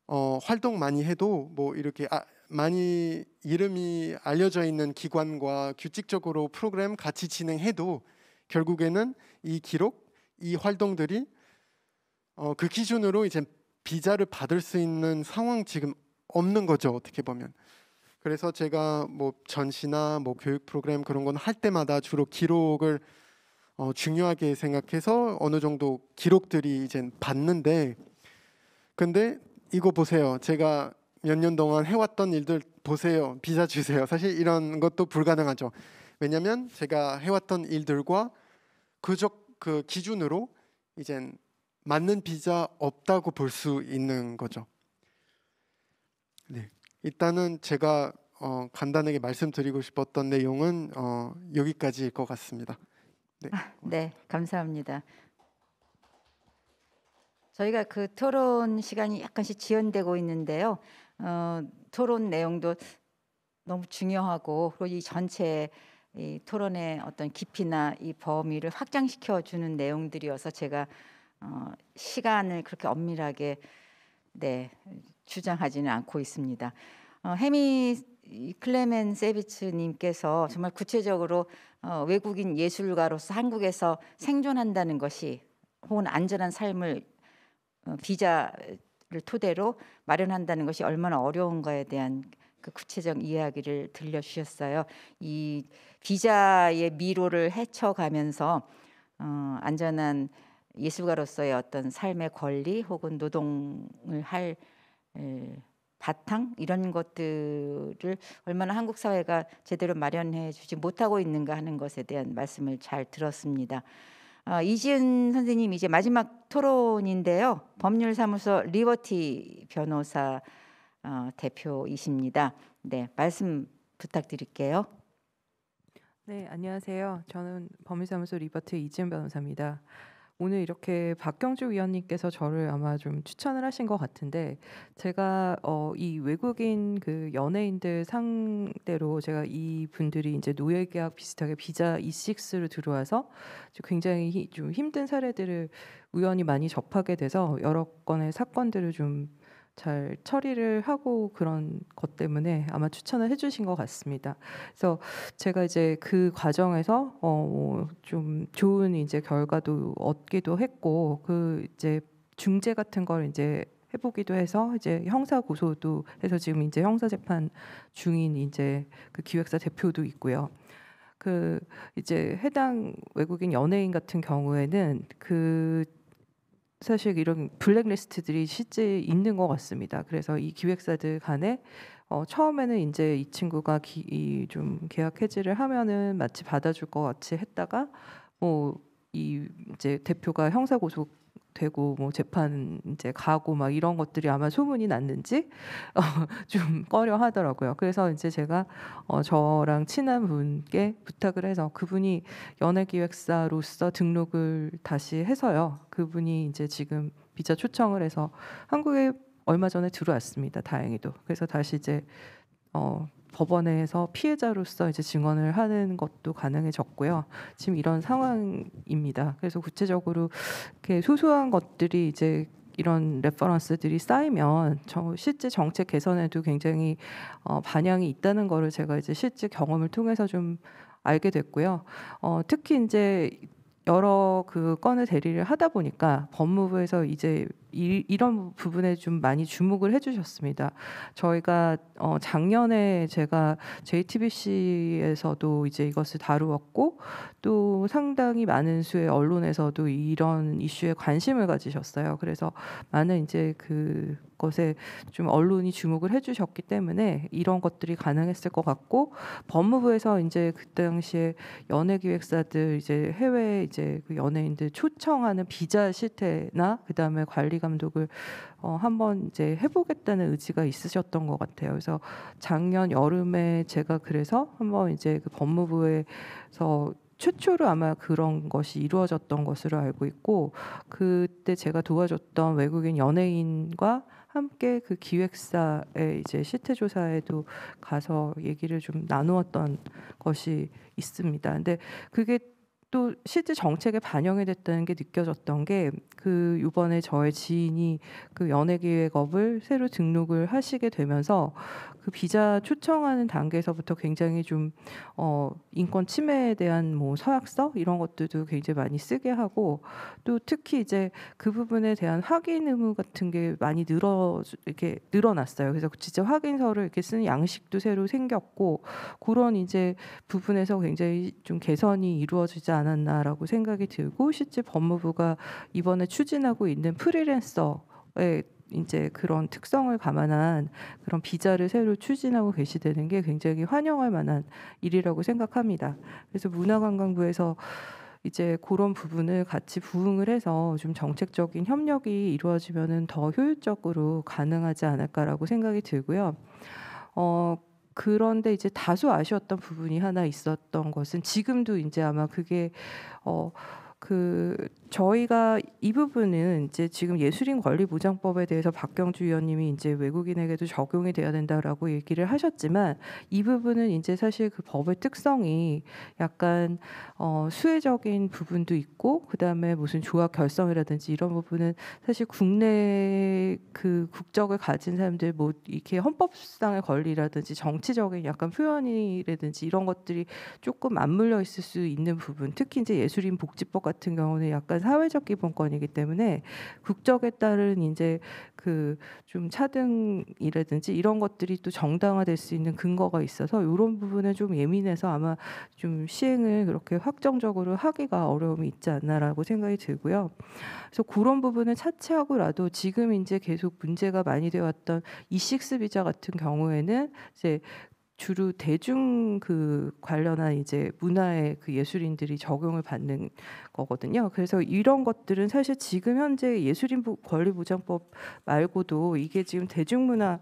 어, 활동 많이 해도 뭐 이렇게 아, 많이 이름이 알려져 있는 기관과 규칙적으로 프로그램 같이 진행해도 결국에는 이 기록, 이 활동들이 어, 그 기준으로 이제 비자를 받을 수 있는 상황 지금 없는 거죠 어떻게 보면. 그래서 제가 뭐 전시나 뭐 교육 프로그램 그런 건 할 때마다 주로 기록을 어, 중요하게 생각해서 어느 정도 기록들이 이제 봤는데 근데 이거 보세요. 제가 몇 년 동안 해왔던 일들 보세요. 비자 주세요. 사실 이런 것도 불가능하죠. 왜냐하면 제가 해왔던 일들과 그저 그 기준으로 이제 맞는 비자 없다고 볼 수 있는 거죠. 네, 일단은 제가 어, 간단하게 말씀드리고 싶었던 내용은 어, 여기까지일 것 같습니다. 네. 아, 네, 감사합니다. 저희가 그 토론 시간이 약간씩 지연되고 있는데요. 어, 토론 내용도 너무 중요하고 그리고 이 전체 이 토론의 어떤 깊이나 이 범위를 확장시켜 주는 내용들이어서 제가 어, 시간을 그렇게 엄밀하게 네 주장하지는 않고 있습니다. 해미 어, 이 클레멘 세비츠님께서 정말 구체적으로 어, 외국인 예술가로서 한국에서 생존한다는 것이 혹은 안전한 삶을 어, 비자를 토대로 마련한다는 것이 얼마나 어려운가에 대한 그 구체적 이야기를 들려주셨어요. 이 비자의 미로를 헤쳐가면서 어, 안전한 예술가로서의 어떤 삶의 권리 혹은 노동을 할 에, 바탕 이런 것들을 얼마나 한국 사회가 제대로 마련해 주지 못하고 있는가 하는 것에 대한 말씀을 잘 들었습니다. 어, 이지은 선생님 이제 마지막 토론인데요. 법률사무소 리버티 변호사 어, 대표이십니다. 네, 말씀 부탁드릴게요. 네, 안녕하세요. 저는 법률사무소 리버티 이지은 변호사입니다. 오늘 이렇게 박경주 위원님께서 저를 아마 좀 추천을 하신 것 같은데 제가 어, 이 외국인 그 연예인들 상대로 제가 이 분들이 이제 노예계약 비슷하게 비자 E6로 들어와서 굉장히 히, 좀 힘든 사례들을 우연히 많이 접하게 돼서 여러 건의 사건들을 좀잘 처리를 하고 그런 것 때문에 아마 추천을 해주신 것 같습니다. 그래서 제가 이제 그 과정에서 어좀 뭐 좋은 이제 결과도 얻기도 했고 그 이제 중재 같은 걸 이제 해보기도 해서 이제 형사 고소도 해서 지금 이제 형사 재판 중인 이제 그 기획사 대표도 있고요. 그 이제 해당 외국인 연예인 같은 경우에는 그 사실 이런 블랙리스트들이 실제 있는 것 같습니다. 그래서 이 기획사들 간에 어, 처음에는 이제 이 친구가 기, 이좀 계약 해지를 하면은 마치 받아줄 것 같이 했다가 뭐 이 이제 대표가 형사 고소 되고 뭐 재판 이제 가고 막 이런 것들이 아마 소문이 났는지 어, (laughs) 좀 꺼려 하더라고요. 그래서 이제 제가 어, 저랑 친한 분께 부탁을 해서 그분이 연예기획사로서 등록을 다시 해서요. 그분이 이제 지금 비자 초청을 해서 한국에 얼마 전에 들어왔습니다. 다행히도. 그래서 다시 이제 어, 법원에서 피해자로서 이제 증언을 하는 것도 가능해졌고요. 지금 이런 상황입니다. 그래서 구체적으로 이렇게 소소한 것들이 이제 이런 레퍼런스들이 쌓이면 실제 정책 개선에도 굉장히 어, 반향이 있다는 거를 제가 이제 실제 경험을 통해서 좀 알게 됐고요. 어, 특히 이제 여러 그 건을 대리를 하다 보니까 법무부에서 이제 이, 런 부분에 좀 많이 주목을 해주셨습니다. 저희가 어, 작년에 제가 JTBC에서도 이제 이것을 다루었고 또 상당히 많은 수의 언론에서도 이런 이슈에 관심을 가지셨어요. 그래서 많은 이제 그 것에 좀 언론이 주목을 해주셨기 때문에 이런 것들이 가능했을 것 같고 법무부에서 이제 그 당시에 연예기획사들 이제 해외 이제 그 연예인들 초청하는 비자 실태나 그 다음에 관리가 감독을 어, 한번 이제 해보겠다는 의지가 있으셨던 것 같아요. 그래서 작년 여름에 제가 그래서 한번 이제 그 법무부에서 최초로 아마 그런 것이 이루어졌던 것으로 알고 있고 그때 제가 도와줬던 외국인 연예인과 함께 그 기획사의 이제 실태 조사에도 가서 얘기를 좀 나누었던 것이 있습니다. 근데 그게 또 실제 정책에 반영이 됐다는 게 느껴졌던 게그 이번에 저의 지인이 그 연예기획업을 새로 등록을 하시게 되면서 그 비자 초청하는 단계에서부터 굉장히 좀 어, 인권 침해에 대한 뭐 서약서 이런 것들도 굉장히 많이 쓰게 하고 또 특히 이제 그 부분에 대한 확인 의무 같은 게 많이 늘어 이렇게 늘어났어요. 그래서 진짜 확인서를 이렇게 쓰는 양식도 새로 생겼고 그런 이제 부분에서 굉장히 좀 개선이 이루어지지 않. 않았나라고 생각이 들고 실제 법무부가 이번에 추진하고 있는 프리랜서의 이제 그런 특성을 감안한 그런 비자를 새로 추진하고 계시되는 게 굉장히 환영할 만한 일이라고 생각합니다. 그래서 문화관광부에서 이제 그런 부분을 같이 부응을 해서 좀 정책적인 협력이 이루어지면은 더 효율적으로 가능하지 않을까라고 생각이 들고요. 어, 그런데 이제 다소 아쉬웠던 부분이 하나 있었던 것은 지금도 이제 아마 그게 어, 그 저희가 이 부분은 이제 지금 예술인 권리 보장법에 대해서 박경주 의원님이 이제 외국인에게도 적용이 돼야 된다라고 얘기를 하셨지만 이 부분은 이제 사실 그 법의 특성이 약간 어 수혜적인 부분도 있고 그다음에 무슨 조합 결성이라든지 이런 부분은 사실 국내 그 국적을 가진 사람들 뭐 이렇게 헌법상의 권리라든지 정치적인 약간 표현이라든지 이런 것들이 조금 맞물려 있을 수 있는 부분 특히 이제 예술인 복지법 같은 경우는 약간 약간 사회적 기본권이기 때문에 국적에 따른 이제 그 좀 차등이라든지 이런 것들이 또 정당화될 수 있는 근거가 있어서 이런 부분에 좀 예민해서 아마 좀 시행을 그렇게 확정적으로 하기가 어려움이 있지 않나라고 생각이 들고요. 그래서 그런 부분을 차치하고라도 지금 이제 계속 문제가 많이 되어 왔던 E6 비자 같은 경우에는 이제 주로 대중 그 관련한 이제 문화의 그 예술인들이 적용을 받는 거거든요. 그래서 이런 것들은 사실 지금 현재 예술인 권리 보장법 말고도 이게 지금 대중문화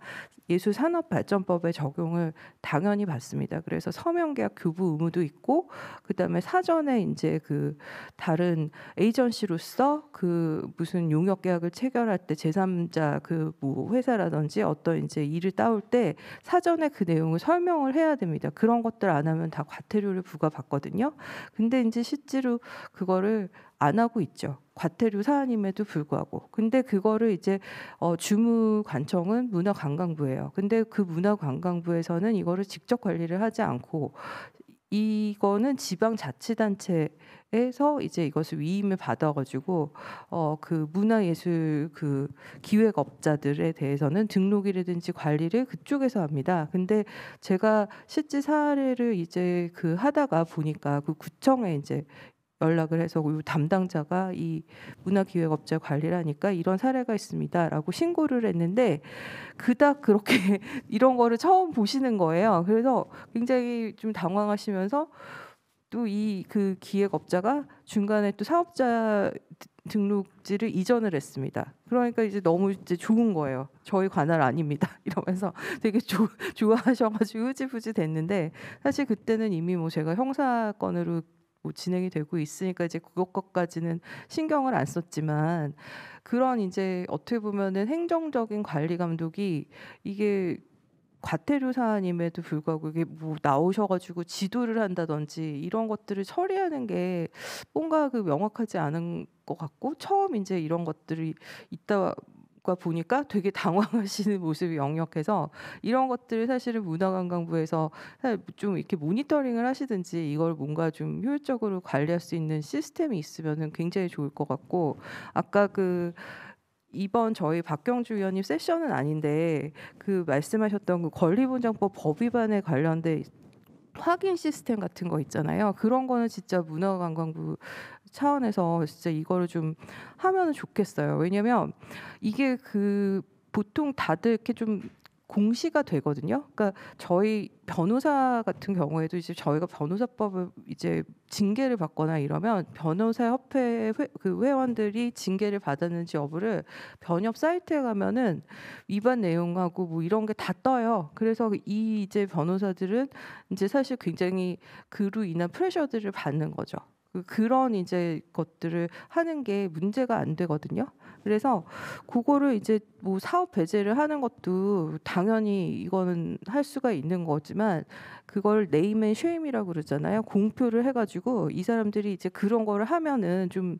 예술 산업 발전법의 적용을 당연히 받습니다. 그래서 서명 계약 교부 의무도 있고 그다음에 사전에 이제 그 다른 에이전시로서 그 무슨 용역 계약을 체결할 때 제3자 그 뭐 회사라든지 어떤 이제 일을 따올 때 사전에 그 내용을 설명 설명을 해야 됩니다. 그런 것들 안 하면 다 과태료를 부과받거든요. 근데 이제 실제로 그거를 안 하고 있죠. 과태료 사안임에도 불구하고. 근데 그거를 이제 어, 주무 관청은 문화관광부예요. 근데 그 문화관광부에서는 이거를 직접 관리를 하지 않고 이거는 지방 자치단체에서 이제 이것을 위임을 받아가지고 어그 문화예술 그 기획업자들에 대해서는 등록이라든지 관리를 그쪽에서 합니다. 근데 제가 실제 사례를 이제 그 하다가 보니까 그 구청에 이제 연락을 해서 담당자가 이문화기획업자관리라니까 이런 사례가 있습니다라고 신고를 했는데 그닥 그렇게 (laughs) 이런 거를 처음 보시는 거예요. 그래서 굉장히 좀 당황하시면서 또 이 그 기획업자가 중간에 또 사업자 등록지를 이전을 했습니다. 그러니까 이제 너무 이제 좋은 거예요. 저희 관할 아닙니다. (laughs) 이러면서 되게 조, 좋아하셔가지고 흐지부지 됐는데 사실 그때는 이미 뭐 제가 형사건으로 뭐 진행이 되고 있으니까 이제 그것까지는 신경을 안 썼지만 그런 이제 어떻게 보면은 행정적인 관리 감독이 이게 과태료 사안임에도 불구하고 이게 뭐 나오셔가지고 지도를 한다든지 이런 것들을 처리하는 게 뭔가 그 명확하지 않은 것 같고 처음 이제 이런 것들이 있다 모과 보니까 되게 당황하시는 (laughs) 모습이 역력해서 이런 것들을 사실은 문화관광부에서 좀 이렇게 모니터링을 하시든지 이걸 뭔가 좀 효율적으로 관리할 수 있는 시스템이 있으면은 굉장히 좋을 것 같고 아까 그 이번 저희 박경주 의원님 세션은 아닌데 그 말씀하셨던 그 권리분장법 법 위반에 관련된 확인 시스템 같은 거 있잖아요. 그런 거는 진짜 문화관광부 차원에서 진짜 이거를 좀 하면 좋겠어요. 왜냐면 이게 그 보통 다들 이렇게 좀 공시가 되거든요. 그러니까 저희 변호사 같은 경우에도 이제 저희가 변호사법을 이제 징계를 받거나 이러면 변호사 협회 회, 그 회원들이 징계를 받았는지 여부를 변협 사이트에 가면은 위반 내용하고 뭐 이런 게 다 떠요. 그래서 이 이제 변호사들은 이제 사실 굉장히 그로 인한 프레셔들을 받는 거죠. 그, 그런 이제 것들을 하는 게 문제가 안 되거든요. 그래서 그거를 이제 뭐 사업 배제를 하는 것도 당연히 이거는 할 수가 있는 거지만 그걸 네임 앤 쉐임이라고 그러잖아요. 공표를 해가지고 이 사람들이 이제 그런 거를 하면은 좀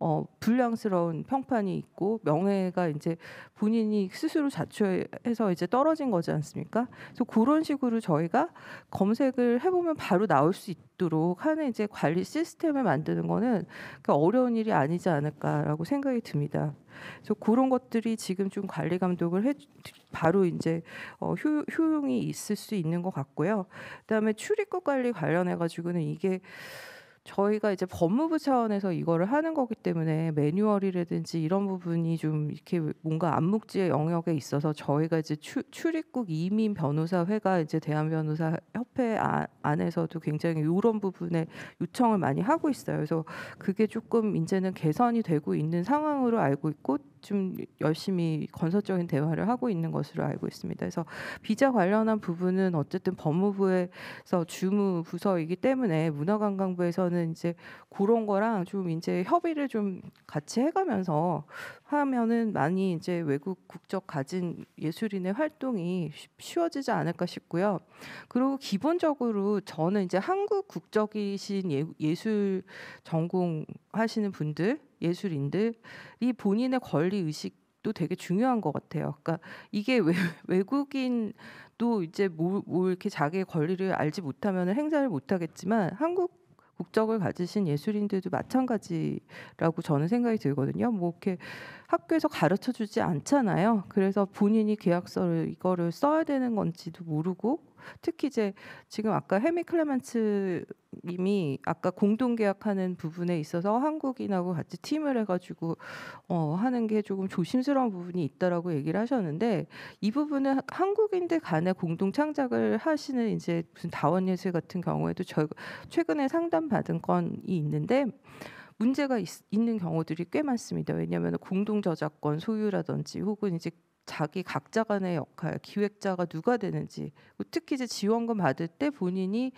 어, 불량스러운 평판이 있고 명예가 이제 본인이 스스로 자초해서 이제 떨어진 거지 않습니까? 그래서 그런 식으로 저희가 검색을 해보면 바로 나올 수 있도록 하는 이제 관리 시스템을 만드는 거는 그러니까 어려운 일이 아니지 않을까라고 생각이 듭니다. 그래서 그런 것들이 지금 좀 관리 감독을 해 바로 이제 어, 효, 효용이 있을 수 있는 것 같고요. 그다음에 출입국 관리 관련해 가지고는 이게 저희가 이제 법무부 차원에서 이거를 하는 거기 때문에 매뉴얼이라든지 이런 부분이 좀 이렇게 뭔가 암묵지의 영역에 있어서 저희가 이제 추, 출입국 이민 변호사회가 이제 대한변호사 협회 아, 안에서도 굉장히 이런 부분에 요청을 많이 하고 있어요. 그래서 그게 조금 이제는 개선이 되고 있는 상황으로 알고 있고 좀 열심히 건설적인 대화를 하고 있는 것으로 알고 있습니다. 그래서 비자 관련한 부분은 어쨌든 법무부에서 주무 부서이기 때문에 문화관광부에서는 저는 이제 그런 거랑 좀 이제 협의를 좀 같이 해가면서 하면은 많이 이제 외국 국적 가진 예술인의 활동이 쉬, 워지지 않을까 싶고요. 그리고 기본적으로 저는 이제 한국 국적이신 예, 술 전공하시는 분들, 예술인들이 본인의 권리 의식 또 되게 중요한 것 같아요. 그러니까 이게 외, (laughs) 외국인도 이제 뭐, 뭐 이렇게 자기의 권리를 알지 못하면 행사를 못하겠지만 한국 국적을 가지신 예술인들도 마찬가지라고 저는 생각이 들거든요. 뭐 이렇게 학교에서 가르쳐 주지 않잖아요. 그래서 본인이 계약서를 이거를 써야 되는 건지도 모르고 특히 이제 지금 아까 헤미 클레멘츠 이미 아까 공동 계약하는 부분에 있어서 한국인하고 같이 팀을 해가지고 어, 하는 게 조금 조심스러운 부분이 있다라고 얘기를 하셨는데 이 부분은 한국인들 간의 공동 창작을 하시는 이제 무슨 다원 예술 같은 경우에도 저 최근에 상담 받은 건이 있는데. 문제가 있, 는 경우들이 꽤 많습니다. 왜냐하면 공동 저작권 소유라든지 혹은 이제 자기 각자 간의 역할, 기획자가 누가 되는지, 특히 이제 지원금 받을 때 본인이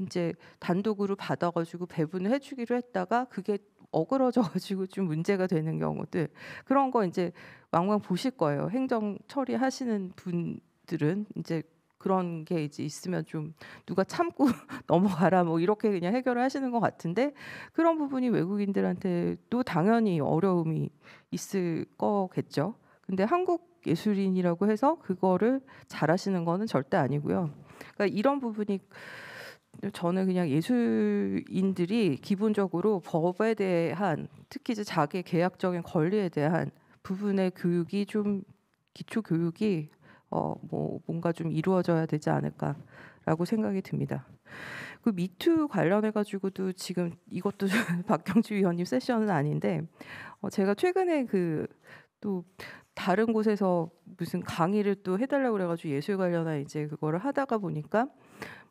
이제 단독으로 받아가지고 배분을 해주기로 했다가 그게 어그러져가지고 좀 문제가 되는 경우들 그런 거 이제 왕왕 보실 거예요. 행정 처리하시는 분들은 이제 그런 게 이제 있으면 좀 누가 참고 (laughs) 넘어가라 뭐 이렇게 그냥 해결을 하시는 것 같은데 그런 부분이 외국인들한테도 당연히 어려움이 있을 거겠죠. 근데 한국 예술인이라고 해서 그거를 잘하시는 거는 절대 아니고요. 그러니까 이런 부분이 저는 그냥 예술인들이 기본적으로 법에 대한 특히 이제 자기 계약적인 권리에 대한 부분의 교육이 좀 기초 교육이 어뭐 뭔가 좀 이루어져야 되지 않을까라고 생각이 듭니다. 그 미투 관련해 가지고도 지금 이것도 (laughs) 박경주 위원님 세션은 아닌데 어 제가 최근에 그또 다른 곳에서 무슨 강의를 또 해달라고 그래가지고 예술 관련한 이제 그거를 하다가 보니까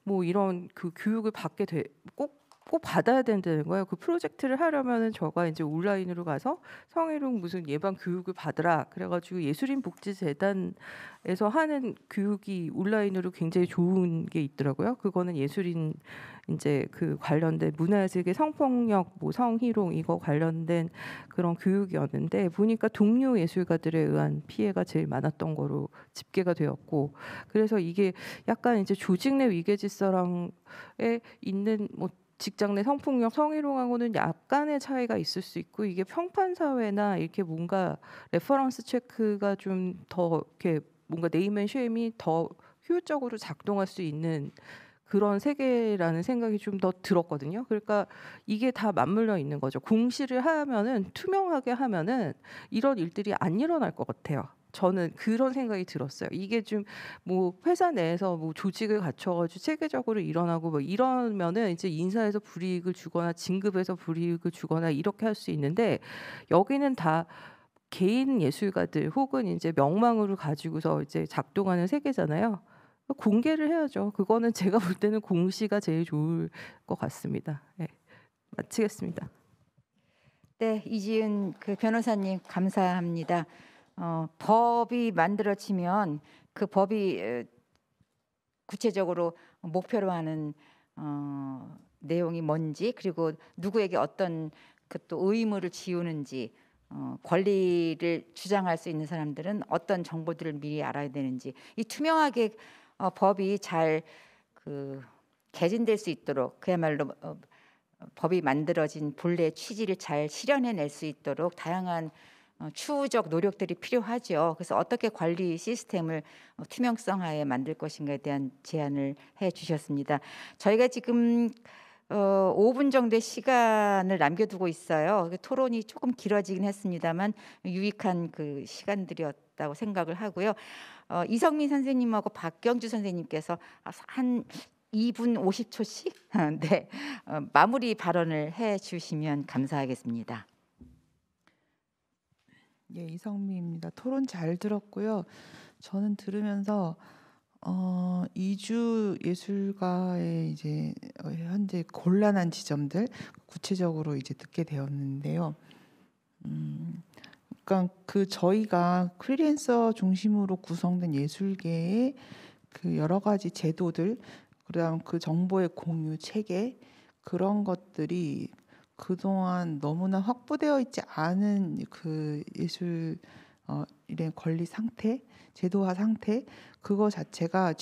뭐 이런 그 교육을 받게 돼꼭 꼭 받아야 된다는 거예요. 그 프로젝트를 하려면은 저가 이제 온라인으로 가서 성희롱 무슨 예방 교육을 받으라 그래가지고 예술인 복지재단에서 하는 교육이 온라인으로 굉장히 좋은 게 있더라고요. 그거는 예술인 이제 그 관련된 문화재계 성폭력, 뭐 성희롱 이거 관련된 그런 교육이었는데 보니까 동료 예술가들에 의한 피해가 제일 많았던 거로 집계가 되었고 그래서 이게 약간 이제 조직 내 위계질서랑에 있는 뭐 직장 내 성폭력, 성희롱하고는 약간의 차이가 있을 수 있고 이게 평판 사회나 이렇게 뭔가 레퍼런스 체크가 좀 더 이렇게 뭔가 네이맨 쉐임이 더 효율적으로 작동할 수 있는 그런 세계라는 생각이 좀 더 들었거든요. 그러니까 이게 다 맞물려 있는 거죠. 공시를 하면은 투명하게 하면은 이런 일들이 안 일어날 것 같아요. 저는 그런 생각이 들었어요. 이게 좀 뭐 회사 내에서 뭐 조직을 갖춰가지고 체계적으로 일어나고 뭐 이러면은 이제 인사에서 불이익을 주거나 진급에서 불이익을 주거나 이렇게 할 수 있는데 여기는 다 개인 예술가들 혹은 이제 명망으로 가지고서 이제 작동하는 세계잖아요. 공개를 해야죠. 그거는 제가 볼 때는 공시가 제일 좋을 것 같습니다. 네. 마치겠습니다. 네, 이지은 그 변호사님 감사합니다. 어, 법이 만들어지면 그 법이 구체적으로 목표로 하는 어, 내용이 뭔지 그리고 누구에게 어떤 그 또 의무를 지우는지 어, 권리를 주장할 수 있는 사람들은 어떤 정보들을 미리 알아야 되는지 이 투명하게 어, 법이 잘그 개진될 수 있도록 그야말로 어, 법이 만들어진 본래 취지를 잘 실현해낼 수 있도록 다양한 어, 추후적 노력들이 필요하죠. 그래서 어떻게 관리 시스템을 어, 투명성하에 만들 것인가에 대한 제안을 해 주셨습니다. 저희가 지금 어, 5분 정도의 시간을 남겨두고 있어요. 토론이 조금 길어지긴 했습니다만 유익한 그 시간들이었다고 생각을 하고요. 어, 이성민 선생님하고 박경주 선생님께서 한 2분 50초씩 (laughs) 네, 어, 마무리 발언을 해 주시면 감사하겠습니다. 예, 이성미입니다. 토론 잘 들었고요. 저는 들으면서 어, 이주 예술가의 이제 어, 현재 곤란한 지점들 구체적으로 이제 듣게 되었는데요. 음, 그러니까 그 저희가 프리랜서 중심으로 구성된 예술계의 그 여러 가지 제도들, 그다음 그 정보의 공유 체계 그런 것들이 그동안 너무나 확보되어 있지 않은 그 예술 어, 이런 권리 상태, 제도화 상태 그거 자체가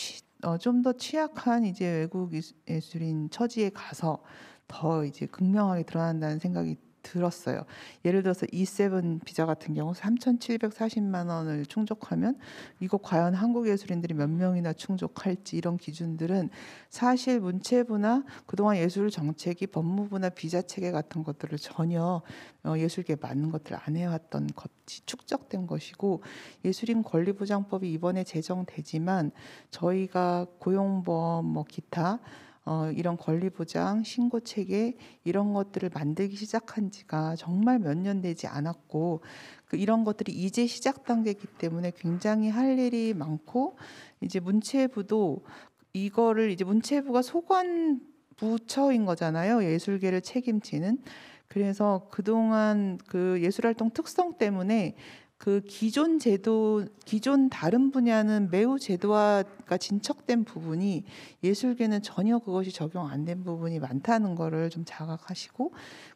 어, 좀더 취약한 이제 외국 예술인 처지에 가서 더 이제 극명하게 드러난다는 생각이 들었어요. 예를 들어서 이세븐 비자 같은 경우 3,740만 원을 충족하면 이거 과연 한국 예술인들이 몇 명이나 충족할지 이런 기준들은 사실 문체부나 그동안 예술 정책이 법무부나 비자 체계 같은 것들을 전혀 어, 예술계에 맞는 것들을 안 해왔던 것이 축적된 것이고 예술인 권리 보장법이 이번에 제정되지만 저희가 고용보험 뭐 기타 어, 이런 권리 보장 신고 체계 이런 것들을 만들기 시작한 지가 정말 몇 년 되지 않았고 그 이런 것들이 이제 시작 단계이기 때문에 굉장히 할 일이 많고 이제 문체부도 이거를 이제 문체부가 소관 부처인 거잖아요. 예술계를 책임지는. 그래서 그동안 그 예술활동 특성 때문에 그 기존 제도, 기존 다른 분야는 매우 제도화가 진척된 부분이 예술계는 전혀 그것이 적용 안 된 부분이 많다는 거를 좀 자각하시고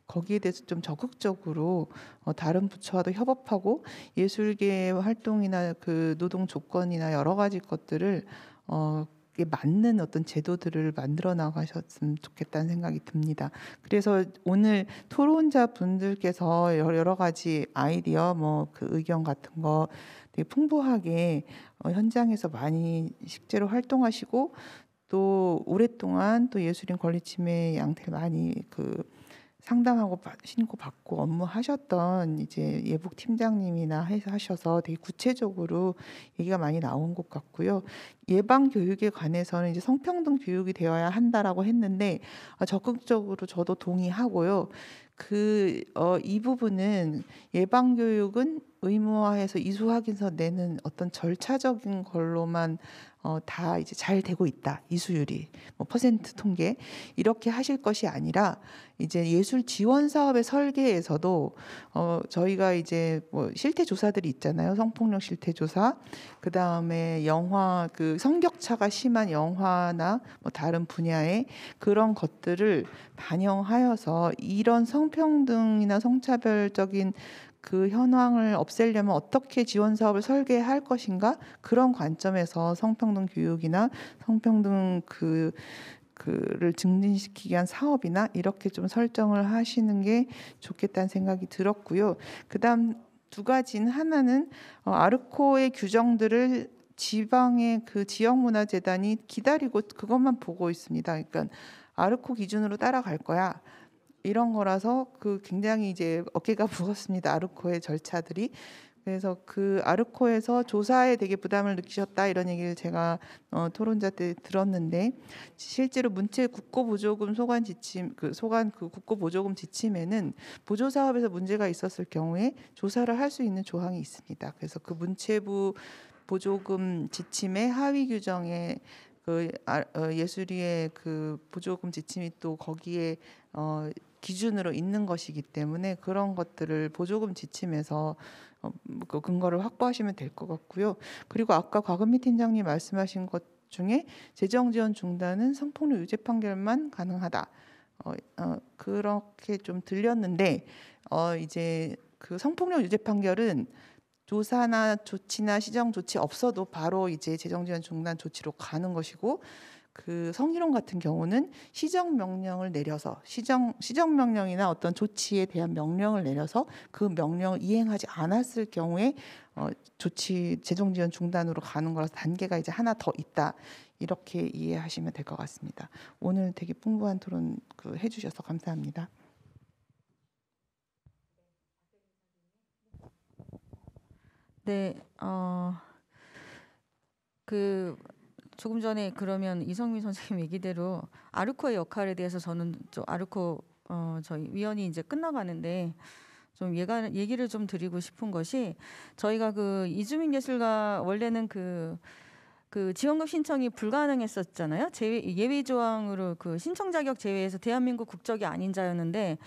거기에 대해서 좀 적극적으로 어, 다른 부처와도 협업하고 예술계 활동이나 그 노동 조건이나 여러 가지 것들을 어, 맞는 어떤 제도들을 만들어 나가셨으면 좋겠다는 생각이 듭니다. 그래서 오늘 토론자 분들께서 여러 가지 아이디어, 뭐 그 의견 같은 거 되게 풍부하게 어, 현장에서 많이 실제로 활동하시고 또 오랫동안 또 예술인 권리침해 양태를 많이 그 상담하고 신고 받고 업무하셨던 이제 예복 팀장님이나 해서 하셔서 되게 구체적으로 얘기가 많이 나온 것 같고요. 예방 교육에 관해서는 이제 성평등 교육이 되어야 한다라고 했는데 아, 적극적으로 저도 동의하고요. 그, 어, 이 부분은 예방교육은 의무화해서 이수확인서 내는 어떤 절차적인 걸로만 어, 다 이제 잘 되고 있다. 이수율이, 뭐 퍼센트 통계, 이렇게 하실 것이 아니라, 이제 예술 지원 사업의 설계에서도, 어, 저희가 이제 뭐 실태 조사들이 있잖아요. 성폭력 실태 조사. 그 다음에 영화, 그 성격차가 심한 영화나 뭐 다른 분야의 그런 것들을 반영하여서 이런 성평등이나 성차별적인 그 현황을 없애려면 어떻게 지원 사업을 설계할 것인가 그런 관점에서 성평등 교육이나 성평등 그 그를 증진시키기 위한 사업이나 이렇게 좀 설정을 하시는 게 좋겠다는 생각이 들었고요. 그다음 두 가지는 하나는 어, 아르코의 규정들을 지방의 그 지역 문화 재단이 기다리고 그것만 보고 있습니다. 그러니까 아르코 기준으로 따라갈 거야. 이런 거라서 그 굉장히 이제 어깨가 (laughs) 무겁습니다. 아르코의 절차들이. 그래서 그 아르코에서 조사에 되게 부담을 느끼셨다 이런 얘기를 제가 어, 토론자 때 들었는데 실제로 문체 국고 보조금 소관 지침 그 소관 그 국고 보조금 지침에는 보조 사업에서 문제가 있었을 경우에 조사를 할 수 있는 조항이 있습니다. 그래서 그 문체부 보조금 지침의 하위 규정에 그 아, 어, 예술위의 그 보조금 지침이 또 거기에 어 기준으로 있는 것이기 때문에 그런 것들을 보조금 지침에서 어, 그 근거를 확보하시면 될 것 같고요. 그리고 아까 과금미 팀장님 말씀하신 것 중에 재정 지원 중단은 성폭력 유죄 판결만 가능하다. 어, 어, 그렇게 좀 들렸는데 어, 이제 그 성폭력 유죄 판결은 조사나 조치나 시정 조치 없어도 바로 이제 재정 지원 중단 조치로 가는 것이고 그 성희롱 같은 경우는 시정 명령을 내려서 시정 시정 명령이나 어떤 조치에 대한 명령을 내려서 그 명령을 이행하지 않았을 경우에 어, 조치 재정 지원 중단으로 가는 거라서 단계가 이제 하나 더 있다 이렇게 이해하시면 될 것 같습니다. 오늘 되게 풍부한 토론 그 해주셔서 감사합니다. 네, 어, 그 조금 전에 그러면 이성민 선생님 얘기대로 아르코의 역할에 대해서 저는 좀 아르코 어 저희 위원이 이제 끝나가는데 좀 얘가 얘기를 좀 드리고 싶은 것이 저희가 그 이주민 예술가 원래는 그그 지원금 신청이 불가능했었잖아요. 제외, 예외 조항으로 그 신청 자격 제외에서 대한민국 국적이 아닌 자였는데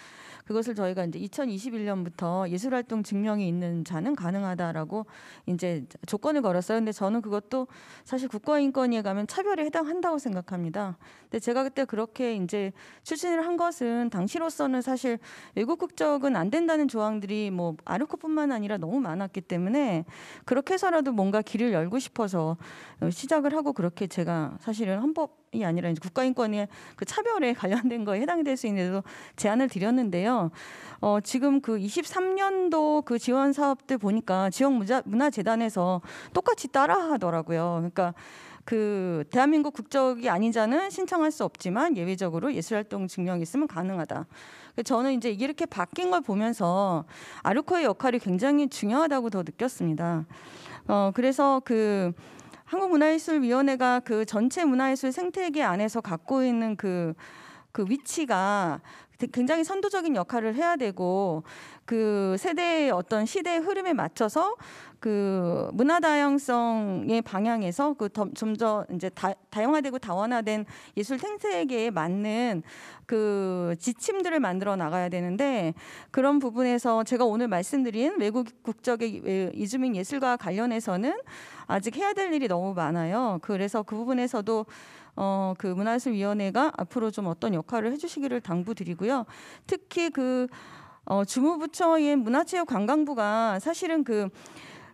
그것을 저희가 이제 2021년부터 예술활동 증명이 있는 자는 가능하다라고 이제 조건을 걸었어요. 근데 저는 그것도 사실 국가인권위에 가면 차별에 해당한다고 생각합니다. 근데 제가 그때 그렇게 이제 추진을 한 것은 당시로서는 사실 외국 국적은 안 된다는 조항들이 뭐 아르코뿐만 아니라 너무 많았기 때문에 그렇게 해서라도 뭔가 길을 열고 싶어서 시작을 하고 그렇게 제가 사실은 헌법이 아니라 이제 국가인권의 그 차별에 관련된 거에 해당이 될수 있는 데도 제안을 드렸는데요. 어, 지금 그 23년도 그 지원 사업들 보니까 지역 문화재단에서 똑같이 따라 하더라고요. 그러니까 그 대한민국 국적이 아닌 자는 신청할 수 없지만 예외적으로 예술활동 증명이 있으면 가능하다. 저는 이제 이렇게 바뀐 걸 보면서 아르코의 역할이 굉장히 중요하다고 더 느꼈습니다. 어 그래서 그 한국문화예술위원회가 그 전체 문화예술 생태계 안에서 갖고 있는 그, 그 위치가 굉장히 선도적인 역할을 해야 되고 그 세대의 어떤 시대의 흐름에 맞춰서 그 문화 다양성의 방향에서 그 점점 이제 다, 다양화되고 다원화된 예술 생태계에 맞는 그 지침들을 만들어 나가야 되는데 그런 부분에서 제가 오늘 말씀드린 외국 국적의 이주민 예술과 관련해서는 아직 해야 될 일이 너무 많아요. 그래서 그 부분에서도 어, 그 문화예술위원회가 앞으로 좀 어떤 역할을 해주시기를 당부드리고요. 특히 그 어, 주무부처인 문화체육관광부가 사실은 그,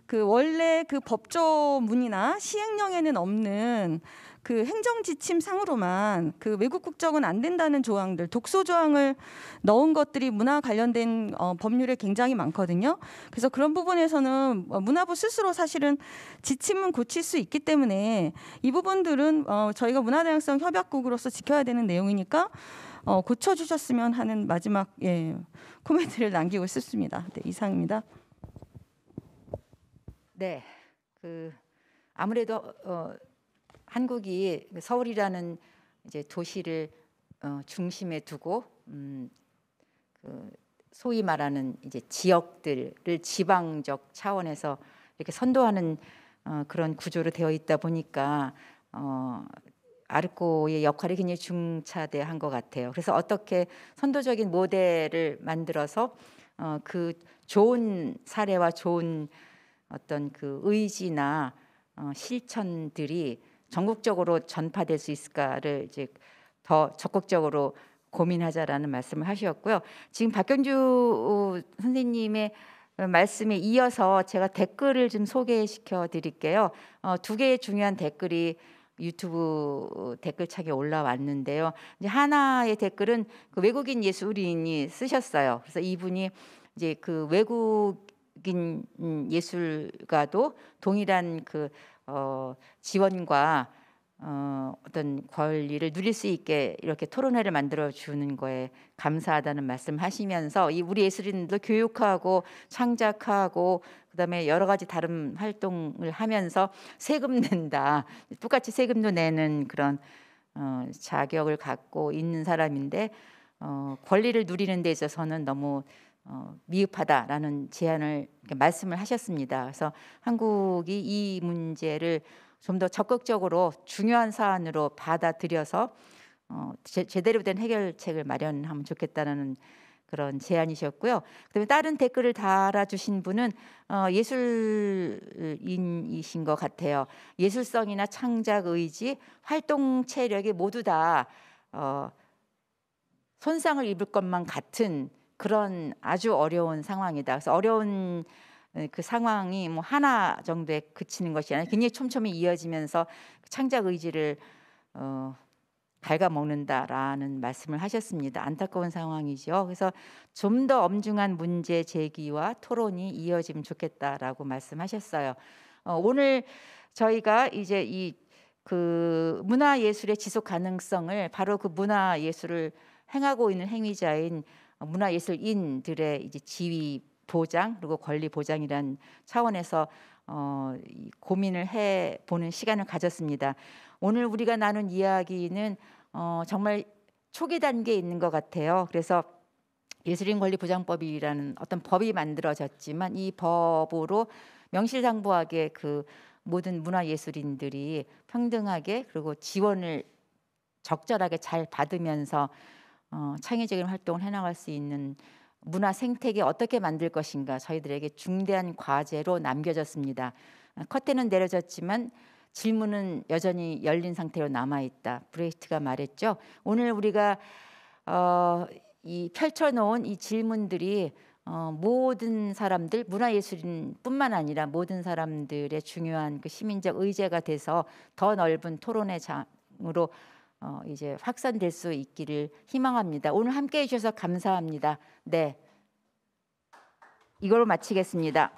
그 원래 그 법조문이나 시행령에는 없는 그 행정 지침상으로만 그 외국 국적은 안 된다는 조항들 독소 조항을 넣은 것들이 문화 관련된 어, 법률에 굉장히 많거든요. 그래서 그런 부분에서는 어, 문화부 스스로 사실은 지침은 고칠 수 있기 때문에 이 부분들은 어, 저희가 문화다양성 협약국으로서 지켜야 되는 내용이니까 어, 고쳐주셨으면 하는 마지막 예, 코멘트를 남기고 싶습니다. 네, 이상입니다. 네, 그 아무래도 어, 한국이 서울이라는 이제 도시를 어, 중심에 두고 음, 그 소위 말하는 이제 지역들을 지방적 차원에서 이렇게 선도하는 어, 그런 구조로 되어 있다 보니까 어, 아르코의 역할이 굉장히 중차대한 것 같아요. 그래서 어떻게 선도적인 모델을 만들어서 어, 그 좋은 사례와 좋은 어떤 그 의지나 어, 실천들이 전국적으로 전파될 수 있을까를 이제 더 적극적으로 고민하자라는 말씀을 하셨고요. 지금 박경주 선생님의 말씀에 이어서 제가 댓글을 좀 소개시켜 드릴게요. 어, 두 개의 중요한 댓글이 유튜브 댓글창에 올라왔는데요. 이제 하나의 댓글은 그 외국인 예술인이 쓰셨어요. 그래서 이분이 이제 그 외국인 예술가도 동일한 그 어, 지원과 어, 어떤 권리를 누릴 수 있게 이렇게 토론회를 만들어 주는 거에 감사하다는 말씀하시면서 이 우리 예술인도 교육하고 창작하고 그다음에 여러 가지 다른 활동을 하면서 세금 낸다 똑같이 세금도 내는 그런 어, 자격을 갖고 있는 사람인데 어, 권리를 누리는 데 있어서는 너무 어, 미흡하다라는 제안을 말씀을 하셨습니다. 그래서 한국이 이 문제를 좀 더 적극적으로 중요한 사안으로 받아들여서 어, 제, 제대로 된 해결책을 마련하면 좋겠다는 그런 제안이셨고요. 그다음에 다른 댓글을 달아주신 분은 어, 예술인이신 것 같아요. 예술성이나 창작 의지, 활동 체력이 모두 다 어, 손상을 입을 것만 같은 그런 아주 어려운 상황이다. 그래서 어려운 어, 그 상황이 뭐 하나 정도에 그치는 것이 아니라 굉장히 촘촘히 이어지면서 그 창작 의지를 어, 갉아먹는다라는 말씀을 하셨습니다. 안타까운 상황이죠. 그래서 좀 더 엄중한 문제 제기와 토론이 이어지면 좋겠다라고 말씀하셨어요. 어, 오늘 저희가 이제 이 그 문화 예술의 지속 가능성을 바로 그 문화 예술을 행하고 있는 행위자인 문화예술인들의 이제 지위 보장 그리고 권리 보장이란 차원에서 어, 고민을 해 보는 시간을 가졌습니다. 오늘 우리가 나눈 이야기는 어, 정말 초기 단계에 있는 것 같아요. 그래서 예술인 권리 보장법이라는 어떤 법이 만들어졌지만 이 법으로 명실상부하게 그 모든 문화 예술인들이 평등하게 그리고 지원을 적절하게 잘 받으면서 어, 창의적인 활동을 해나갈 수 있는 문화 생태계 어떻게 만들 것인가 저희들에게 중대한 과제로 남겨졌습니다. 어, 커튼은 내려졌지만 질문은 여전히 열린 상태로 남아 있다. 브레이트가 말했죠. 오늘 우리가 어, 이 펼쳐놓은 이 질문들이 어, 모든 사람들 문화예술인뿐만 아니라 모든 사람들의 중요한 그 시민적 의제가 돼서 더 넓은 토론의 장으로 어, 이제 확산될 수 있기를 희망합니다. 오늘 함께 해주셔서 감사합니다. 네, 이걸로 마치겠습니다.